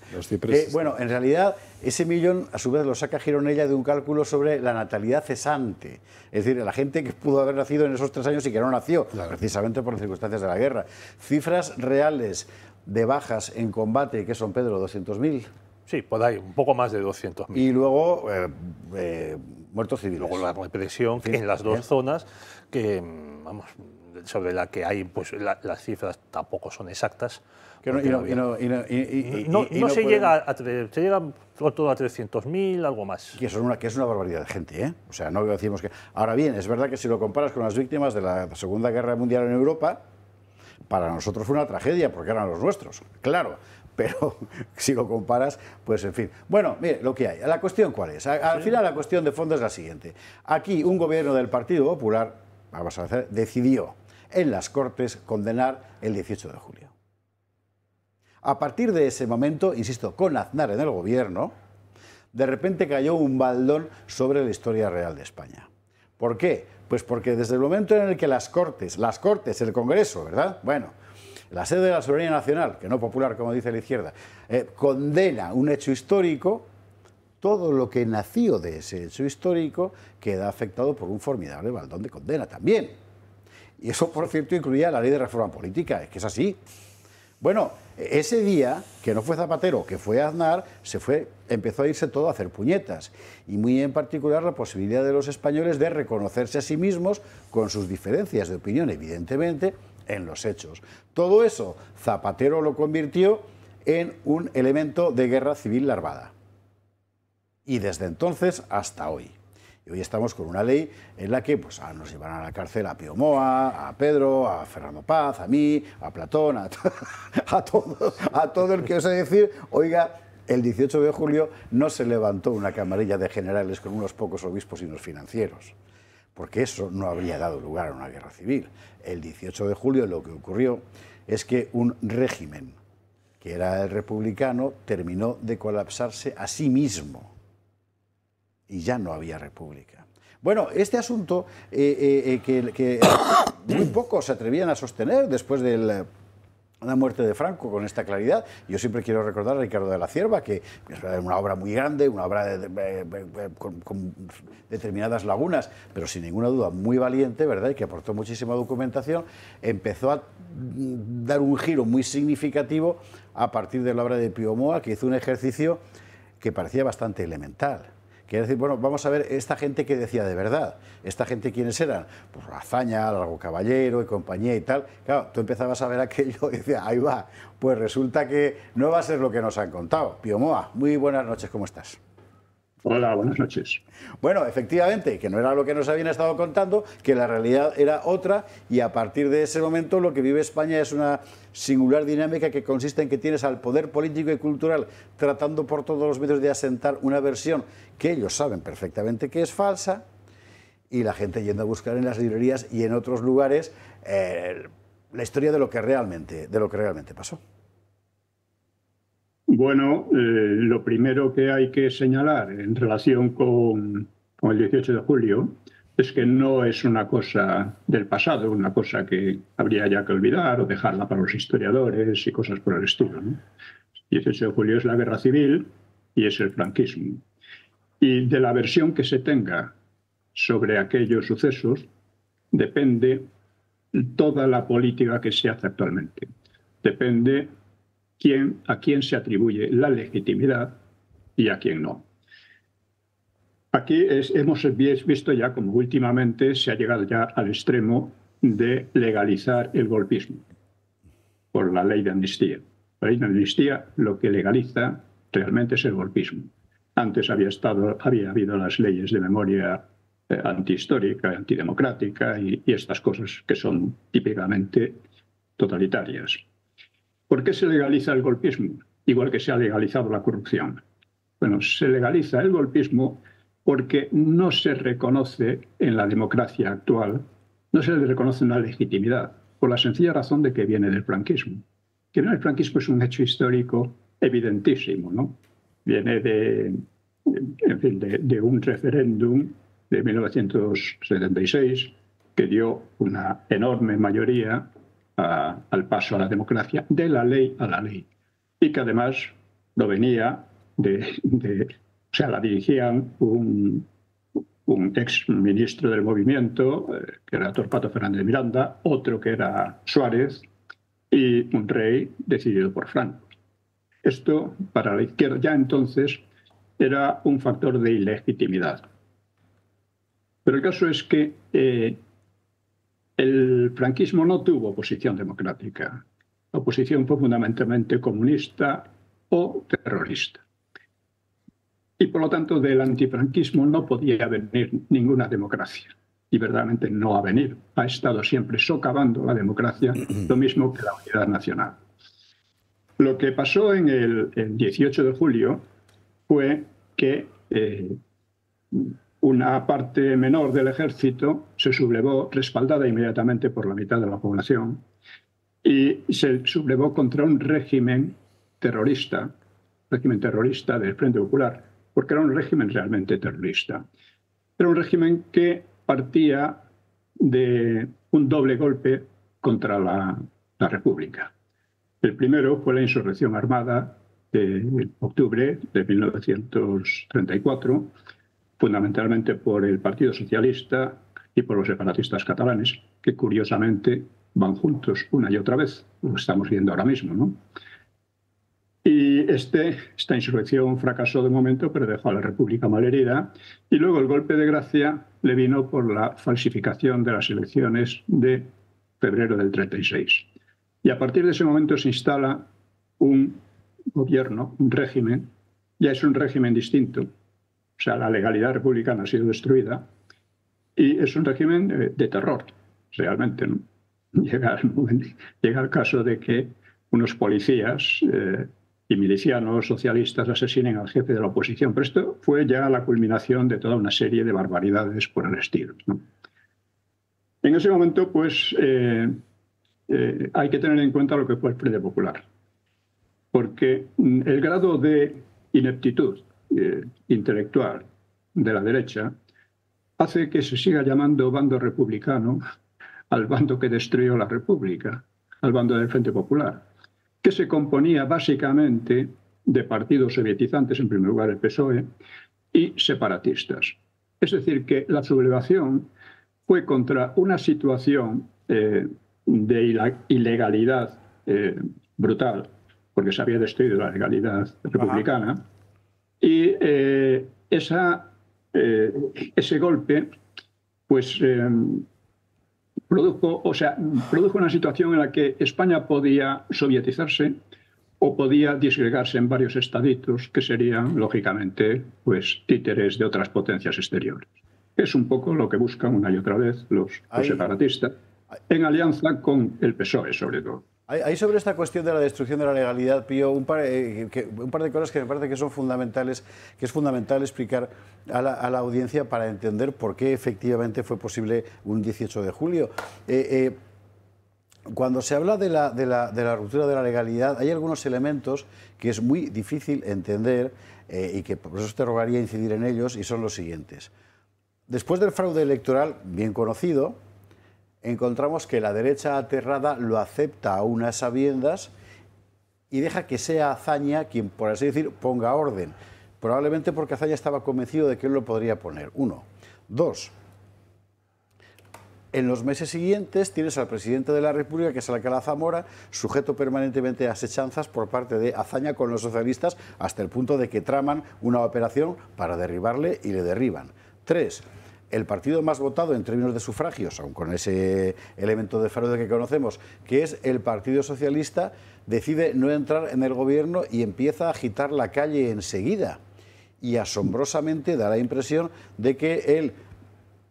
Eh, bueno, en realidad, ese millón a su vez lo saca Gironella de un cálculo sobre la natalidad cesante, es decir, la gente que pudo haber nacido en esos tres años y que no nació, precisamente por las circunstancias de la guerra. Cifras reales de bajas en combate, que son, Pedro, 200.000. Sí, pues un poco más de 200.000. Y luego muertos civiles. Luego la represión en las dos zonas, que, mm, vamos, sobre la que hay, pues las cifras tampoco son exactas. No, se llega a, se todo a 300.000, algo más. Que, es una, que es una barbaridad de gente, ¿eh? O sea, no decimos que... Ahora bien, es verdad que si lo comparas con las víctimas de la Segunda Guerra Mundial en Europa, para nosotros fue una tragedia, porque eran los nuestros, claro. Pero si lo comparas, pues en fin. Bueno, mire, lo que hay. ¿La cuestión cuál es? Al final la cuestión de fondo es la siguiente. Aquí un gobierno del Partido Popular, vamos a hacer, decidió en las Cortes condenar el 18 de julio. A partir de ese momento, insisto, con Aznar en el gobierno, de repente cayó un baldón sobre la historia real de España. ¿Por qué? Pues porque desde el momento en el que las Cortes, las Cortes, el Congreso, ¿verdad? Bueno, la sede de la soberanía nacional, que no popular como dice la izquierda, eh, condena un hecho histórico, todo lo que nació de ese hecho histórico queda afectado por un formidable baldón de condena también. Y eso, por cierto, incluía la ley de reforma política, es que es así. Bueno, ese día, que no fue Zapatero, que fue Aznar, se fue, empezó a irse todo a hacer puñetas. Y muy en particular la posibilidad de los españoles de reconocerse a sí mismos con sus diferencias de opinión, evidentemente, en los hechos. Todo eso Zapatero lo convirtió en un elemento de guerra civil larvada. Y desde entonces hasta hoy. Y hoy estamos con una ley en la que pues, ah, nos llevarán a la cárcel a Pío Moa, a Pedro, a Fernando Paz, a mí, a Platón, a, todo, a todo el que os decir, oiga, el 18 de julio no se levantó una camarilla de generales con unos pocos obispos y unos financieros, porque eso no habría dado lugar a una guerra civil. El 18 de julio lo que ocurrió es que un régimen, que era el republicano, terminó de colapsarse a sí mismo y ya no había república. Bueno, este asunto eh, eh, eh, que, muy pocos se atrevían a sostener después de la muerte de Franco con esta claridad. Yo siempre quiero recordar a Ricardo de la Cierva, que es una obra muy grande, una obra con, determinadas lagunas, pero sin ninguna duda muy valiente, ¿verdad? Y que aportó muchísima documentación. Empezó a dar un giro muy significativo a partir de la obra de Pío Moa, que hizo un ejercicio que parecía bastante elemental Quiere decir, bueno, vamos a ver esta gente que decía de verdad. ¿Esta gente quiénes eran? Pues Razaña, Largo Caballero y compañía y tal. Claro, tú empezabas a ver aquello y decías, ahí va. Pues resulta que no va a ser lo que nos han contado. Moa, muy buenas noches, ¿cómo estás? Hola, buenas noches. Bueno, efectivamente, que no era lo que nos habían estado contando, que la realidad era otra y a partir de ese momento lo que vive España es una singular dinámica que consiste en que tienes al poder político y cultural tratando por todos los medios de asentar una versión que ellos saben perfectamente que es falsa y la gente yendo a buscar en las librerías y en otros lugares eh, la historia de lo que realmente, de lo que realmente pasó. Bueno, eh, lo primero que hay que señalar en relación con, el 18 de julio es que no es una cosa del pasado, una cosa que habría ya que olvidar o dejarla para los historiadores y cosas por el estilo. El 18 de julio es la guerra civil y es el franquismo. Y de la versión que se tenga sobre aquellos sucesos depende toda la política que se hace actualmente. Depende a quién se atribuye la legitimidad y a quién no. Aquí hemos visto ya cómo últimamente se ha llegado ya al extremo de legalizar el golpismo por la ley de amnistía. La ley de amnistía lo que legaliza realmente es el golpismo. Antes había, estado, había habido las leyes de memoria eh, antihistórica, antidemocrática y estas cosas que son típicamente totalitarias. ¿Por qué se legaliza el golpismo? Igual que se ha legalizado la corrupción. Bueno, se legaliza el golpismo porque no se reconoce en la democracia actual, no se le reconoce una legitimidad, por la sencilla razón de que viene del franquismo. Que no el franquismo es un hecho histórico evidentísimo, ¿no? Viene de, en fin, de, de un referéndum de 1976 que dio una enorme mayoría al paso a la democracia, de la ley a la ley. Y que además lo venía de, o sea, la dirigían un, ex ministro del movimiento, eh, que era Torpato Fernández Miranda, otro que era Suárez y un rey decidido por Franco. Esto para la izquierda ya entonces era un factor de ilegitimidad. Pero el caso es que eh, el franquismo no tuvo oposición democrática. oposición fue fundamentalmente comunista o terrorista. Y por lo tanto del antifranquismo no podía venir ninguna democracia. Y verdaderamente no ha venido. Ha estado siempre socavando la democracia, lo mismo que la unidad nacional. Lo que pasó en el, 18 de julio fue que eh, una parte menor del ejército se sublevó respaldada inmediatamente por la mitad de la población y se sublevó contra un régimen terrorista, régimen terrorista del Frente Popular, porque era un régimen realmente terrorista. Era un régimen que partía de un doble golpe contra la, la República. El primero fue la insurrección armada de octubre de 1934 fundamentalmente por el Partido Socialista y por los separatistas catalanes, que curiosamente van juntos una y otra vez, lo estamos viendo ahora mismo. ¿no? Y este, esta insurrección fracasó de momento, pero dejó a la República malherida. Y luego el golpe de gracia le vino por la falsificación de las elecciones de febrero del 36. Y a partir de ese momento se instala un gobierno, un régimen, ya es un régimen distinto, o sea, la legalidad republicana ha sido destruida y es un régimen eh, de terror, realmente. Llega, el caso de que unos policías eh, y milicianos socialistas asesinen al jefe de la oposición. Pero esto fue ya la culminación de toda una serie de barbaridades por el estilo. En ese momento, pues, eh, hay que tener en cuenta lo que fue el Frente Popular, porque mm, el grado de ineptitud eh, intelectual de la derecha hace que se siga llamando bando republicano al bando que destruyó la República, al bando del Frente Popular, que se componía básicamente de partidos sovietizantes, en primer lugar el PSOE, y separatistas. Es decir, que la sublevación fue contra una situación eh, de ilegalidad eh, brutal, porque se había destruido la legalidad republicana, y eh, eh, ese golpe, pues, eh, produjo, o sea, produjo una situación en la que España podía sovietizarse o podía disgregarse en varios estaditos que serían, lógicamente, pues, títeres de otras potencias exteriores. Es un poco lo que buscan una y otra vez los separatistas, en alianza con el PSOE, sobre todo. Hay sobre esta cuestión de la destrucción de la legalidad, Pío, eh, un par, de cosas que me parece que son fundamentales, que es fundamental explicar a la, audiencia para entender por qué efectivamente fue posible un 18 de julio. Eh, eh, cuando se habla de la, de la ruptura de la legalidad, hay algunos elementos que es muy difícil entender y que por eso te rogaría incidir en ellos, y son los siguientes. Después del fraude electoral, bien conocido, encontramos que la derecha aterrada lo acepta a unas sabiendas y deja que sea Azaña quien, por así decir, ponga orden. Probablemente porque Azaña estaba convencido de que él lo podría poner. Uno. Dos. En los meses siguientes tienes al presidente de la República, que es Alcalá Zamora, sujeto permanentemente a acechanzas por parte de Azaña con los socialistas, hasta el punto de que traman una operación para derribarle y le derriban. Tres, el partido más votado en términos de sufragios, aun con ese elemento de fraude que conocemos, que es el Partido Socialista, decide no entrar en el gobierno y empieza a agitar la calle enseguida. Y asombrosamente da la impresión de que el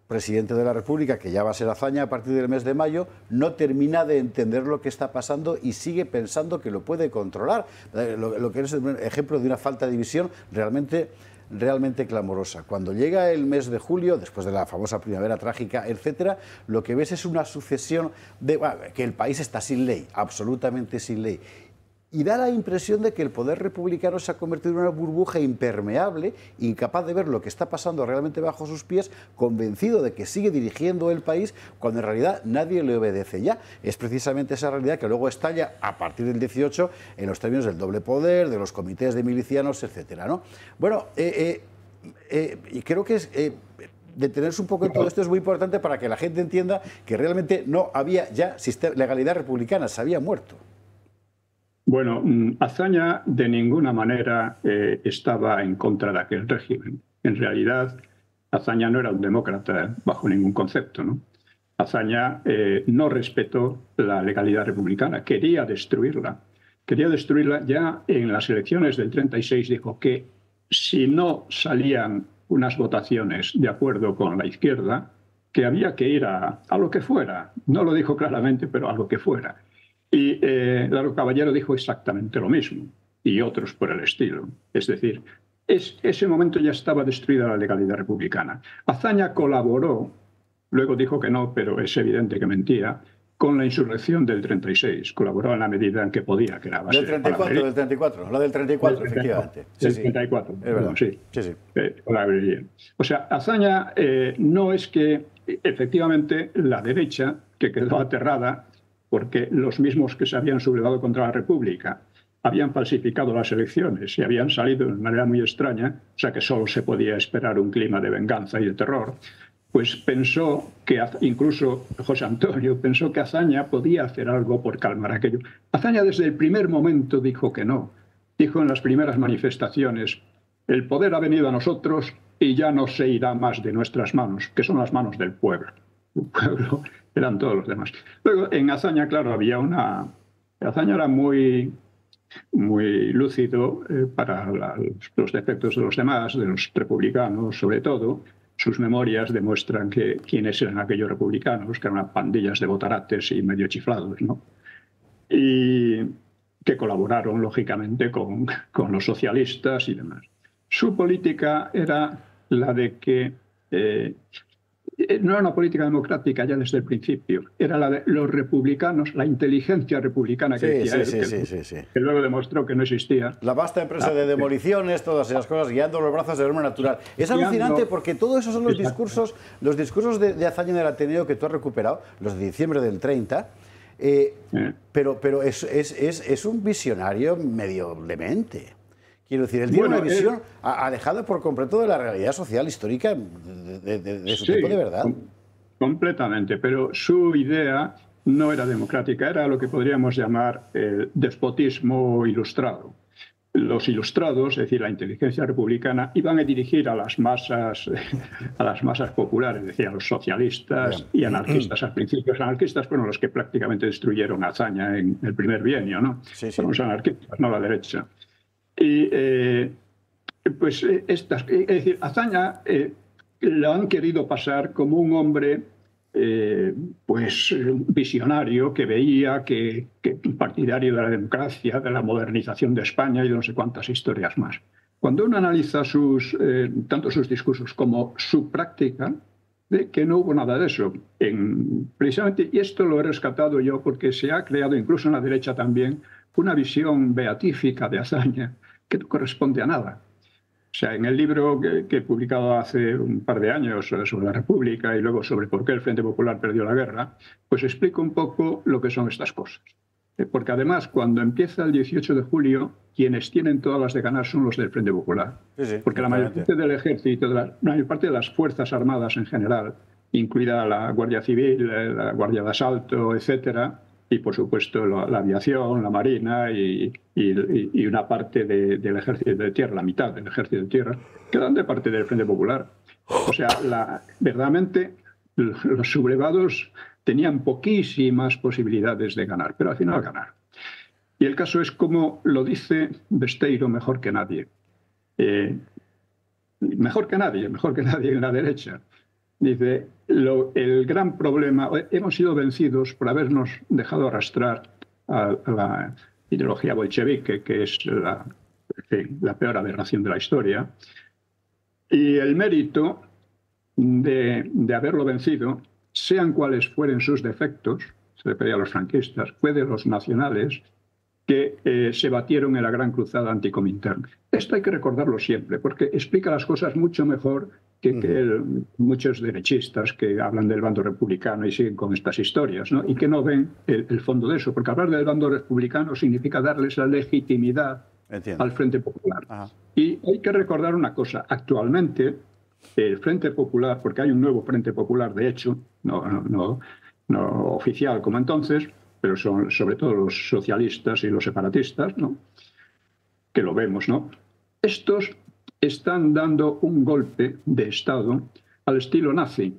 presidente de la República, que ya va a ser hazaña a partir del mes de mayo, no termina de entender lo que está pasando y sigue pensando que lo puede controlar. Eh, lo, lo que es un ejemplo de una falta de visión realmente realmente clamorosa. Cuando llega el mes de julio, después de la famosa primavera trágica, etcétera, lo que ves es una sucesión de que el país está sin ley, absolutamente sin ley y da la impresión de que el poder republicano se ha convertido en una burbuja impermeable, incapaz de ver lo que está pasando realmente bajo sus pies, convencido de que sigue dirigiendo el país cuando en realidad nadie le obedece ya. Es precisamente esa realidad que luego estalla a partir del 18 en los términos del doble poder, de los comités de milicianos, etcétera. ¿no? Bueno, eh, eh, eh, y creo que es detenerse un poco en todo esto es muy importante para que la gente entienda que realmente no había ya legalidad republicana, se había muerto. Bueno, mm, Azaña de ninguna manera eh, estaba en contra de aquel régimen. En realidad, Azaña no era un demócrata bajo ningún concepto. ¿no? Azaña eh, no respetó la legalidad republicana, quería destruirla. Quería destruirla ya en las elecciones del 36, dijo que si no salían unas votaciones de acuerdo con la izquierda, que había que ir a, a lo que fuera. No lo dijo claramente, pero a lo que fuera y eh, Caballero dijo exactamente lo mismo, y otros por el estilo. Es decir, ese momento ya estaba destruida la legalidad republicana. Azaña colaboró, luego dijo que no, pero es evidente que mentía, con la insurrección del 36. Colaboró en la medida en que podía, que era Del 34, del 34, la del 34, efectivamente. Del 34, sí. Es verdad. sí. sí, sí. Eh, o sea, Azaña eh, no es que efectivamente la derecha, que quedó aterrada, porque los mismos que se habían sublevado contra la República habían falsificado las elecciones y habían salido de manera muy extraña, o sea que solo se podía esperar un clima de venganza y de terror, pues pensó que incluso José Antonio pensó que Azaña podía hacer algo por calmar aquello. Azaña desde el primer momento dijo que no. Dijo en las primeras manifestaciones, el poder ha venido a nosotros y ya no se irá más de nuestras manos, que son las manos del pueblo. pueblo eran todos los demás. Luego, en Azaña, claro, había una... Azaña era muy, muy lúcido eh, para los defectos de los demás, de los republicanos sobre todo. Sus memorias demuestran que quiénes eran aquellos republicanos, que eran pandillas de botarates y medio chiflados, ¿no? Y que colaboraron, lógicamente, con, con los socialistas y demás. Su política era la de que eh, eh, no era una política democrática ya desde el principio, era la de los republicanos, la inteligencia republicana que luego demostró que no existía. La vasta empresa de ah, demoliciones, todas esas cosas, guiando los brazos de forma natural. Es alucinante porque todos esos son los discursos, los discursos de, de del Ateneo que tú has recuperado, los de diciembre del 30, eh, pero, pero es, es, es un visionario medio demente. Quiero decir, él tiene una eh, visión ha dejado por completo de la realidad social histórica de, su tiempo de verdad. completamente, pero su idea no era democrática, era lo que podríamos llamar el despotismo ilustrado. Los ilustrados, es decir, la inteligencia republicana, iban a dirigir a las masas, a las masas populares, es a los socialistas y anarquistas al principio. Los anarquistas fueron los que prácticamente destruyeron hazaña Azaña en el primer bienio, ¿no? Sí, los anarquistas, no la derecha. Y eh, pues eh, estas, eh, es decir, Azaña lo han querido pasar como un hombre pues visionario que veía que, partidario de la democracia, de la modernización de España y de no sé cuántas historias más. Cuando uno analiza sus, tanto sus discursos como su práctica, de que no hubo nada de eso. precisamente, y esto lo he rescatado yo porque se ha creado incluso en la derecha también una visión beatífica de hazaña, que no corresponde a nada. O sea, en el libro que, he publicado hace un par de años sobre la República y luego sobre por qué el Frente Popular perdió la guerra, pues explico un poco lo que son estas cosas. Eh, porque además, cuando empieza el 18 de julio, quienes tienen todas las de ganar son los del Frente Popular. Porque la mayor parte del ejército, de la, la mayor parte de las Fuerzas Armadas en general, incluida la Guardia Civil, eh, la Guardia de Asalto, etcétera, y por supuesto la, aviación, la marina y, una parte del ejército de tierra, la mitad del ejército de tierra, quedan de parte del Frente Popular. O sea, verdaderamente los sublevados tenían poquísimas posibilidades de ganar, pero al final ganaron. Y el caso es como lo dice Besteiro mejor que nadie. Eh, mejor que nadie, mejor que nadie en la derecha. Dice, el gran problema, eh, hemos sido vencidos por habernos dejado arrastrar a, la ideología bolchevique, que es la, peor aberración de la historia, y el mérito de, haberlo vencido, sean cuales fueren sus defectos, se le pedía a los franquistas, fue de los nacionales que eh, se batieron en la gran cruzada anticominterna. Esto hay que recordarlo siempre, porque explica las cosas mucho mejor que, muchos derechistas que hablan del bando republicano y siguen con estas historias, ¿no? y que no ven el, fondo de eso, porque hablar del bando republicano significa darles la legitimidad al Frente Popular. Y hay que recordar una cosa, actualmente el Frente Popular, porque hay un nuevo Frente Popular, de hecho, no, no, no, no oficial como entonces, pero son sobre todo los socialistas y los separatistas, ¿no? que lo vemos, ¿no? Estos están dando un golpe de Estado al estilo nazi.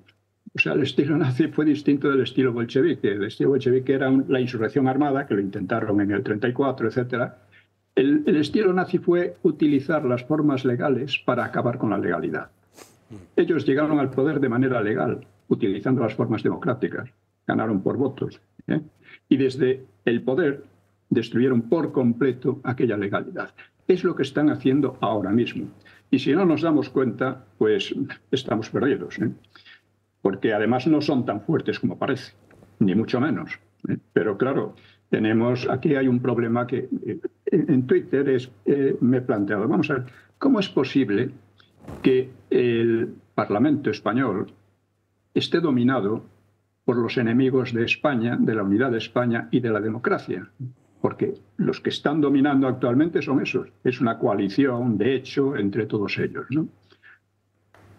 O sea, el estilo nazi fue distinto del estilo bolchevique. El estilo bolchevique era la insurrección armada, que lo intentaron en el 34, etc. El, estilo nazi fue utilizar las formas legales para acabar con la legalidad. Ellos llegaron al poder de manera legal, utilizando las formas democráticas. Ganaron por votos. ¿eh? Y desde el poder destruyeron por completo aquella legalidad es lo que están haciendo ahora mismo. Y si no nos damos cuenta, pues estamos perdidos, ¿eh? porque además no son tan fuertes como parece, ni mucho menos. ¿eh? Pero claro, tenemos, aquí hay un problema que eh, en Twitter es, me he planteado, vamos a ver, ¿cómo es posible que el Parlamento español esté dominado por los enemigos de España, de la unidad de España y de la democracia? porque los que están dominando actualmente son esos. Es una coalición, de hecho, entre todos ellos.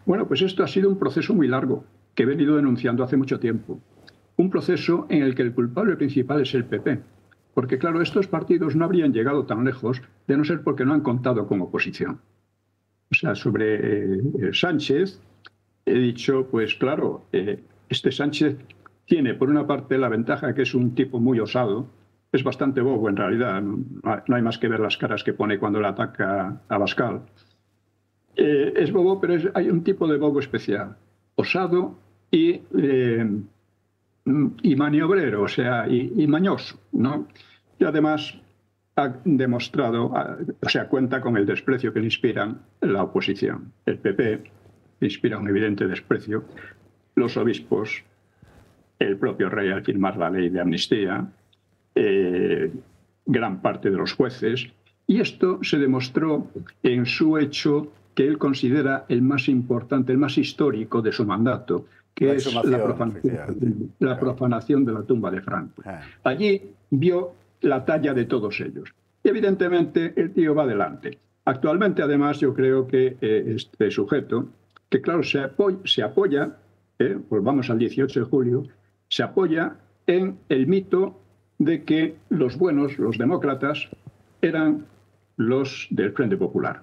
Bueno, pues esto ha sido un proceso muy largo que he venido denunciando hace mucho tiempo. Un proceso en el que el culpable principal es el PP. Porque claro, estos partidos no habrían llegado tan lejos de no ser porque no han contado con oposición. O sea, sobre eh, Sánchez, he dicho, pues claro, eh, este Sánchez tiene por una parte la ventaja que es un tipo muy osado, es bastante bobo en realidad. No hay más que ver las caras que pone cuando le ataca a Bascal. Eh, es bobo, pero hay un tipo de bobo especial, osado y, eh, y maniobrero, o sea, y, mañoso, ¿no? Y además ha demostrado, ah, o sea, cuenta con el desprecio que le inspiran la oposición. El PP inspira un evidente desprecio, los obispos, el propio rey al firmar la ley de amnistía, eh, gran parte de los jueces, y esto se demostró en su hecho que él considera el más importante, el más histórico de su mandato, que es la profanación, de la tumba de Franco. Ah. Allí vio la talla de todos ellos. Y evidentemente el tío va adelante. Actualmente, además, yo creo que eh, este sujeto, que claro, se, apoya, se apoya eh, pues vamos al 18 de julio, se apoya en el mito de que los buenos, los demócratas, eran los del Frente Popular,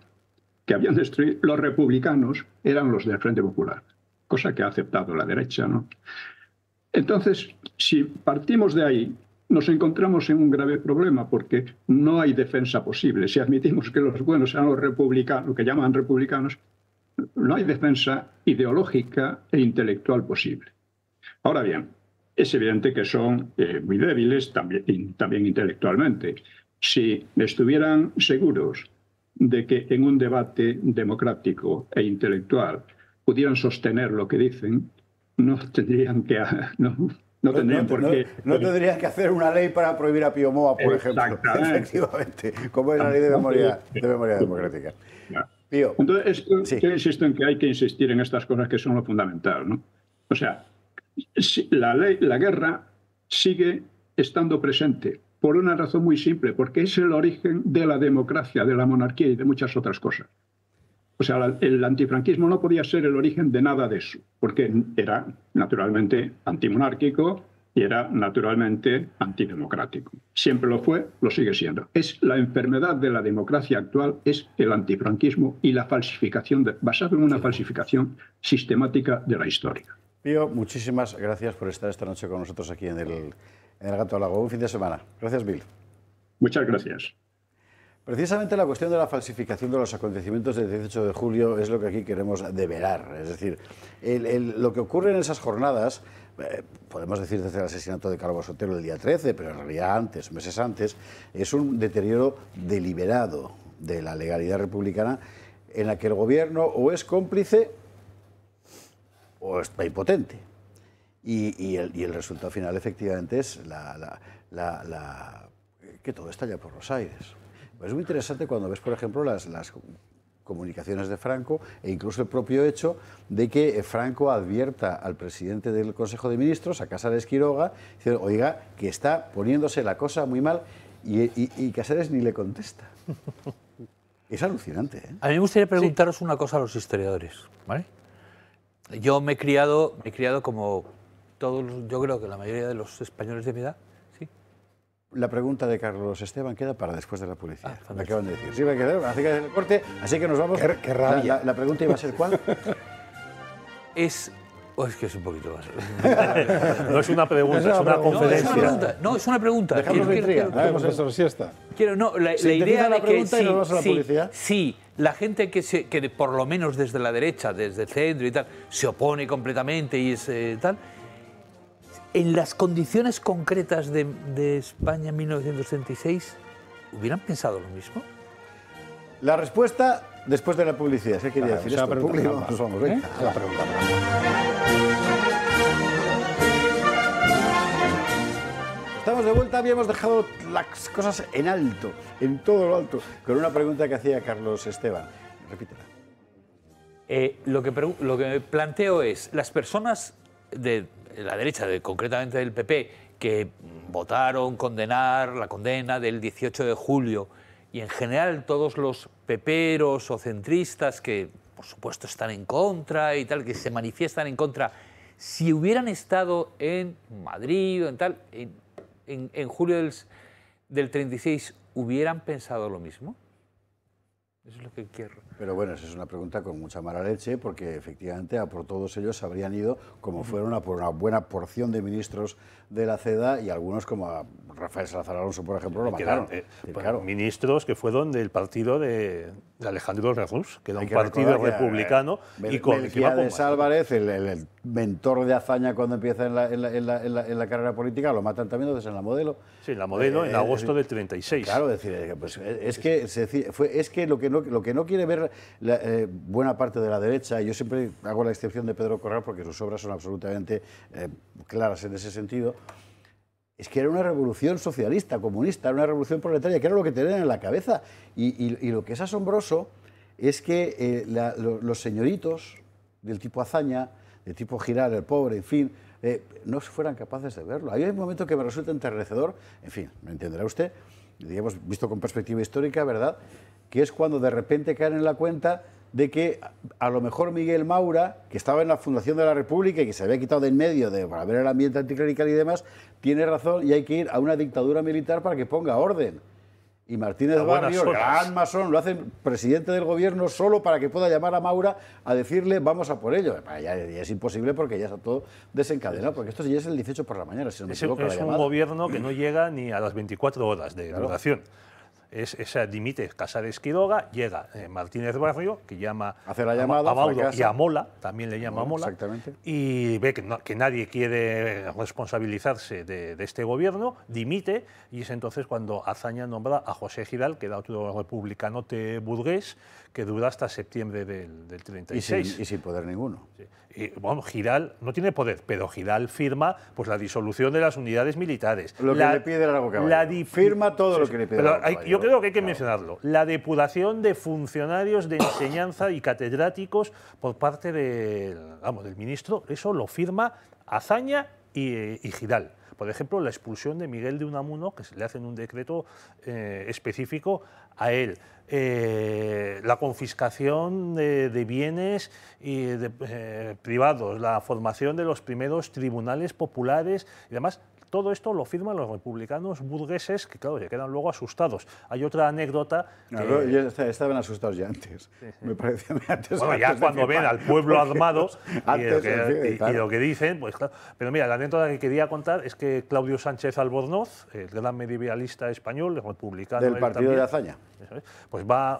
que habían destruido, los republicanos eran los del Frente Popular, cosa que ha aceptado la derecha. ¿no? Entonces, si partimos de ahí, nos encontramos en un grave problema porque no hay defensa posible. Si admitimos que los buenos eran los republicanos, lo que llaman republicanos, no hay defensa ideológica e intelectual posible. Ahora bien, es evidente que son eh, muy débiles también, también intelectualmente. Si estuvieran seguros de que en un debate democrático e intelectual pudieran sostener lo que dicen, no tendrían que, no, no tendrían No, que hacer una ley para prohibir a Pío Moa, por ejemplo. Efectivamente, como es la ley de memoria, democrática. Entonces, yo insisto en que hay que insistir en estas cosas que son lo fundamental. ¿no? O sea, la, la guerra sigue estando presente por una razón muy simple, porque es el origen de la democracia, de la monarquía y de muchas otras cosas. O sea, el antifranquismo no podía ser el origen de nada de eso, porque era naturalmente antimonárquico y era naturalmente antidemocrático. Siempre lo fue, lo sigue siendo. Es la enfermedad de la democracia actual, es el antifranquismo y la falsificación, basado en una falsificación sistemática de la historia. Pío, muchísimas gracias por estar esta noche con nosotros aquí en el, Gato Lago. Un fin de semana. Gracias, Bill. Muchas gracias. Precisamente la cuestión de la falsificación de los acontecimientos del 18 de julio es lo que aquí queremos deberar. Es decir, lo que ocurre en esas jornadas, eh, podemos decir desde el asesinato de Carlos Sotelo el día 13, pero en realidad antes, meses antes, es un deterioro deliberado de la legalidad republicana en la que el gobierno o es cómplice o está impotente. Y, el, resultado final, efectivamente, es que todo estalla por los aires. Pues es muy interesante cuando ves, por ejemplo, las, comunicaciones de Franco e incluso el propio hecho de que eh, Franco advierta al presidente del Consejo de Ministros, a Casares Quiroga, diciendo, oiga, que está poniéndose la cosa muy mal y, y, Casares ni le contesta. Es alucinante. ¿eh? A mí me gustaría preguntaros una cosa a los historiadores, ¿vale? Yo me he criado, he criado como todos, yo creo que la mayoría de los españoles de mi edad. ¿sí? La pregunta de Carlos Esteban queda para después de la policía. me ah, acaban de decir. Sí, va a quedar, así que el corte, así que nos vamos. Qué, rabia. La, la pregunta iba a ser cuál. es Oh, es que es un poquito más. no es una pregunta, es una, conferencia. No, es una pregunta. No, es una pregunta. Quiero, no, la, idea de que sí, no sí, la sí, la gente que, se, que por lo menos desde la derecha, desde el centro y tal, se opone completamente y es eh, tal, en las condiciones concretas de, España en 1936, ¿hubieran pensado lo mismo? La respuesta Después de la publicidad, ¿qué quería decir? Esto? vamos, la ¿Eh? pregunta. Estamos de vuelta, habíamos dejado las cosas en alto, en todo lo alto, con una pregunta que hacía Carlos Esteban. Repítela. Eh, lo, que lo planteo es, las personas de la derecha, concretamente del PP, que votaron condenar la condena del 18 de julio y en general todos los peperos o centristas que, por supuesto, están en contra y tal, que se manifiestan en contra, si hubieran estado en Madrid o en tal, en, julio del, del 36, ¿hubieran pensado lo mismo? Eso es lo que quiero. Pero bueno, esa es una pregunta con mucha mala leche, porque efectivamente a por todos ellos habrían ido, como fueron a por una buena porción de ministros de la CEDA y algunos como a Rafael Salazar Alonso, por ejemplo, lo mataron. Eh, pues, claro. Ministros que fueron del partido de, Alejandro Rejús, que era un partido eh, republicano. Que, y con Álvarez, el, mentor de hazaña cuando empieza en la, carrera política, lo matan también entonces en la modelo. Sí, en la modelo, eh, en agosto del 36. Claro, es decir, pues, es, que, es, que lo que no, lo que no quiere ver buena parte de la derecha, yo siempre hago la excepción de Pedro Corral porque sus obras son absolutamente claras en ese sentido, es que era una revolución socialista, comunista, era una revolución proletaria, que era lo que tenían en la cabeza. Y, lo que es asombroso es que eh, los señoritos del tipo Azaña, del tipo Giral, el pobre, en fin, eh, no fueran capaces de verlo. hay un momento que me resulta enternecedor, en fin, me entenderá usted, digamos, visto con perspectiva histórica, ¿verdad? Que es cuando de repente caen en la cuenta de que a lo mejor Miguel Maura, que estaba en la Fundación de la República y que se había quitado de en medio de, para ver el ambiente anticlerical y demás, tiene razón y hay que ir a una dictadura militar para que ponga orden. Y Martínez Barrio, gran masón, lo hace presidente del gobierno solo para que pueda llamar a Maura a decirle vamos a por ello. Ya, es imposible porque ya está todo desencadenado, porque esto ya es el 18 por la mañana, es, un gobierno que no llega ni a las 24 horas de es esa Casares Quiroga, llega eh, Martínez Barrio, que llama la llamada, a, y a Mola, también le llama a Mola, y ve que, nadie quiere responsabilizarse de, este gobierno, dimite, y es entonces cuando Azaña nombra a José Giral, que era otro republicanote burgués, que dura hasta septiembre del, 36. Y sin, poder ninguno. bueno, Giral no tiene poder, pero Giral firma pues, la disolución de las unidades militares. Lo la, que le pide La firma todo lo que le pide creo que hay que mencionarlo. La depuración de funcionarios de enseñanza y catedráticos por parte del ministro, eso lo firma Azaña y, Giral por ejemplo, la expulsión de Miguel de Unamuno, que se le hacen un decreto eh, específico a él, eh, la confiscación de, bienes eh, privados, la formación de los primeros tribunales populares y demás... Todo esto lo firman los republicanos burgueses que, claro, ya quedan luego asustados. Hay otra anécdota. estaban asustados ya antes. Me parece Bueno, ya cuando ven al pueblo armado y, lo que, dicen, pues claro. Pero mira, la anécdota que quería contar es que Claudio Sánchez Albornoz, el gran medievalista español, el republicano. Del partido de Azaña. pues va,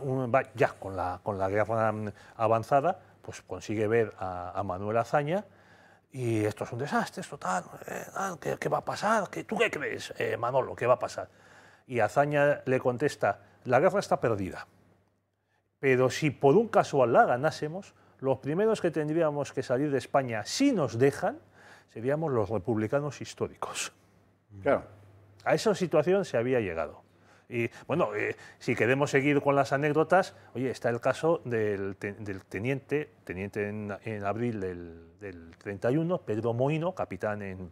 ya con la, con la guerra avanzada, pues consigue ver a, a Manuel Azaña y esto es un desastre, esto eh, ¿qué, va a pasar? ¿Qué, ¿Tú qué crees, eh, Manolo? ¿Qué va a pasar? Y Azaña le contesta, la guerra está perdida, pero si por un casual la ganásemos, los primeros que tendríamos que salir de España, si nos dejan, seríamos los republicanos históricos. Claro. A esa situación se había llegado. Y bueno, eh, si queremos seguir con las anécdotas, oye, está el caso del, teniente, teniente en, abril del, 31, Pedro Moino, capitán en,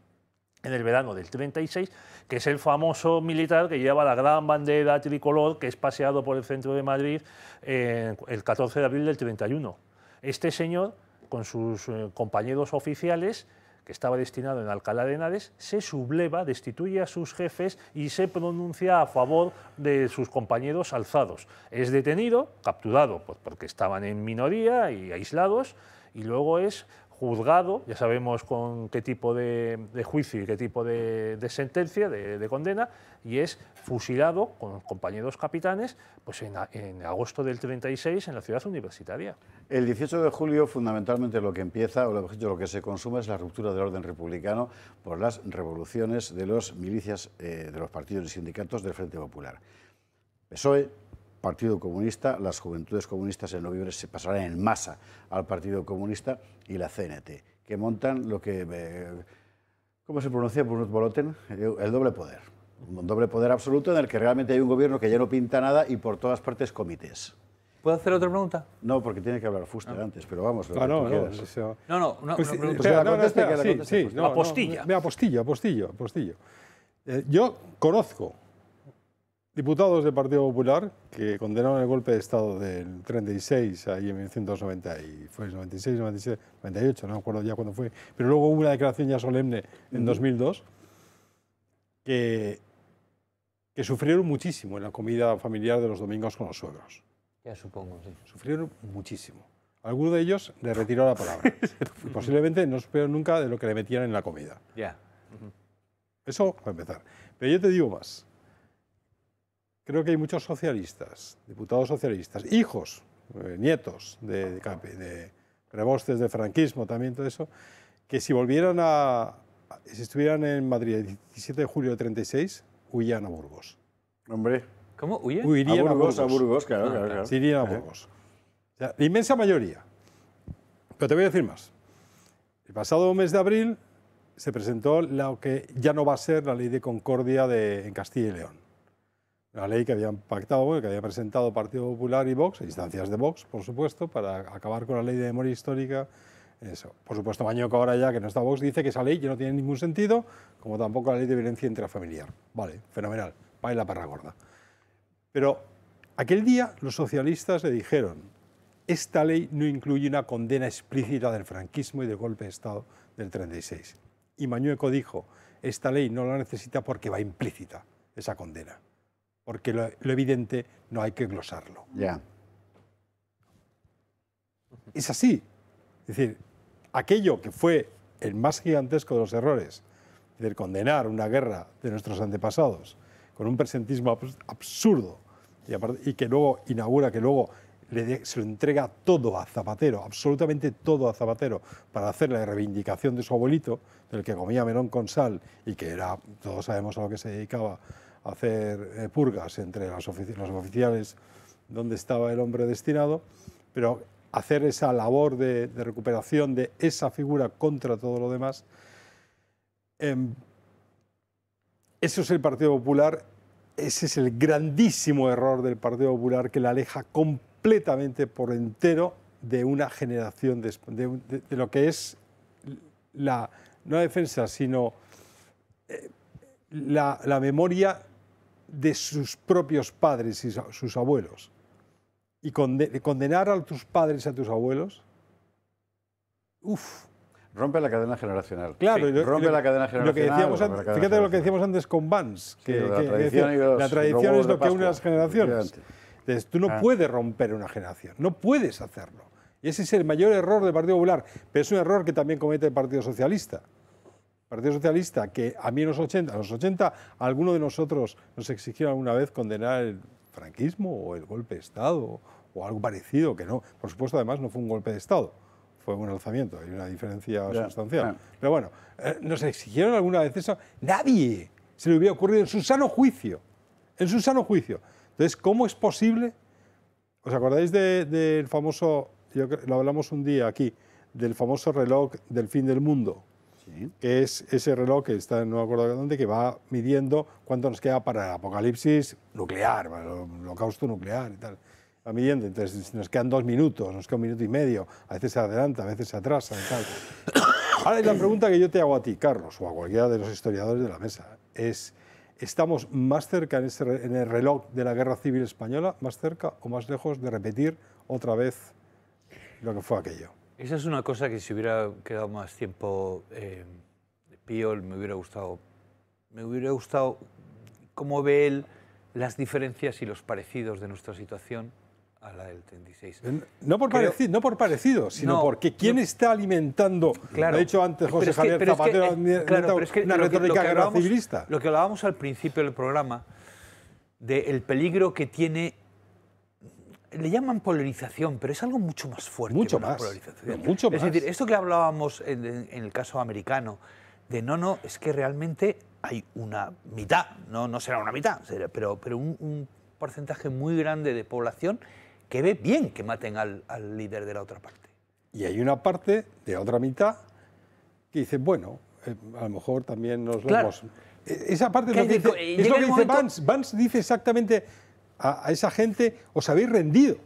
el verano del 36, que es el famoso militar que lleva la gran bandera tricolor que es paseado por el centro de Madrid eh, el 14 de abril del 31. Este señor, con sus eh, compañeros oficiales, que estaba destinado en Alcalá de Henares, se subleva, destituye a sus jefes y se pronuncia a favor de sus compañeros alzados. Es detenido, capturado, pues porque estaban en minoría y aislados, y luego es juzgado, ya sabemos con qué tipo de, juicio y qué tipo de, sentencia, de, condena, y es fusilado con compañeros capitanes pues en, agosto del 36 en la ciudad universitaria. El 18 de julio fundamentalmente lo que empieza, o lo que se consume es la ruptura del orden republicano por las revoluciones de los milicias, eh, de los partidos y sindicatos del Frente Popular. Partido Comunista, las Juventudes Comunistas en noviembre se pasarán en masa al Partido Comunista y la CNT, que montan lo que, eh, ¿cómo se pronuncia por pues Boloten? El doble poder. Un doble poder absoluto en el que realmente hay un gobierno que ya no pinta nada y por todas partes comités. ¿Puedo hacer otra pregunta? No, porque tiene que hablar Fuster ah. antes, pero vamos. no, no, no, no, no, no, no, Me apostillo, apostillo. Eh, yo conozco Diputados del Partido Popular que condenaron el golpe de Estado del 36 ahí en 1990 y fue el 96, 97, 98, no me acuerdo ya cuándo fue, pero luego hubo una declaración ya solemne en 2002 que, sufrieron muchísimo en la comida familiar de los domingos con los suegros. Ya supongo, sí. Sufrieron muchísimo. Alguno de ellos le retiró la palabra. y posiblemente no supieron nunca de lo que le metían en la comida. Ya. Eso para empezar. Pero yo te digo más creo que hay muchos socialistas, diputados socialistas, hijos, eh, nietos de, de, de franquismo también, todo eso, que si volvieran a, si estuvieran en Madrid el 17 de julio de 36, huían a Burgos. Hombre. ¿Cómo? ¿Huían? a Burgos, a Burgos. claro, ah, claro, claro. irían a Burgos. la inmensa mayoría. Pero te voy a decir más. El pasado mes de abril se presentó lo que ya no va a ser la ley de concordia de, en Castilla y León la ley que habían pactado, que había presentado Partido Popular y Vox, instancias de Vox, por supuesto, para acabar con la ley de memoria histórica. Por supuesto, Mañueco ahora ya que no está Vox dice que esa ley ya no tiene ningún sentido, como tampoco la ley de violencia intrafamiliar. Vale, fenomenal, baila perra gorda. Pero aquel día los socialistas le dijeron, esta ley no incluye una condena explícita del franquismo y del golpe de Estado del 36. Y Mañueco dijo, esta ley no la necesita porque va implícita esa condena porque lo, evidente no hay que glosarlo. Ya. Es así. Es decir, aquello que fue el más gigantesco de los errores, es decir, condenar una guerra de nuestros antepasados con un presentismo absurdo y, que luego inaugura, que luego se lo entrega todo a Zapatero, absolutamente todo a Zapatero, para hacer la reivindicación de su abuelito, del que comía melón con sal y que era, todos sabemos a lo que se dedicaba, hacer eh, purgas entre los oficiales donde estaba el hombre destinado, pero hacer esa labor de, recuperación de esa figura contra todo lo demás. Em, eso es el Partido Popular, ese es el grandísimo error del Partido Popular que la aleja completamente por entero de una generación de, lo que es la, no la defensa, sino eh, la memoria de sus propios padres y sus abuelos. Y condenar a tus padres y a tus abuelos, uff. Rompe la cadena generacional. Claro, rompe la cadena generacional. Lo que decíamos fíjate lo que decíamos antes con Vance, que, la, tradición es lo que une las generaciones. Entonces, tú no ah. puedes romper una generación, no puedes hacerlo. Y ese es el mayor error del Partido Popular, pero es un error que también comete el Partido Socialista. Partido Socialista, que a mí en los 80, a los 80, alguno de nosotros nos exigió alguna vez condenar el franquismo o el golpe de Estado o algo parecido, que no, por supuesto además no fue un golpe de Estado, fue un alzamiento, hay una diferencia sustancial. Pero bueno, eh, nos exigieron alguna vez eso, nadie se le hubiera ocurrido en su sano juicio, en su sano juicio. Entonces, ¿cómo es posible? ¿Os acordáis del famoso, yo, lo hablamos un día aquí, del famoso reloj del fin del mundo? que es ese reloj que está, no me acuerdo dónde, que va midiendo cuánto nos queda para el apocalipsis nuclear, para el holocausto nuclear y tal. Va midiendo, entonces nos quedan dos minutos, nos queda un minuto y medio, a veces se adelanta, a veces se atrasa la pregunta que yo te hago a ti, Carlos, o a cualquiera de los historiadores de la mesa, es... ¿Estamos más cerca en, el reloj de la Guerra Civil Española, más cerca o más lejos de repetir otra vez lo que fue aquello? Esa es una cosa que si hubiera quedado más tiempo eh, Piol me hubiera gustado. Me hubiera gustado cómo ve él las diferencias y los parecidos de nuestra situación a la del 36. No por, parecido, no por parecido, sino porque quién está alimentando, claro, lo ha dicho antes José Javier Zapatero, una retórica civilista. Lo que hablábamos al principio del programa, del peligro que tiene le llaman polarización, pero es algo mucho más fuerte. Mucho más. Polarización. Mucho es decir, esto que hablábamos en, el caso americano, de no, no, es que realmente hay una mitad, no, no será una mitad, pero, pero un, porcentaje muy grande de población que ve bien que maten al, líder de la otra parte. Y hay una parte de otra mitad que dice, bueno, eh, a lo mejor también nos vemos. E, esa parte eh, es lo dice, es lo dice Vance. Vance dice exactamente a, esa gente os habéis rendido.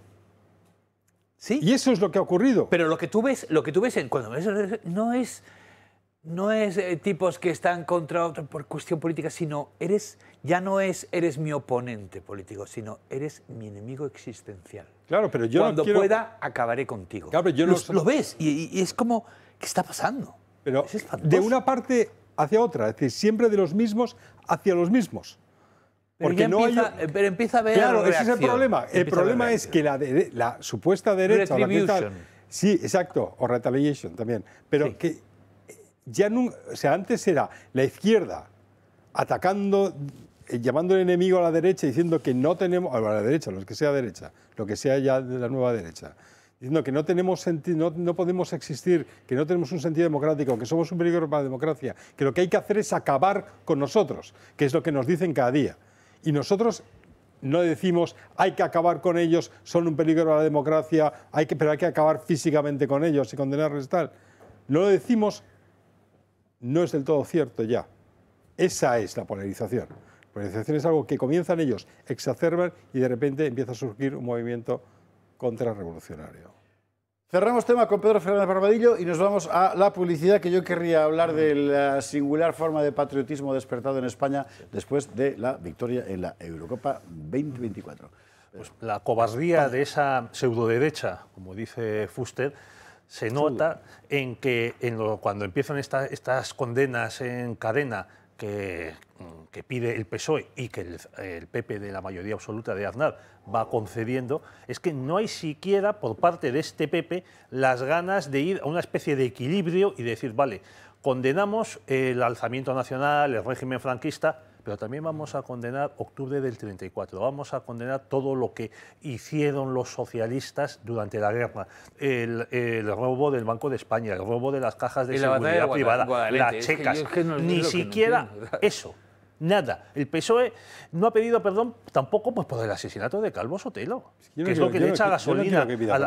¿Sí? Y eso es lo que ha ocurrido. Pero lo que tú ves, lo que tú ves en, cuando no es no es eh, tipos que están contra otros por cuestión política, sino eres ya no es eres mi oponente político, sino eres mi enemigo existencial. Claro, pero yo cuando no pueda acabaré contigo. Lo ves y, es como qué está pasando. Pero de una parte hacia otra, es decir, siempre de los mismos hacia los mismos. Porque no eh, Pero empieza a ver Claro, ese es el problema. El problema es que la, supuesta derecha. La sí, exacto. O retaliation también. Pero que ya no. O sea, antes era la izquierda atacando eh, llamando al enemigo a la derecha diciendo que no tenemos, a la derecha, los que sea derecha, lo que sea ya de la nueva derecha, diciendo que no, tenemos no podemos existir, que no tenemos un sentido democrático, que somos un peligro para la democracia, que lo que hay que hacer es acabar con nosotros, que es lo que nos dicen cada día. Y nosotros no decimos hay que acabar con ellos, son un peligro a la democracia, hay que, pero hay que acabar físicamente con ellos y condenarles tal. No lo decimos, no es del todo cierto ya. Esa es la polarización. La polarización es algo que comienzan ellos, exacerban y de repente empieza a surgir un movimiento contrarrevolucionario. Cerramos tema con Pedro Fernández Barbadillo y nos vamos a la publicidad, que yo querría hablar de la singular forma de patriotismo despertado en España después de la victoria en la Eurocopa 2024. Pues la cobardía de esa pseudoderecha, como dice Fuster, se nota en que cuando empiezan estas condenas en cadena que, pide el PSOE y que el, el, PP de la mayoría absoluta de Aznar va concediendo, es que no hay siquiera por parte de este PP las ganas de ir a una especie de equilibrio y decir, vale, condenamos el alzamiento nacional, el régimen franquista, pero también vamos a condenar octubre del 34, vamos a condenar todo lo que hicieron los socialistas durante la guerra, el, robo del Banco de España, el robo de las cajas de seguridad privada, las checas, ni siquiera eso nada. El PSOE no ha pedido perdón tampoco pues, por el asesinato de Calvo Sotelo, que es lo que le echa gasolina a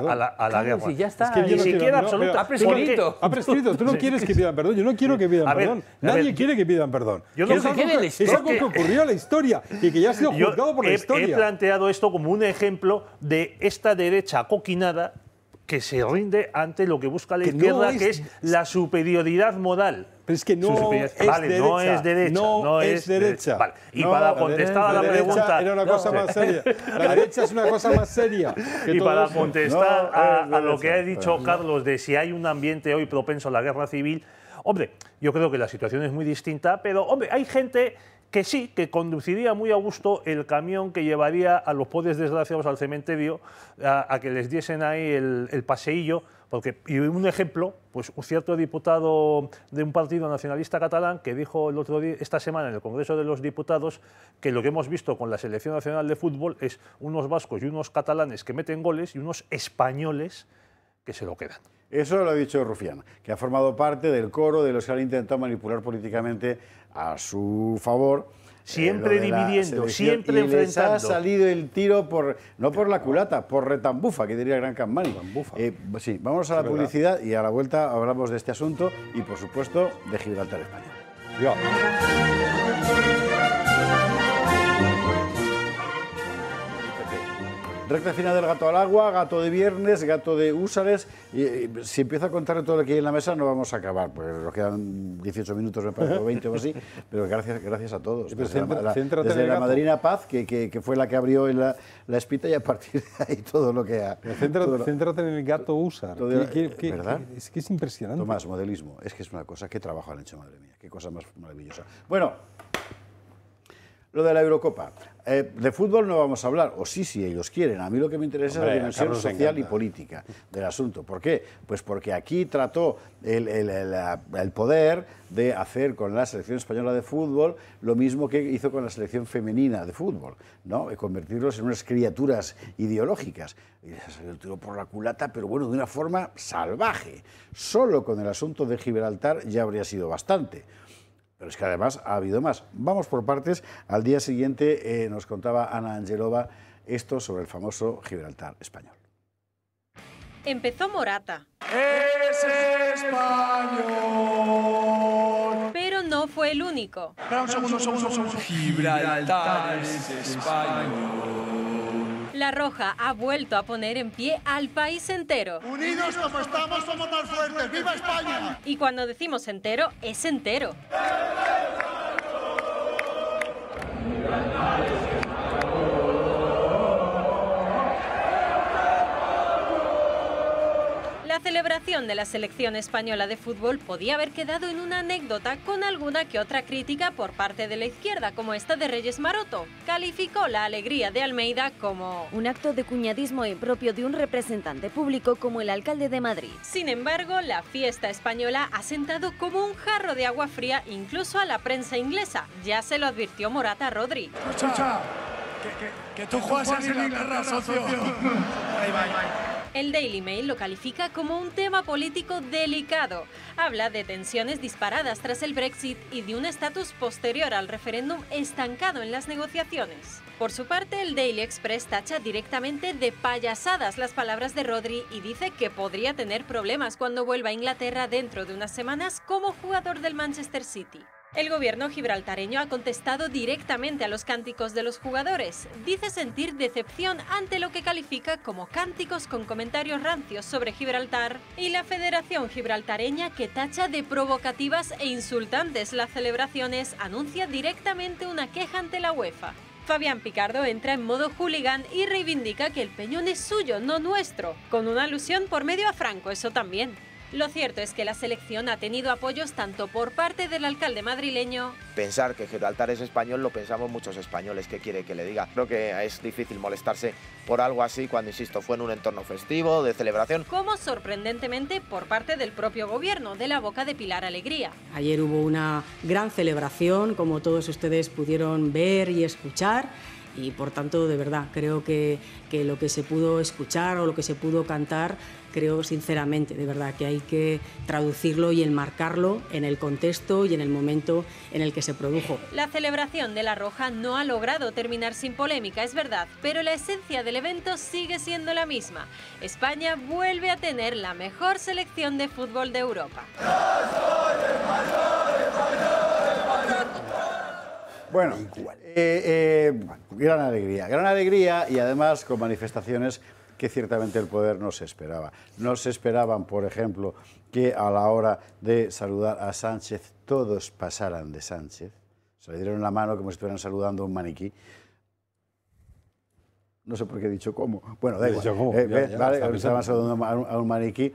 la guerra. ya está, ni siquiera Ha prescrito. Ha prescrito. Tú no quieres que pidan perdón. Yo no quiero que pidan perdón. Nadie quiere que pidan perdón. es algo que ocurrió en la historia y que ya ha sido juzgado por la historia. He planteado esto como un ejemplo de esta derecha coquinada que se rinde ante lo que busca la izquierda, que es la superioridad moral. Pero es que no, es derecha, no es derecha. No, es derecha. Y para contestar la a la pregunta. una cosa más seria. La derecha es una cosa más seria. y para contestar a, a, lo que ha dicho Carlos de si hay un ambiente hoy propenso a la guerra civil, hombre, yo creo que la situación es muy distinta, pero hombre, hay gente que sí, que conduciría muy a gusto el camión que llevaría a los pobres desgraciados al cementerio a, que les diesen ahí el, paseillo, porque, y un ejemplo, pues un cierto diputado de un partido nacionalista catalán que dijo el otro día, esta semana en el Congreso de los Diputados que lo que hemos visto con la Selección Nacional de Fútbol es unos vascos y unos catalanes que meten goles y unos españoles que se lo quedan. Eso lo ha dicho Rufián, que ha formado parte del coro de los que han intentado manipular políticamente a su favor. Siempre eh, dividiendo, siempre y enfrentando. ha salido el tiro por no por la culata, por retambufa, que diría Gran Campani. Eh, sí, vamos a la publicidad y a la vuelta hablamos de este asunto y, por supuesto, de Gibraltar Español. Recta final del gato al agua, gato de viernes, gato de úsales Y, si empiezo a contar todo lo que hay en la mesa no vamos a acabar, porque nos quedan 18 minutos, me parece, o 20 o así. Pero gracias, gracias a todos. desde la, madrina Paz, que, que, fue la que abrió la, la, espita, y a partir de ahí todo lo que ha. el centro en el gato Úsar, verdad es que es impresionante. Tomás, modelismo. Es que es una cosa, qué trabajo han hecho, madre mía. Qué cosa más maravillosa. Bueno, lo de la Eurocopa. Eh, de fútbol no vamos a hablar, o sí, si ellos quieren. A mí lo que me interesa es la dimensión social y política del asunto. ¿Por qué? Pues porque aquí trató el, poder de hacer con la selección española de fútbol lo mismo que hizo con la selección femenina de fútbol, ¿no? Eh, convertirlos en unas criaturas ideológicas. Y se por la culata, pero bueno, de una forma salvaje. Solo con el asunto de Gibraltar ya habría sido bastante. Pero es que además ha habido más. Vamos por partes. Al día siguiente eh, nos contaba Ana Angelova esto sobre el famoso Gibraltar español. Empezó Morata. Es español. Pero no fue el único. un segundo, un Gibraltar es español. La Roja ha vuelto a poner en pie al país entero. Unidos como estamos somos más fuertes. ¡Viva España! Y cuando decimos entero, es entero. celebración de la selección española de fútbol podía haber quedado en una anécdota con alguna que otra crítica por parte de la izquierda, como esta de Reyes Maroto. Calificó la alegría de Almeida como un acto de cuñadismo impropio de un representante público como el alcalde de Madrid. Sin embargo, la fiesta española ha sentado como un jarro de agua fría incluso a la prensa inglesa. Ya se lo advirtió Morata Rodri. El Daily Mail lo califica como un tema político delicado. Habla de tensiones disparadas tras el Brexit y de un estatus posterior al referéndum estancado en las negociaciones. Por su parte, el Daily Express tacha directamente de payasadas las palabras de Rodri y dice que podría tener problemas cuando vuelva a Inglaterra dentro de unas semanas como jugador del Manchester City. El gobierno gibraltareño ha contestado directamente a los cánticos de los jugadores. Dice sentir decepción ante lo que califica como cánticos con comentarios rancios sobre Gibraltar y la Federación Gibraltareña que tacha de provocativas e insultantes las celebraciones anuncia directamente una queja ante la UEFA. Fabián Picardo entra en modo hooligan y reivindica que el peñón es suyo, no nuestro, con una alusión por medio a Franco, eso también. Lo cierto es que la selección ha tenido apoyos tanto por parte del alcalde madrileño... Pensar que Gibraltar es español lo pensamos muchos españoles, que quiere que le diga? Creo que es difícil molestarse por algo así cuando, insisto, fue en un entorno festivo, de celebración. Como sorprendentemente por parte del propio gobierno, de la boca de Pilar Alegría. Ayer hubo una gran celebración, como todos ustedes pudieron ver y escuchar y por tanto, de verdad, creo que, que lo que se pudo escuchar o lo que se pudo cantar creo sinceramente, de verdad, que hay que traducirlo y enmarcarlo en el contexto y en el momento en el que se produjo. La celebración de La Roja no ha logrado terminar sin polémica, es verdad, pero la esencia del evento sigue siendo la misma. España vuelve a tener la mejor selección de fútbol de Europa. Bueno, eh, eh, gran alegría, gran alegría y además con manifestaciones que ciertamente el poder no se esperaba. No se esperaban, por ejemplo, que a la hora de saludar a Sánchez todos pasaran de Sánchez. Se le dieron la mano como si estuvieran saludando a un maniquí. No sé por qué he dicho cómo. Bueno, da igual. Eh, estaban saludando a un maniquí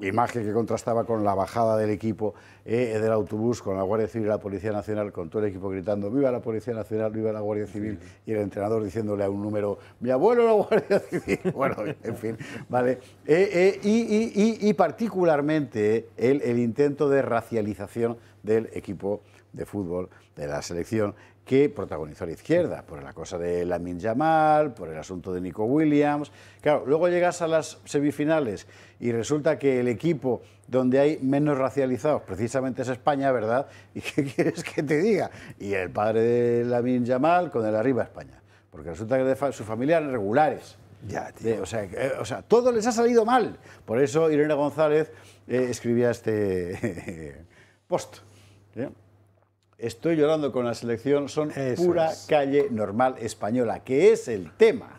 imagen que contrastaba con la bajada del equipo eh, del autobús, con la Guardia Civil y la Policía Nacional, con todo el equipo gritando, viva la Policía Nacional, viva la Guardia Civil, y el entrenador diciéndole a un número, mi abuelo la Guardia Civil. Bueno, en fin, vale. Eh, eh, y, particularmente el, el intento de racialización del equipo de fútbol de la selección que protagonizó la izquierda, por la cosa de Lamin Jamal, por el asunto de Nico Williams. Claro, luego llegas a las semifinales y resulta que el equipo donde hay menos racializados precisamente es España, ¿verdad? ¿Y qué quieres que te diga? Y el padre de Lamin Jamal con el arriba España, porque resulta que de su familia eran regulares. Ya, eh, O, sea, todo les ha salido mal. Por eso Irene González eh, escribía este post. Estoy llorando con la selección, son pura calle normal española, que es el tema.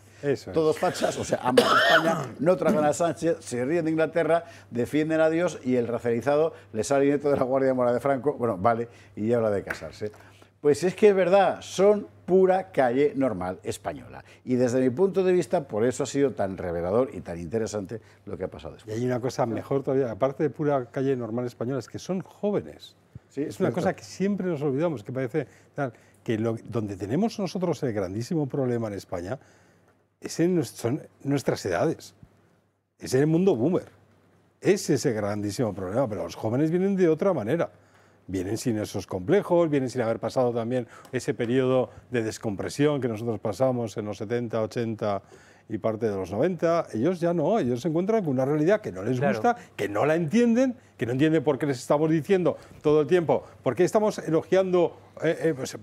Todos fachas, o sea, de España, no tragan a Sánchez, se ríen de Inglaterra, defienden a Dios y el racializado le sale nieto de la Guardia Mora de Franco, bueno, vale, y ya habla de casarse. Pues es que es verdad, son pura calle normal española. Y desde mi punto de vista, por eso ha sido tan revelador y tan interesante lo que ha pasado después. Y hay una cosa mejor todavía, aparte de pura calle normal española, es que son jóvenes es, una cosa que siempre nos olvidamos, que parece que donde tenemos nosotros el grandísimo problema en España es en son nuestras edades, es en el mundo boomer. Es ese grandísimo problema, pero los jóvenes vienen de otra manera. Vienen sin esos complejos, vienen sin haber pasado también ese periodo de descompresión que nosotros pasamos en los 70, 80 y parte de los 90, ellos ya no, ellos se encuentran con una realidad que no les gusta, que no la entienden, que no entienden por qué les estamos diciendo todo el tiempo, por qué estamos elogiando, eh, eh, pues,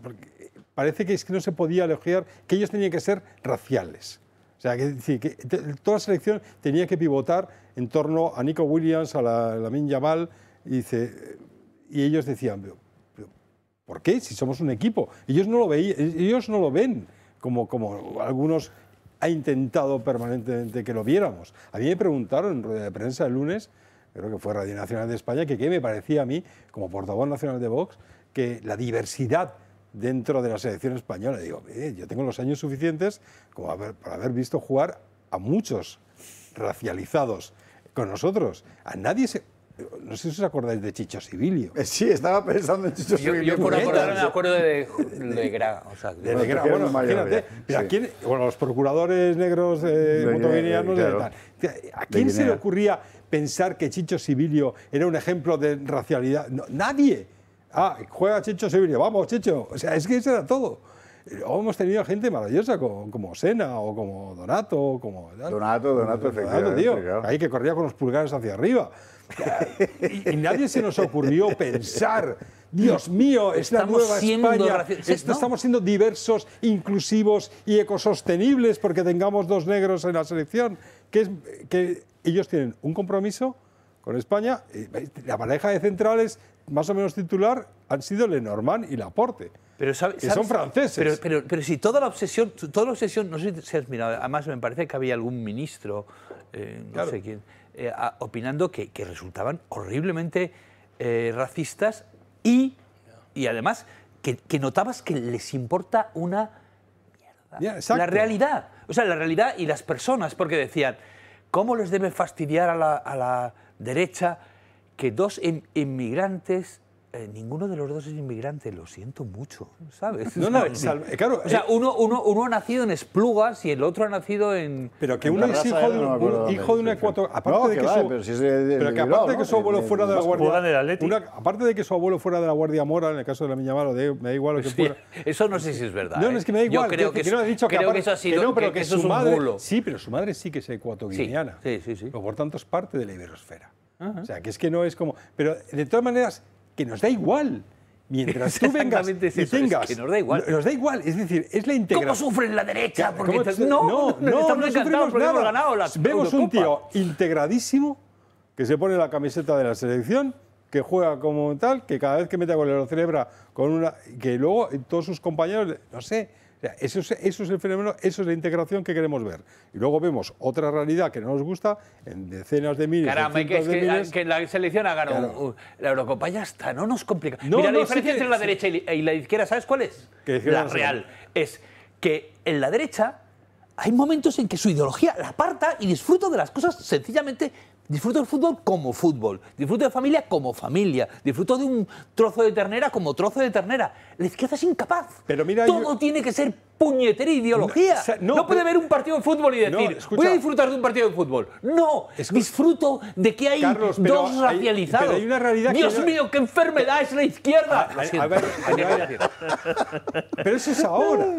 parece que es que no se podía elogiar, que ellos tenían que ser raciales. O sea, que, que toda selección tenía que pivotar en torno a Nico Williams, a la, Lamin Yamal, y, y ellos decían, ¿Pero, por qué? Si somos un equipo. Ellos no lo, veían, ellos no lo ven como, como algunos ha intentado permanentemente que lo viéramos. A mí me preguntaron en rueda de prensa el lunes, creo que fue Radio Nacional de España, que qué me parecía a mí, como portavoz nacional de Vox, que la diversidad dentro de la selección española. Digo, yo tengo los años suficientes como para haber visto jugar a muchos racializados con nosotros. A nadie se, no sé si os acordáis de Chicho Sibilio. Eh, sí, estaba pensando en Chicho Sibilio. Yo, por acordarme, me acuerdo de, de de, bueno, imagínate. bueno, los procuradores negros eh, ¿A quién se le ocurría pensar que Chicho Sibilio era un ejemplo de racialidad? nadie. Ah, juega Chicho Sibilio, vamos, Chicho. O sea, es que eso era todo. hemos tenido gente maravillosa como, Sena o como Donato. Donato, Donato, Ahí que corría con los pulgares hacia arriba y, nadie se nos ocurrió pensar, Dios mío, es la nueva España, estamos siendo diversos, inclusivos y ecosostenibles porque tengamos dos negros en la selección, que, es, que ellos tienen un compromiso con España, la pareja de centrales más o menos titular han sido Lenormand y Laporte. Pero que son franceses. Pero, si toda la obsesión, toda la obsesión, no sé si has mirado, además me parece que había algún ministro, eh, no sé quién, eh, opinando que, resultaban horriblemente eh, racistas y, y además que, notabas que les importa una mierda. la realidad. O sea, la realidad y las personas, porque decían, ¿cómo les debe fastidiar a la, a la derecha que dos inmigrantes eh, ninguno de los dos es inmigrante, lo siento mucho, ¿sabes? No, no, claro. O sea, eh. uno, ha nacido en Esplugas y el otro ha nacido en. Pero que uno es hijo de, no un, hijo de una ecuador, Aparte de que su abuelo fuera de, la Guardia. aparte de que su abuelo fuera de la Guardia Mora, en el caso de la malo, me da igual lo que Eso no sé si es verdad. No, ¿eh? es que me da igual. Yo creo que, pero que, su madre. Sí, pero su madre sí que es ecuatoguineana. Sí, sí, sí. Por tanto, es parte de la iberosfera. O sea, que es que no es como. Pero de todas maneras, que nos da igual. Mientras tú vengas y tengas, nos da igual. Nos da igual, es decir, es la integración. ¿Cómo sufren la derecha? Porque no, no, Vemos un tío integradísimo que se pone la camiseta de la selección, que juega como tal, que cada vez que mete gol lo celebra con una que luego todos sus compañeros, no sé, eso es, el fenómeno, eso es la integración que queremos ver. Y luego vemos otra realidad que no nos gusta en decenas de miles. Caramba, en que, que, La, selección ha la Eurocopa, ya está, no nos complica. Mira, la diferencia entre la derecha y la izquierda, ¿sabes cuál es? La real. Es que en la derecha hay momentos en que su ideología la aparta y disfruto de las cosas sencillamente Disfruto del fútbol como fútbol, disfruto de familia como familia, disfruto de un trozo de ternera como trozo de ternera. La izquierda es incapaz. Todo tiene que ser puñetera ideología. No, puede ver un partido de fútbol y decir, voy a disfrutar de un partido de fútbol. No, disfruto de que hay dos racializados. Dios mío, qué enfermedad es la izquierda. pero eso es ahora.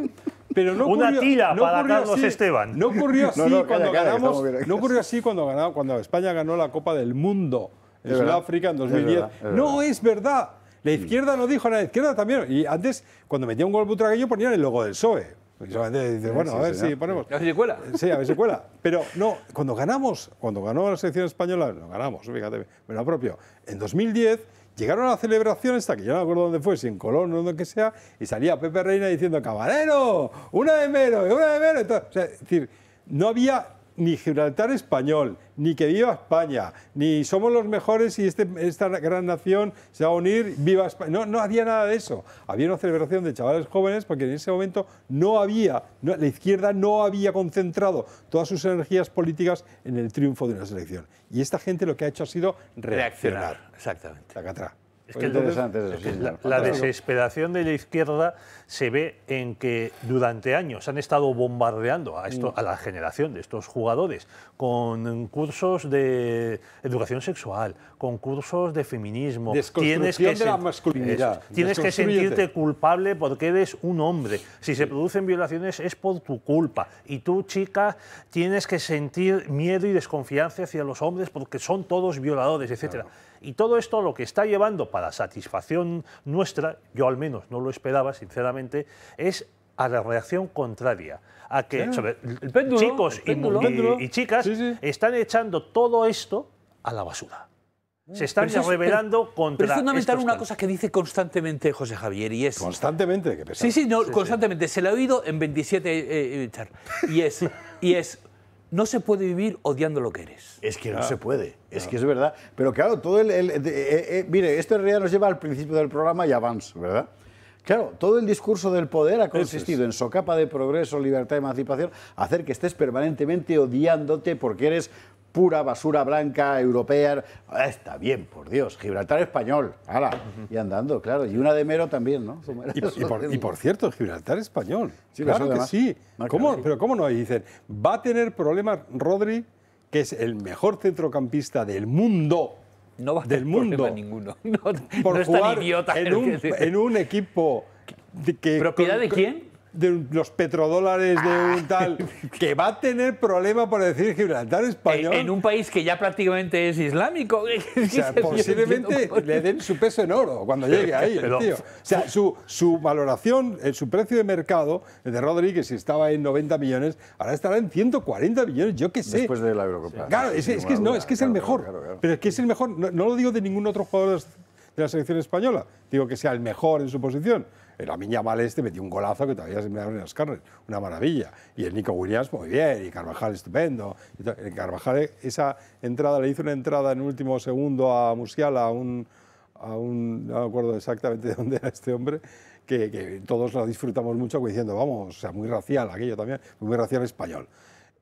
Pero no una tira no para Carlos Esteban. No ocurrió así cuando ganamos, no así cuando, cuando España ganó la Copa del Mundo en Sudáfrica en 2010. no es verdad. La izquierda no dijo, la izquierda también. Y antes, cuando metía un gol butragueño, ponían el logo del PSOE. bueno, a ver si ponemos. cuela. Sí, a ver si cuela. Pero no, cuando ganamos, cuando ganó la selección española, lo ganamos, fíjate, me lo propio, En 2010 Llegaron a la celebración esta, que yo no me acuerdo dónde fue, si en Colón o donde sea, y salía Pepe Reina diciendo, camarero, una de mero, una de mero. o sea, es decir, no había ni Gibraltar español, ni que viva España, ni somos los mejores y este, esta gran nación se va a unir, viva España. No, no había nada de eso. Había una celebración de chavales jóvenes porque en ese momento no había, la izquierda no había concentrado todas sus energías políticas en el triunfo de una selección. Y esta gente lo que ha hecho ha sido reaccionar. Exactamente. exactamente. atrás la, desesperación de la izquierda se ve en que durante años han estado bombardeando a, mm. a la generación de estos jugadores con cursos de educación sexual, con cursos de feminismo. Tienes que, de la masculinidad. Tienes que sentirte culpable porque eres un hombre. Si se producen violaciones es por tu culpa. Y tú, chica, tienes que sentir miedo y desconfianza hacia los hombres porque son todos violadores, etcétera. Y todo esto lo que está llevando para satisfacción nuestra, yo al menos no lo esperaba, sinceramente, es a la reacción contraria, a que chicos y, chicas están echando todo esto a la basura. Se mm. están revelando contra. Pero es fundamental una cosa que dice constantemente José Javier y es. Constantemente, que Sí, sí, no, constantemente. Se le ha oído en 27 eh, eh, y es. Y es no se puede vivir odiando lo que eres. Es que no se puede, es que es verdad. Pero claro, todo el... Eh, eh, mire, esto en realidad nos lleva al principio del programa y avance, ¿verdad? Claro, todo el discurso del poder ha consistido en socapa de progreso, libertad, emancipación, hacer que estés permanentemente odiándote porque eres pura basura blanca europea. está bien, por Dios, Gibraltar español, y andando, claro, y una de mero también, ¿no? Y, por, cierto, Gibraltar español, claro que sí. pero ¿cómo no? Y dicen, va a tener problemas Rodri, que es el mejor centrocampista del mundo, no va a del mundo. ninguno. por jugar en, un, equipo que, ¿Propiedad de quién? de los petrodólares de un ah. tal, que va a tener problema para decir Gibraltar español. En, un país que ya prácticamente es islámico. posiblemente le den su peso en oro cuando llegue ahí, O sea, su, su valoración, eh, su precio de mercado, el de Rodríguez, si estaba en 90 millones, ahora estará en 140 millones, yo qué sé. Después de la Eurocopa. Claro, es, es, que, no, es que es el mejor. Pero es que es el mejor, no lo digo de ningún otro jugador de la selección española, digo que sea el mejor en su posición la Miña Maleste metió un golazo que todavía se me abren las carnes, una maravilla. Y el Nico Williams muy bien, y Carvajal estupendo. Carvajal esa entrada, le hizo una entrada en último segundo a Musiala, a un, no me acuerdo exactamente de dónde era este hombre, que, todos lo disfrutamos mucho diciendo, vamos, o sea, muy racial aquello también, muy racial español.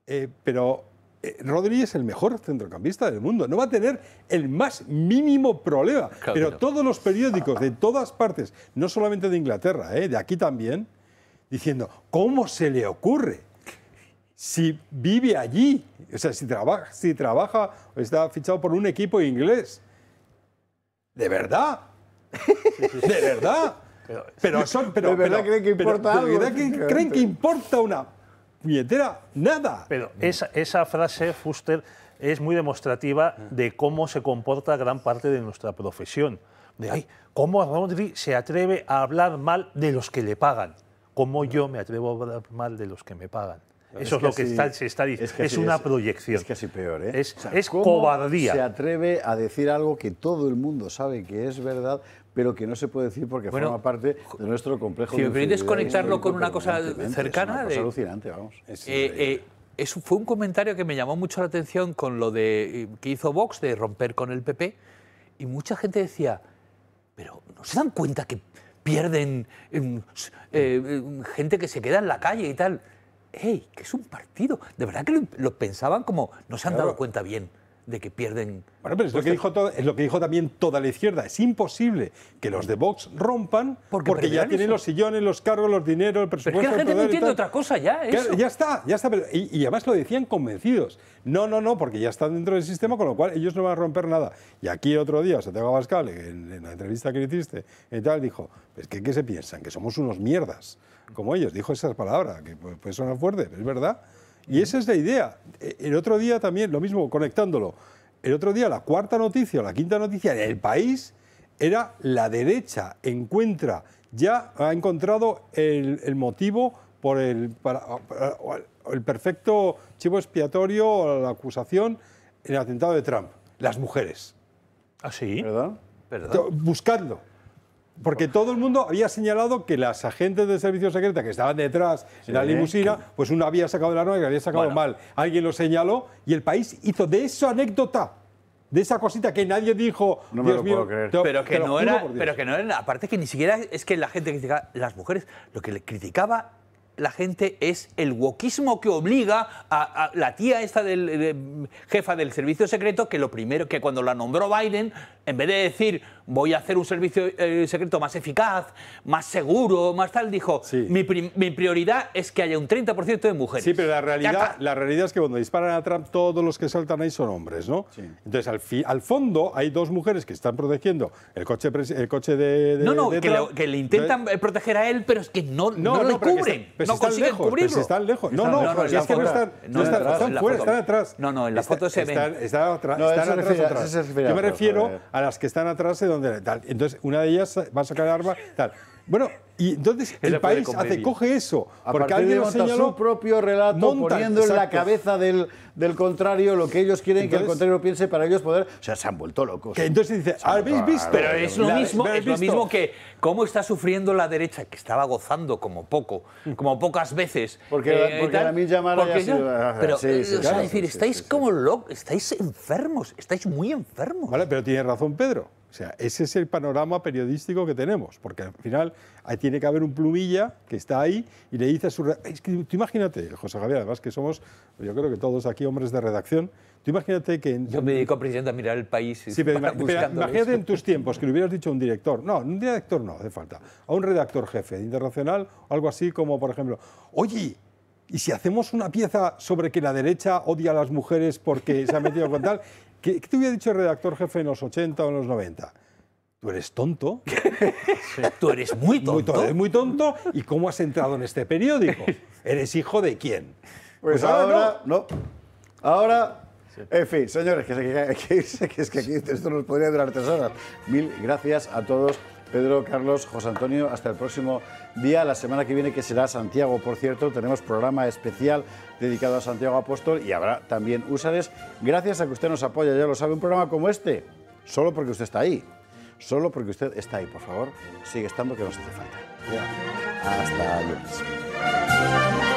Eh, pero eh, Rodri es el mejor centrocampista del mundo. No va a tener el más mínimo problema. pero todos los periódicos de todas partes, no solamente de Inglaterra, eh, de aquí también, diciendo, ¿cómo se le ocurre? Si vive allí, o sea, si trabaja, si trabaja o está fichado por un equipo inglés. ¿De verdad? ¿De verdad? Pero, son, pero, ¿De verdad creen que importa algo? creen que importa una puñetera nada. Pero esa, esa frase, Fuster, es muy demostrativa de cómo se comporta gran parte de nuestra profesión. De ahí, cómo Rodri se atreve a hablar mal de los que le pagan. Cómo yo me atrevo a hablar mal de los que me pagan. Eso es, lo que está, se está diciendo. Es, una proyección. Es casi peor, ¿eh? Es, cobardía. Se atreve a decir algo que todo el mundo sabe que es verdad pero que no se puede decir porque forma parte de nuestro complejo. Si me permites conectarlo con una cosa cercana. Es alucinante, vamos. eso eh, eh, fue un comentario que me llamó mucho la atención con lo de eh, que hizo Vox de romper con el PP y mucha gente decía, pero ¿no se dan cuenta que pierden em, em, gente que se queda en la calle y tal? ¡Ey, que es un partido! De verdad que lo, pensaban como no se han dado cuenta bien de que pierden. Bueno, pero es, lo pues que dijo todo, es lo que dijo también toda la izquierda. Es imposible que los de Vox rompan porque, ya tienen los sillones, los cargos, los dineros, el presupuesto. es que la gente no entiende otra cosa ya. Ya está, ya está. Y, además lo decían convencidos. No, no, no, porque ya están dentro del sistema, con lo cual ellos no van a romper nada. Y aquí otro día, Santiago Abascal, en, en la entrevista que hiciste, y tal, dijo: es que, ¿qué se piensan? Que somos unos mierdas, como ellos. Dijo esas palabras que pues son fuerte, pero es verdad. Y esa es la idea. E, el otro día también, lo mismo, conectándolo. El otro día la cuarta noticia la quinta noticia el país era la derecha encuentra, ya ha encontrado el, motivo por el, el perfecto chivo expiatorio o la acusación en el atentado de Trump. Las mujeres. ¿Ah, sí? ¿Verdad? ¿Verdad? Porque todo el mundo había señalado que las agentes del servicio secreto, que estaban detrás de la limusina, pues uno había sacado la arma y había sacado mal. Alguien lo señaló y el país hizo de esa anécdota de esa cosita que nadie dijo. No Dios mío, pero, que no era, pero que no era. Aparte que ni siquiera es que la gente criticaba las mujeres. Lo que le criticaba la gente es el wokismo que obliga a, la tía esta del jefa del servicio secreto que lo primero que cuando la nombró Biden en vez de decir, voy a hacer un servicio eh, secreto más eficaz, más seguro, más tal, dijo, mi, prioridad es que haya un 30% de mujeres. Sí, pero la realidad, la realidad es que cuando disparan a Trump, todos los que saltan ahí son hombres, ¿no? Entonces, al, fondo hay dos mujeres que están protegiendo el coche, el coche de, No, no, que, Le, intentan eh, proteger a él, pero es que no, no, lo cubren. no consiguen cubrirlo. están lejos. No, no, están, están, fuera, están atrás. No, no, en la foto se ven. atrás, están atrás. Yo me refiero eh a las que están atrás de donde tal. Entonces, una de ellas va a sacar el arma, tal. Bueno, y entonces el país coge eso. porque alguien lo señaló, su propio relato, poniendo en la cabeza del, del, contrario lo que ellos quieren que el contrario piense para ellos poder. O sea, se han vuelto locos. Que entonces dice, ¿habéis visto? Pero es lo mismo, es lo mismo que cómo está sufriendo la derecha, que estaba gozando como poco, mm. como pocas veces. Porque, eh, a mí llamar a Pero, decir, estáis como locos, estáis enfermos, estáis muy enfermos. Vale, pero tiene razón Pedro. O sea, ese es el panorama periodístico que tenemos, porque al final tiene que haber un plumilla que está ahí y le dice a su... Es que, tú imagínate, José Javier, además que somos, yo creo que todos aquí hombres de redacción, tú imagínate que... yo me dedico a mirar el país. Y imagínate en tus tiempos que le hubieras dicho a un director, no, un director no hace falta, a un redactor jefe de internacional, algo así como, por ejemplo, oye, y si hacemos una pieza sobre que la derecha odia a las mujeres porque se ha metido con tal, ¿qué, qué te hubiera dicho el redactor jefe en los 80 o en los 90? tú eres tonto, tú eres muy tonto. Muy eres muy tonto, ¿y cómo has entrado en este periódico? ¿Eres hijo de quién? Pues, pues ahora, no. Ahora, en fin, señores, que, que, que, es que aquí esto nos podría durar tres horas. Mil gracias a todos. Pedro, Carlos, José Antonio, hasta el próximo día, la semana que viene que será Santiago. Por cierto, tenemos programa especial dedicado a Santiago Apóstol y habrá también Húsares. Gracias a que usted nos apoya, ya lo sabe, un programa como este, solo porque usted está ahí solo porque usted está ahí, por favor. Sigue estando que nos hace falta. Ya. Hasta luego.